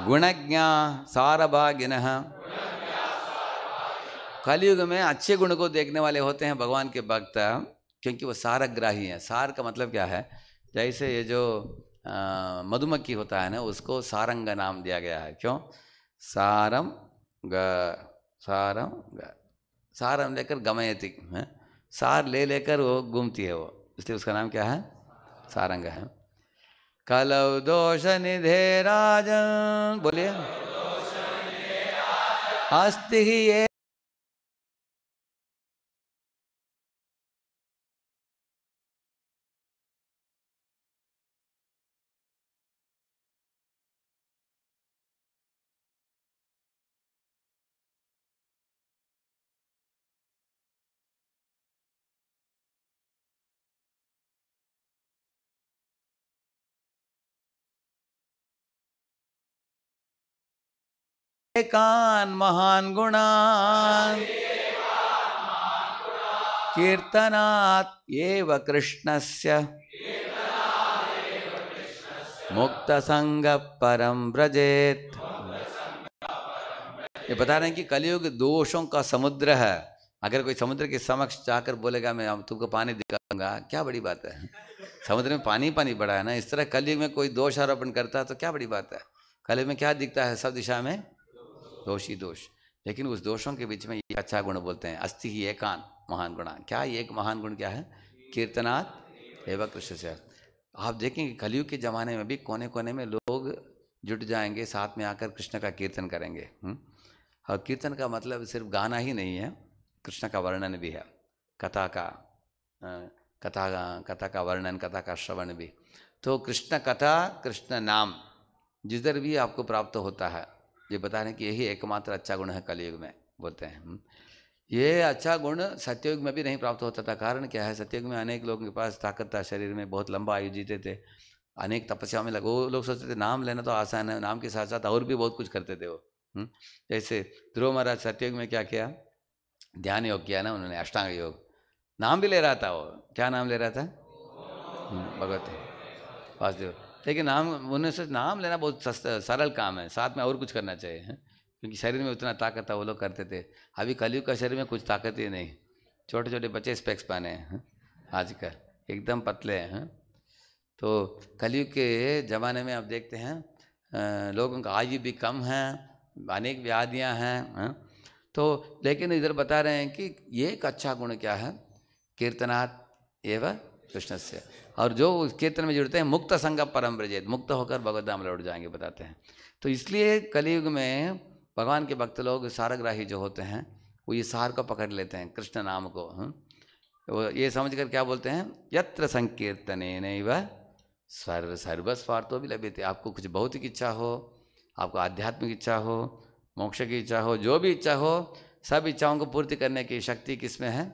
गुणज्ञा सारभागिन कलयुग में अच्छे गुण को देखने वाले होते हैं भगवान के भक्त क्योंकि वो सारग्राही हैं सार का मतलब क्या है जैसे ये जो मधुमक्खी होता है ना उसको सारंग नाम दिया गया है क्यों सारम ग सारम ग सारम लेकर गमयती है सार ले लेकर वो घूमती है वो इसलिए उसका नाम क्या है सारंग है कलव दोष निधे राज बोलिए अस्ति ही ये कान महान गुणान कीर्तनात् एव कृष्णस्य संग परम व्रजेत् ये बता रहे हैं कि कलयुग दोषों का समुद्र है अगर कोई समुद्र के समक्ष जाकर बोलेगा मैं तुमको पानी दिखाऊंगा क्या बड़ी बात है समुद्र में पानी पानी बड़ा है ना इस तरह कलयुग में कोई दोष आरोपण करता है तो क्या बड़ी बात है कलयुग में क्या दिखता है सब दिशा में दोष ही दोष लेकिन उस दोषों के बीच में ये अच्छा गुण बोलते हैं अस्थि ही एकान महान गुणा क्या ये एक महान गुण क्या है कीर्तनाथ एवं कृष्ण से आप देखेंगे कलयुग के ज़माने में भी कोने कोने में लोग जुट जाएंगे साथ में आकर कृष्ण का कीर्तन करेंगे हम्म? और कीर्तन का मतलब सिर्फ गाना ही नहीं है कृष्ण का वर्णन भी है कथा का कथा कथा का वर्णन कथा का श्रवण भी तो कृष्ण कथा कृष्ण नाम जिधर भी आपको प्राप्त होता है ये बता रहे हैं कि यही एकमात्र अच्छा गुण है कलयुग में बोलते हैं हम्म। ये अच्छा गुण सत्ययुग में भी नहीं प्राप्त होता था कारण क्या है सत्ययुग में अनेक लोगों के पास ताकत था शरीर में बहुत लंबा आयु जीते थे अनेक तपस्या में लगे वो लोग सोचते थे नाम लेना तो आसान है नाम के साथ साथ और भी बहुत कुछ करते थे वो हम्म। जैसे ध्रुव महाराज सत्ययुग में क्या किया ध्यान योग किया ना उन्होंने अष्टांग योग नाम भी ले रहा था वो क्या नाम ले रहा था हम्म, भगवत वासुदेव लेकिन नाम उन्हें से नाम लेना बहुत सस्ता सरल काम है साथ में और कुछ करना चाहिए है? क्योंकि शरीर में उतना ताकत था वो लोग करते थे अभी कलयुग का शरीर में कुछ ताकत ही नहीं छोटे छोटे बच्चे स्पेक्स पहने हैं आजकल एकदम पतले हैं तो कलयुग के ज़माने में आप देखते हैं लोगों का आयु भी कम है अनेक व्याधियाँ हैं है? तो लेकिन इधर बता रहे हैं कि एक अच्छा गुण क्या है कीर्तनात् एवं कृष्ण से और जो कीर्तन में जुड़ते हैं मुक्त संग परम ब्रजेत मुक्त होकर धाम लौट जाएंगे बताते हैं तो इसलिए कलयुग में भगवान के भक्त लोग सारग्राही जो होते हैं वो ये सार को पकड़ लेते हैं कृष्ण नाम को हम्म। वो ये समझ कर क्या बोलते हैं यत्र संकीर्तने वह सर्व सर्वस्वार्थो भी लभ्य थे आपको कुछ भौतिक इच्छा हो आपको आध्यात्मिक इच्छा हो मोक्ष की इच्छा हो जो भी इच्छा हो सब इच्छाओं को पूर्ति करने की शक्ति किस में है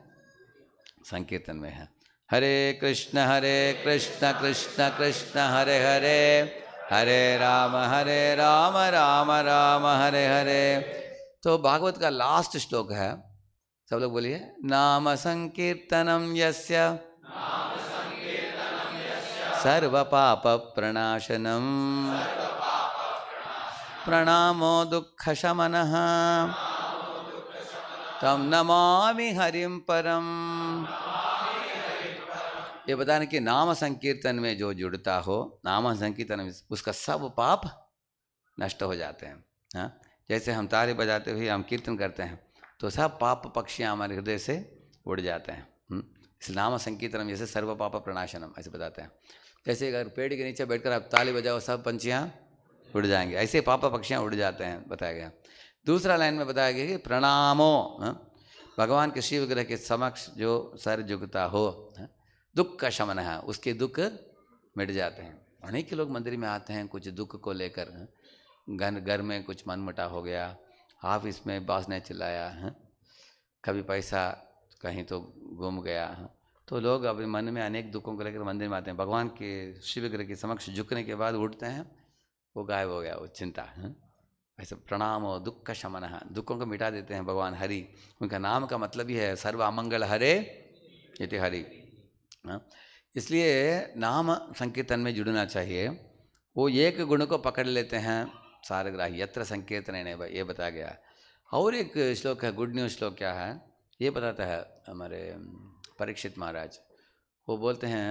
संकीर्तन में है हरे कृष्ण हरे कृष्ण कृष्ण कृष्ण हरे हरे हरे राम हरे राम राम राम हरे हरे तो भागवत का लास्ट श्लोक है सब लोग बोलिए नाम संकीर्तनम यस्य सर्व पाप प्रणाशनम प्रणामो दुख शमन तम नमा हरिम परम ये बताने कि नाम संकीर्तन में जो जुड़ता हो नाम संकीर्तन में उसका सब पाप नष्ट हो जाते हैं हाँ जैसे हम तारे बजाते हुए हम कीर्तन करते हैं तो सब पाप पक्षियाँ हमारे हृदय से उड़ जाते हैं हम्म? इस नाम संकीर्तनम जैसे सर्व पाप प्रणाशनम ऐसे बताते हैं जैसे अगर पेड़ के नीचे बैठकर आप ताली बजाओ सब पंछियाँ उड़ जाएंगे ऐसे पाप पक्षियाँ उड़ जाते हैं बताया गया दूसरा लाइन में बताया गया कि प्रणामो हाँ? भगवान के शिव ग्रह के समक्ष जो सर झुकता हो हाँ? दुख का शमन है उसके दुख मिट जाते हैं अनेक लोग मंदिर में आते हैं कुछ दुख को लेकर घर घर में कुछ मनमुटा हो गया ऑफिस में बॉस ने चिल्लाया है कभी पैसा कहीं तो गुम गया है तो लोग अपने मन में अनेक दुखों को लेकर मंदिर में आते हैं भगवान के शिवग्रह के समक्ष झुकने के बाद उठते हैं वो गायब हो गया वो चिंता है ऐसे प्रणाम हो दुख का शमन है दुखों को मिटा देते हैं भगवान हरि उनका नाम का मतलब ही है सर्व अमंगल हरे ये हरि इसलिए नाम संकीर्तन में जुड़ना चाहिए वो एक गुण को पकड़ लेते हैं सारे ग्राही यत्र संकीर्तन ये बताया गया है और एक श्लोक है गुड न्यूज श्लोक क्या है ये बताता है हमारे परीक्षित महाराज वो बोलते हैं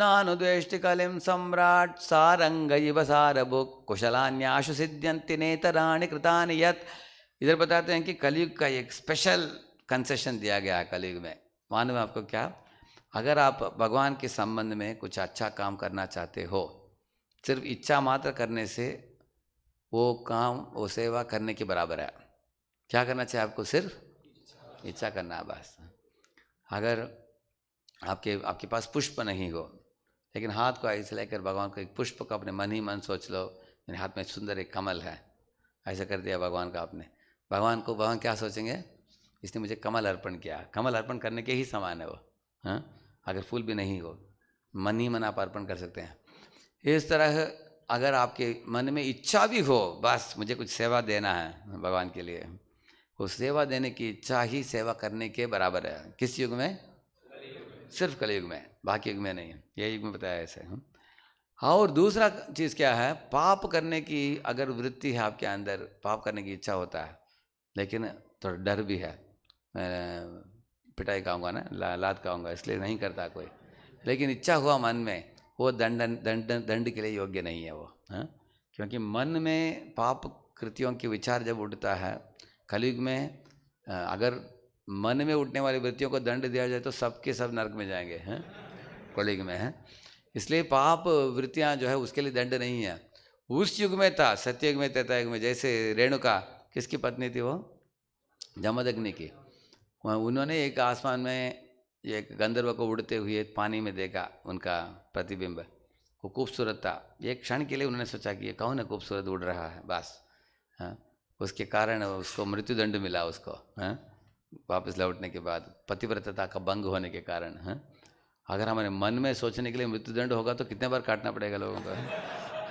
नानु कलिम सम्राट सारंग इव सारभु कुशलान्याशु सिद्ध्यंति नेतराणि कृतानि यत इधर बताते हैं कि कलयुग का एक स्पेशल कंसेशन दिया गया है कलयुग में मानव आपको क्या अगर आप भगवान के संबंध में कुछ अच्छा काम करना चाहते हो सिर्फ इच्छा मात्र करने से वो काम वो सेवा करने के बराबर है क्या करना चाहिए आपको सिर्फ इच्छा करना है बस अगर आपके आपके पास पुष्प नहीं हो लेकिन हाथ को ऐसे लेकर भगवान को एक पुष्प को अपने मन ही मन सोच लो मेरे हाथ में सुंदर एक कमल है ऐसा कर दिया भगवान का आपने भगवान को भगवान क्या सोचेंगे इसने मुझे कमल अर्पण किया कमल अर्पण करने के ही समान है वो हाँ अगर फूल भी नहीं हो मन ही मन आप अर्पण कर सकते हैं इस तरह अगर आपके मन में इच्छा भी हो बस मुझे कुछ सेवा देना है भगवान के लिए वो सेवा देने की इच्छा ही सेवा करने के बराबर है किस युग में सिर्फ कलयुग में बाकी युग में नहीं यही युग में बताया ऐसे हम और दूसरा चीज़ क्या है पाप करने की अगर वृत्ति है आपके अंदर पाप करने की इच्छा होता है लेकिन थोड़ा डर भी है पिटाई खाऊंगा ना ला, लात खाऊंगा इसलिए नहीं करता कोई लेकिन इच्छा हुआ मन में वो दंड दंड दंड के लिए योग्य नहीं है वो है हाँ? क्योंकि मन में पाप कृतियों के विचार जब उठता है कलयुग में अगर मन में उठने वाली वृत्तियों को दंड दिया जाए तो सबके सब नर्क में जाएंगे हैं हाँ? कलयुग में हैं हाँ? इसलिए पाप वृत्तियाँ जो है उसके लिए दंड नहीं है उस युग में था सत्ययुग में युग में जैसे रेणुका किसकी पत्नी थी वो जमदग्नि की वहाँ उन्होंने एक आसमान में एक गंधर्व को उड़ते हुए पानी में देखा उनका प्रतिबिंब वो खूबसूरत था एक क्षण के लिए उन्होंने सोचा कि ये कौन है खूबसूरत उड़ रहा है बस हाँ उसके कारण उसको मृत्युदंड मिला उसको हाँ वापस लौटने के बाद पतिव्रतता का भंग होने के कारण हाँ अगर हमारे मन में सोचने के लिए मृत्युदंड होगा तो कितने बार काटना पड़ेगा लोगों को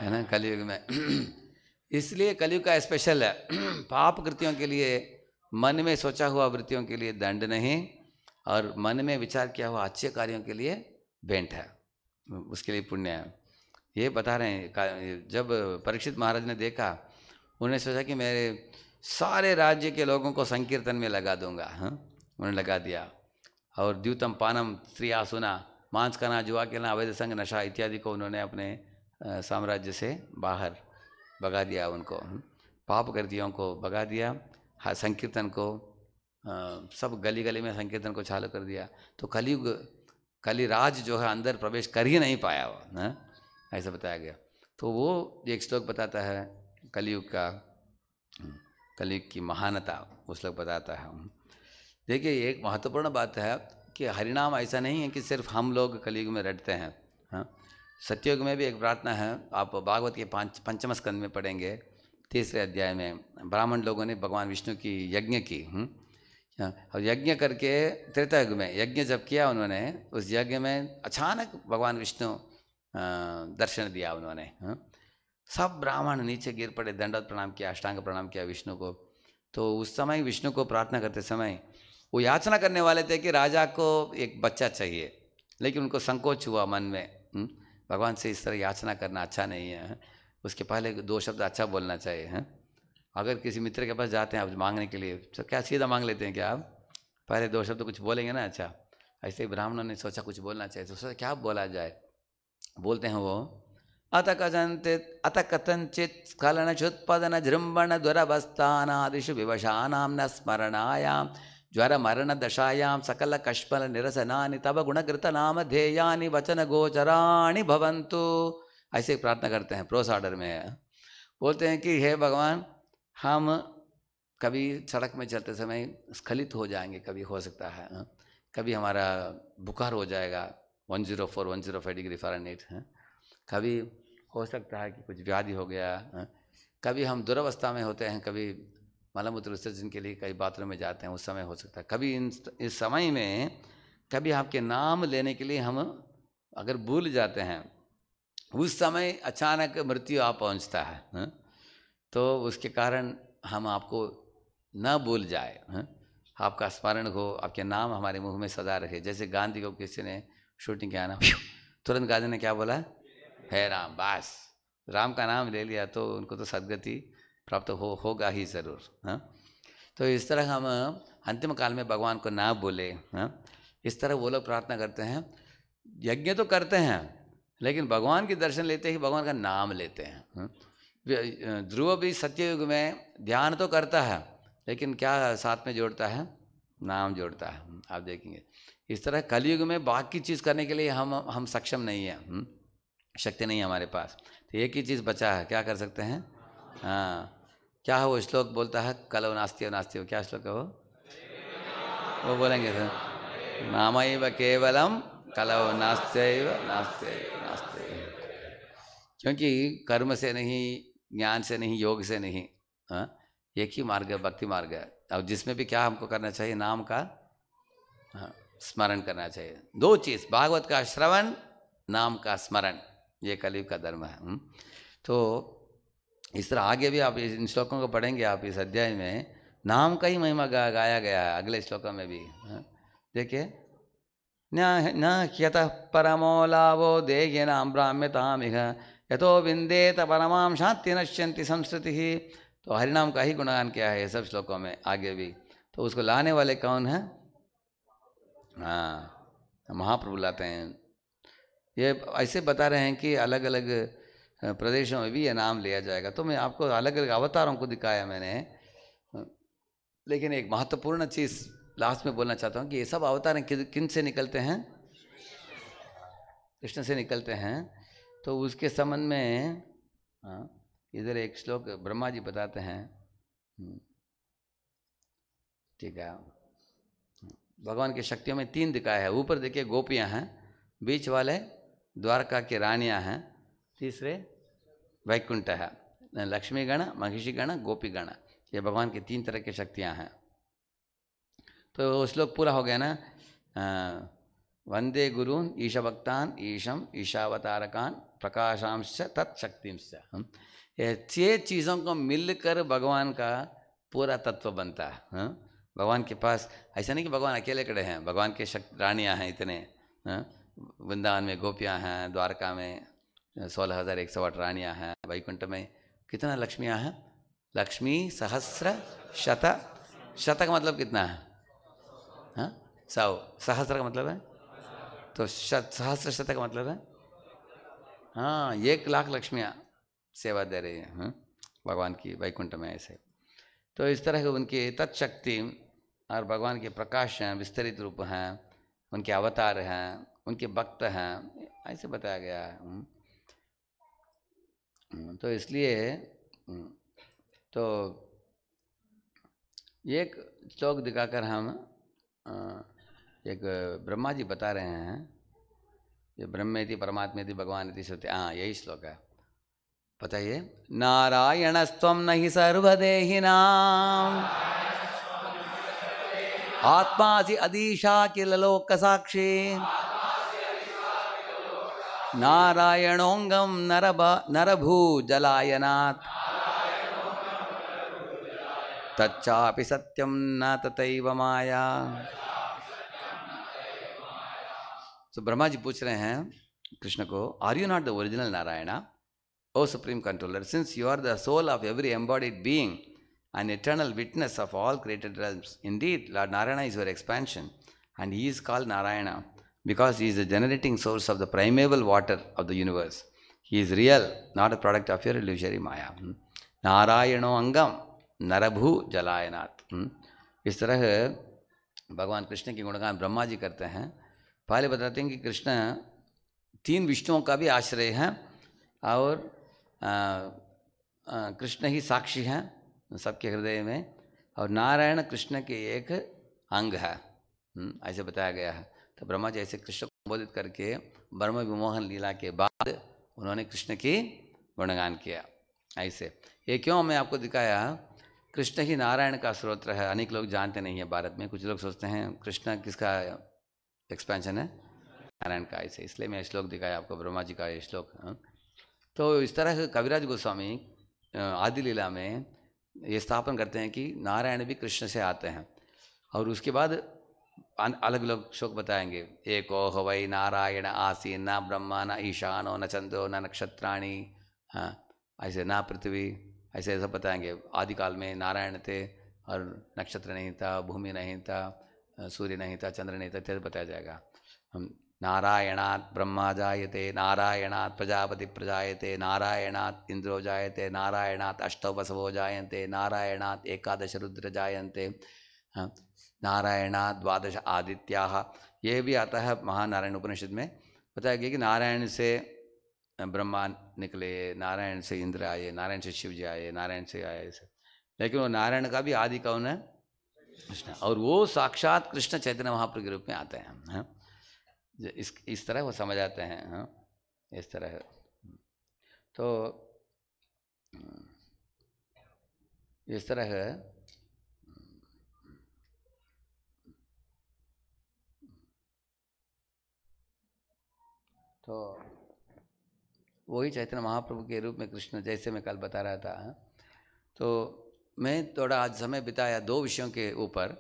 है ना कलयुग में इसलिए कलयुग का स्पेशल है पाप कृतियों के लिए मन में सोचा हुआ वृत्तियों के लिए दंड नहीं और मन में विचार किया हुआ अच्छे कार्यों के लिए भेंट है उसके लिए पुण्य है ये बता रहे हैं जब परीक्षित महाराज ने देखा उन्होंने सोचा कि मेरे सारे राज्य के लोगों को संकीर्तन में लगा दूंगा हाँ उन्होंने लगा दिया और द्यूतम पानम स्त्री आसुना मांस करना जुआ खेलना अवैध संग नशा इत्यादि को उन्होंने अपने साम्राज्य से बाहर भगा दिया उनको हाँ, पाप कर दिया उनको भगा दिया संकीर्तन को सब गली गली में संकीर्तन को चालू कर दिया तो कलयुग कलिराज जो है अंदर प्रवेश कर ही नहीं पाया वो न ऐसा बताया गया तो वो एक श्लोक बताता है कलयुग का कलयुग की महानता वो श्लोक बताता है देखिए एक महत्वपूर्ण बात है कि हरिनाम ऐसा नहीं है कि सिर्फ हम लोग कलयुग में रटते हैं हाँ में भी एक प्रार्थना है आप भागवत के पांच पंचम स्कंद में पढ़ेंगे तीसरे अध्याय में ब्राह्मण लोगों ने भगवान विष्णु की यज्ञ की हम्म? और यज्ञ करके त्रेता युग में यज्ञ जब किया उन्होंने उस यज्ञ में अचानक भगवान विष्णु दर्शन दिया उन्होंने हम्म? सब ब्राह्मण नीचे गिर पड़े दंडवत प्रणाम किया अष्टांग प्रणाम किया विष्णु को तो उस समय विष्णु को प्रार्थना करते समय वो याचना करने वाले थे कि राजा को एक बच्चा चाहिए लेकिन उनको संकोच हुआ मन में हम्म? भगवान से इस तरह याचना करना अच्छा नहीं है उसके पहले दो शब्द अच्छा बोलना चाहिए हैं अगर किसी मित्र के पास जाते हैं आप मांगने के लिए तो क्या सीधा मांग लेते हैं क्या आप पहले दो शब्द कुछ बोलेंगे ना अच्छा ऐसे ही ब्राह्मणों ने सोचा कुछ बोलना चाहिए तो सोचा क्या बोला जाए बोलते हैं वो अत कथंचित अत कथंचित स्खलनशुत्पदन जृंबण दुरवस्थानादिषु विवशानां न तब गुणकृत नाम तव वचन गोचराणी भवंतु ऐसे प्रार्थना करते हैं प्रोस ऑर्डर में बोलते हैं कि हे भगवान हम कभी सड़क में चलते समय स्खलित हो जाएंगे कभी हो सकता है हाँ? कभी हमारा बुखार हो जाएगा 104 105 डिग्री फारेनहाइट हाँ? कभी हो सकता है कि कुछ व्याधि हो गया हाँ? कभी हम दुरावस्था में होते हैं कभी मलमूत्र विसर्जन के लिए कई बाथरूम में जाते हैं उस समय हो सकता है कभी इन इस समय में कभी आपके नाम लेने के लिए हम अगर भूल जाते हैं उस समय अचानक मृत्यु आ पहुंचता है हा? तो उसके कारण हम आपको न भूल जाए हा? आपका स्मरण हो आपके नाम हमारे मुंह में सदा रहे जैसे गांधी को किसी ने शूटिंग किया ना तुरंत गांधी ने क्या बोला है राम बास राम का नाम ले लिया तो उनको तो सदगति प्राप्त हो होगा ही ज़रूर हाँ तो इस तरह हम अंतिम काल में भगवान को ना बोले हाँ? इस तरह वो लोग प्रार्थना करते हैं यज्ञ तो करते हैं लेकिन भगवान के दर्शन लेते ही भगवान का नाम लेते हैं हम्म। ध्रुव भी सत्ययुग में ध्यान तो करता है लेकिन क्या साथ में जोड़ता है नाम जोड़ता है हम्म, आप देखेंगे इस तरह कलयुग में बाकी चीज़ करने के लिए हम हम सक्षम नहीं है हम्म, शक्ति नहीं है हमारे पास तो एक ही चीज़ बचा है क्या कर सकते हैं हाँ क्या है वो श्लोक बोलता है कलो नास्ती नास्ती हो क्या श्लोक है वो वो बोलेंगे सर नाम केवलम कलव नास्ते नास्ते नास्ते क्योंकि कर्म से नहीं ज्ञान से नहीं योग से नहीं हाँ एक ही मार्ग है भक्ति मार्ग है अब जिसमें भी क्या हमको करना चाहिए नाम का स्मरण करना चाहिए दो चीज़ भागवत का श्रवण नाम का स्मरण ये कलयुग का धर्म है हम्म। तो इस तरह आगे भी आप इन श्लोकों को पढ़ेंगे आप इस अध्याय में नाम का ही महिमा गा, गाया गया है अगले श्लोकों में भी हाँ। देखिए न परमो लाभो देहिनां भ्राम्यतामिह यथो विंदेत परमा शांति नश्यंति संस्कृति ही तो हरिनाम का ही गुणगान किया है सब श्लोकों में आगे भी तो उसको लाने वाले कौन है हाँ महाप्रभु लाते हैं ये ऐसे बता रहे हैं कि अलग अलग प्रदेशों में भी ये नाम लिया जाएगा तो मैं आपको अलग अलग अवतारों को दिखाया मैंने लेकिन एक महत्वपूर्ण चीज़ लास्ट में बोलना चाहता हूँ कि ये सब अवतार किन से निकलते हैं कृष्ण से निकलते हैं तो उसके संबंध में हाँ, इधर एक श्लोक ब्रह्मा जी बताते हैं हम्म, ठीक है भगवान की शक्तियों में तीन दिखाए हैं ऊपर देखिए गोपियाँ हैं बीच वाले द्वारका की रानियाँ हैं तीसरे वैकुंठ है लक्ष्मी गण महिषी गण गोपी गण ये भगवान की तीन तरह की शक्तियाँ हैं तो श्लोक पूरा हो गया ना वंदे गुरून ईशभक्तान ईशम ईशावतारकान प्रकाशांश तत्शक्ति ये छह चीज़ों को मिलकर भगवान का पूरा तत्व बनता है भगवान के पास ऐसा नहीं कि भगवान अकेले कड़े हैं भगवान के शक्ति रानियाँ हैं इतने हाँ? वृंदावन में गोपियाँ हैं द्वारका में सोलह हज़ार एक सौ आठ रानियाँ हैं वैकुंठ में कितना लक्ष्मियाँ हैं लक्ष्मी सहस्र शत शतक का मतलब कितना है हाँ सौ सहस्र का मतलब है तो शत सहस्र शत का मतलब है हाँ एक लाख लक्ष्मियाँ सेवा दे रही हैं हाँ? भगवान की वैकुंठ में ऐसे तो इस तरह के उनकी तत्शक्ति और भगवान के प्रकाश हैं विस्तृत रूप हैं उनके अवतार हैं उनके भक्त हैं ऐसे बताया गया है हाँ? हाँ, तो इसलिए तो एक श्लोक दिखाकर हम एक ब्रह्मा जी बता रहे हैं ये ब्रह्म यदि परमात्मा यदि भगवान यदि सत्य हाँ यही श्लोक है बताइए नारायण स्व न ही आत्मा से अदीशा किल ललोक साक्षी नारायणोंगम नरभ नरभू जलायनाथ तच्चापि सत्यम न तथैव माया तो ब्रह्मा जी पूछ रहे हैं कृष्ण को are you not the original Narayana O supreme controller since you are the soul of every embodied being an eternal witness of all created realms. Indeed, Lord Narayana is your expansion, and he is called Narayana because he is the generating source of the primeval water of the universe. He is real, not a product of your illusory Maya. Narayano Angam नरभू जलायनाथ हम्म? इस तरह भगवान कृष्ण के गुणगान ब्रह्मा जी करते हैं पहले बताते हैं कि कृष्ण तीन विष्णुओं का भी आश्रय है और कृष्ण ही साक्षी हैं सबके हृदय में और नारायण कृष्ण के एक अंग है हम्म? ऐसे बताया गया है तो ब्रह्मा जी ऐसे कृष्ण को संबोधित करके ब्रह्म विमोहन लीला के बाद उन्होंने कृष्ण की गुणगान किया ऐसे ये क्यों मैं आपको दिखाया कृष्ण ही नारायण का स्रोत्र है अनेक लोग जानते नहीं है भारत में कुछ लोग सोचते हैं कृष्ण किसका एक्सपेंशन है नारायण का ऐसे इसलिए मैं श्लोक दिखाया आपको ब्रह्मा जी का श्लोक हाँ। तो इस तरह कविराज गोस्वामी आदि लीला में ये स्थापन करते हैं कि नारायण भी कृष्ण से आते हैं और उसके बाद अलग अलग श्लोक बताएंगे एक ओह वही नारायण आसी ना ब्रह्मा न ईशानो न चंद्रो न नक्षत्राणी हाँ ऐसे ना पृथ्वी ऐसे ऐसा बताएंगे आदि काल में नारायण थे और नक्षत्र नहीं था भूमि नहीं था सूर्य नहीं था चंद्र नहीं था इत्यादि बताया जाएगा हम नारायणात् ब्रह्मा जायते नारायणात् प्रजापति प्रजायते नारायणात् इंद्रो जायते नारायणात् अष्टवसवो जायते नारायणात् एकादश रुद्र जायते हाँ, नारायणात् द्वादश आदित्या ये भी आता है महानारायण उपनिषद में बताया गया कि नारायण से ब्रह्मा निकले नारायण से इंद्र आए नारायण से शिव जी आए नारायण से आए ऐसे लेकिन वो नारायण का भी आदि कौन है कृष्ण और वो साक्षात कृष्ण चैतन्य महाप्रभु के रूप में आते हैं है? इस इस तरह वो समझ आते हैं है? इस तरह तो इस तरह तो वही चैतन्य महाप्रभु के रूप में कृष्ण जैसे मैं कल बता रहा था हाँ। तो मैं थोड़ा आज समय बिताया दो विषयों के ऊपर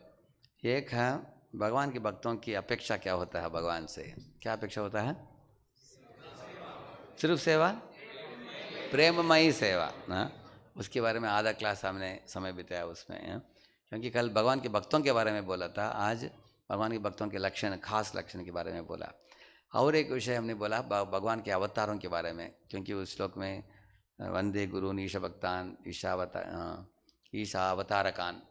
एक है हाँ, भगवान के भक्तों की अपेक्षा क्या होता है भगवान से क्या अपेक्षा होता है सिर्फ सेवा प्रेममयी सेवा न हाँ। उसके बारे में आधा क्लास हमने समय बिताया उसमें क्योंकि कल भगवान के भक्तों के बारे में बोला था आज भगवान के भक्तों के लक्षण खास लक्षण के बारे में बोला और एक विषय हमने बोला भगवान के अवतारों के बारे में क्योंकि उस श्लोक में वंदे गुरु ईश भक्तान ईशावता अवतारकान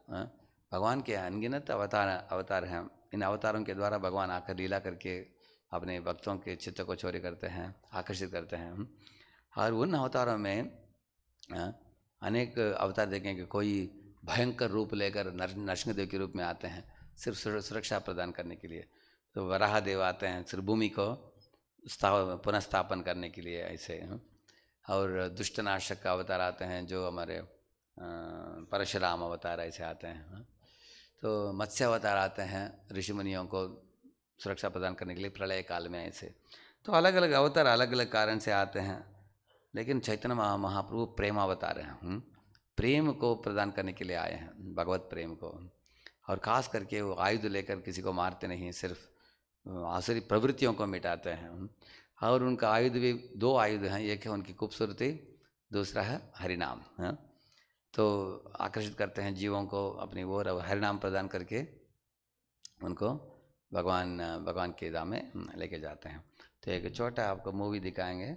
भगवान के अनगिनत अवतार अवतार हैं इन अवतारों के द्वारा भगवान आकर लीला करके अपने भक्तों के चित्त को चोरी करते हैं आकर्षित करते हैं और उन अवतारों में अनेक अवतार देखेंगे कोई भयंकर रूप लेकर नरसिंहदेव के रूप में आते हैं सिर्फ सुरक्षा प्रदान करने के लिए तो वराह देव आते हैं त्रिभूमि को पुनस्थापन करने के लिए ऐसे हाँ। और दुष्टनाशक का अवतार आते हैं जो हमारे परशुराम अवतार ऐसे आते हैं हाँ। तो मत्स्य अवतार आते हैं ऋषि मुनियों को सुरक्षा प्रदान करने के लिए प्रलय काल में ऐसे तो अलग अलग अवतार अलग अलग कारण से आते हैं लेकिन चैतन्य महा महाप्रभु प्रेम अवतार हैं हाँ। प्रेम को प्रदान करने के लिए आए हैं भगवत प्रेम को और खास करके वो आयुध लेकर किसी को मारते नहीं सिर्फ आसुरी प्रवृत्तियों को मिटाते हैं और उनका आयुध भी दो आयुध हैं एक है उनकी खूबसूरती दूसरा है हरिनाम है हाँ। तो आकर्षित करते हैं जीवों को अपनी ओर और हरिनाम प्रदान करके उनको भगवान भगवान के दाम में हम्म, लेके जाते हैं तो एक छोटा आपको मूवी दिखाएंगे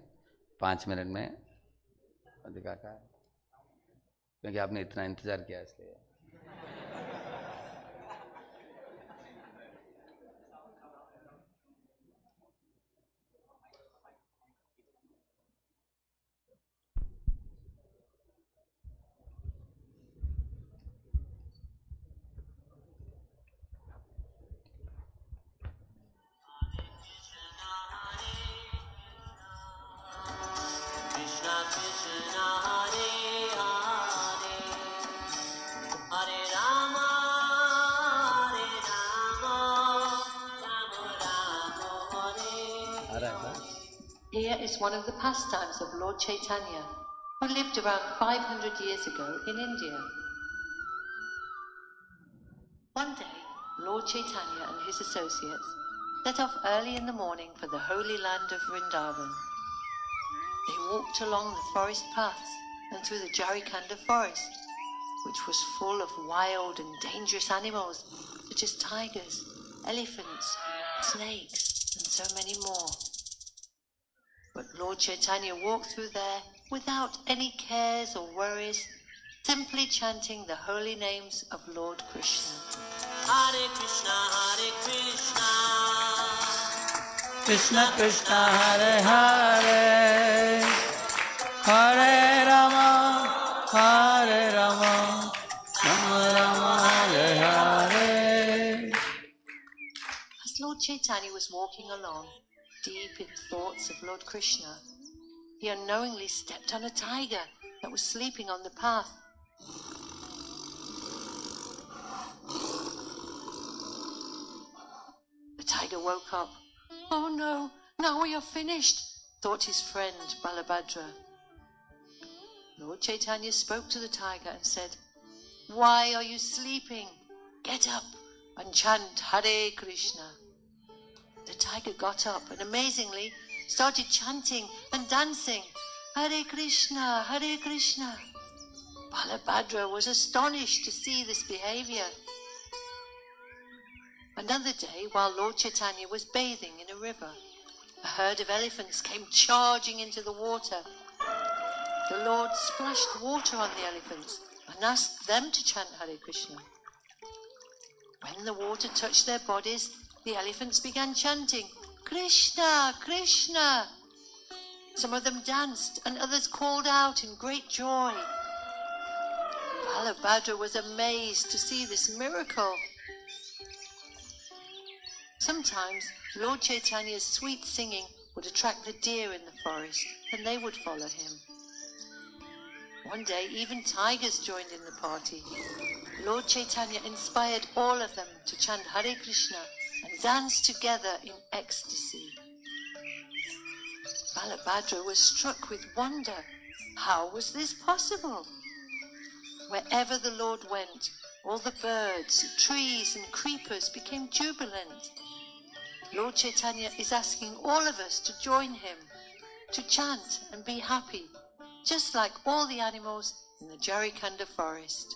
पाँच मिनट में दिखाता है क्योंकि आपने इतना इंतज़ार किया इसलिए of Lord Chaitanya, who lived around 500 years ago in India. One day, Lord Chaitanya and his associates set off early in the morning for the holy land of Vrindavan. They walked along the forest paths and through the Jarikanda forest, which was full of wild and dangerous animals such as tigers, elephants, snakes, and so many more. Lord Chaitanya walked through there without any cares or worries, simply chanting the holy names of Lord Krishna. Hare Krishna, Hare Krishna. Krishna Krishna, Hare Hare. Hare Rama, Hare Rama. Rama Rama, Hare Hare. As Lord Chaitanya was walking along, deep in thoughts of Lord Krishna, he unknowingly stepped on a tiger that was sleeping on the path. The tiger woke up. Oh no, now we are finished, thought his friend Balabhadra. Lord Chaitanya spoke to the tiger and said, Why are you sleeping? Get up and chant Hare Krishna. The tiger got up and amazingly started chanting and dancing Hare Krishna, Hare Krishna. Balabhadra was astonished to see this behavior. Another day, while Lord Chaitanya was bathing in a river, a herd of elephants came charging into the water. The Lord splashed water on the elephants and asked them to chant Hare Krishna. When the water touched their bodies, the elephants began chanting, Krishna, Krishna. Some of them danced and others called out in great joy. Balabhadra was amazed to see this miracle. Sometimes Lord Chaitanya's sweet singing would attract the deer in the forest and they would follow him. One day, even tigers joined in the party. Lord Chaitanya inspired all of them to chant Hare Krishna and dance together in ecstasy. Balabhadra was struck with wonder. How was this possible? Wherever the Lord went, all the birds, trees, and creepers became jubilant. Lord Chaitanya is asking all of us to join him, to chant and be happy, just like all the animals in the Jarikhanda forest.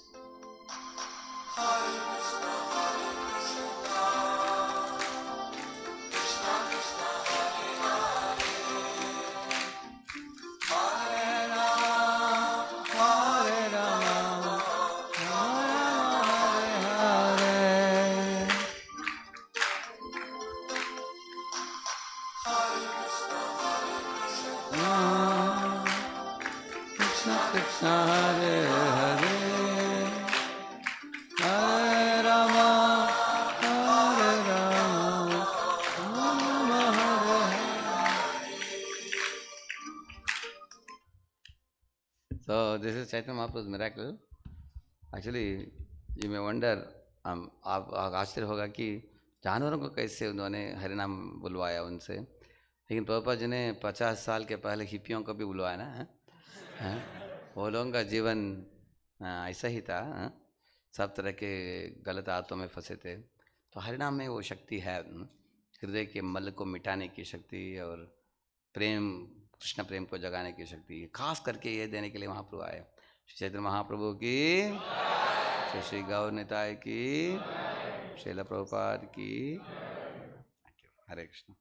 item up was miracle. Actually, you may wonder, um, आप आश्चर्य होगा कि जानवरों को कैसे उन्होंने हरिनाम बुलवाया उनसे लेकिन प्रभुपा जी ने पचास साल के पहले हिपियों को भी बुलवाया ना हाँ? हाँ? वो लोगों का जीवन हाँ, ऐसा ही था सब तरह के गलत आदतों में फंसे थे तो हरिनाम में वो शक्ति है हृदय के मल को मिटाने की शक्ति और प्रेम कृष्ण प्रेम को जगाने की शक्ति खास करके ये देने के लिए वहाँ पर आए श्री चैतन्य महाप्रभु की श्री श्री गौर निताय की शिल प्रभुपाद की हरे कृष्ण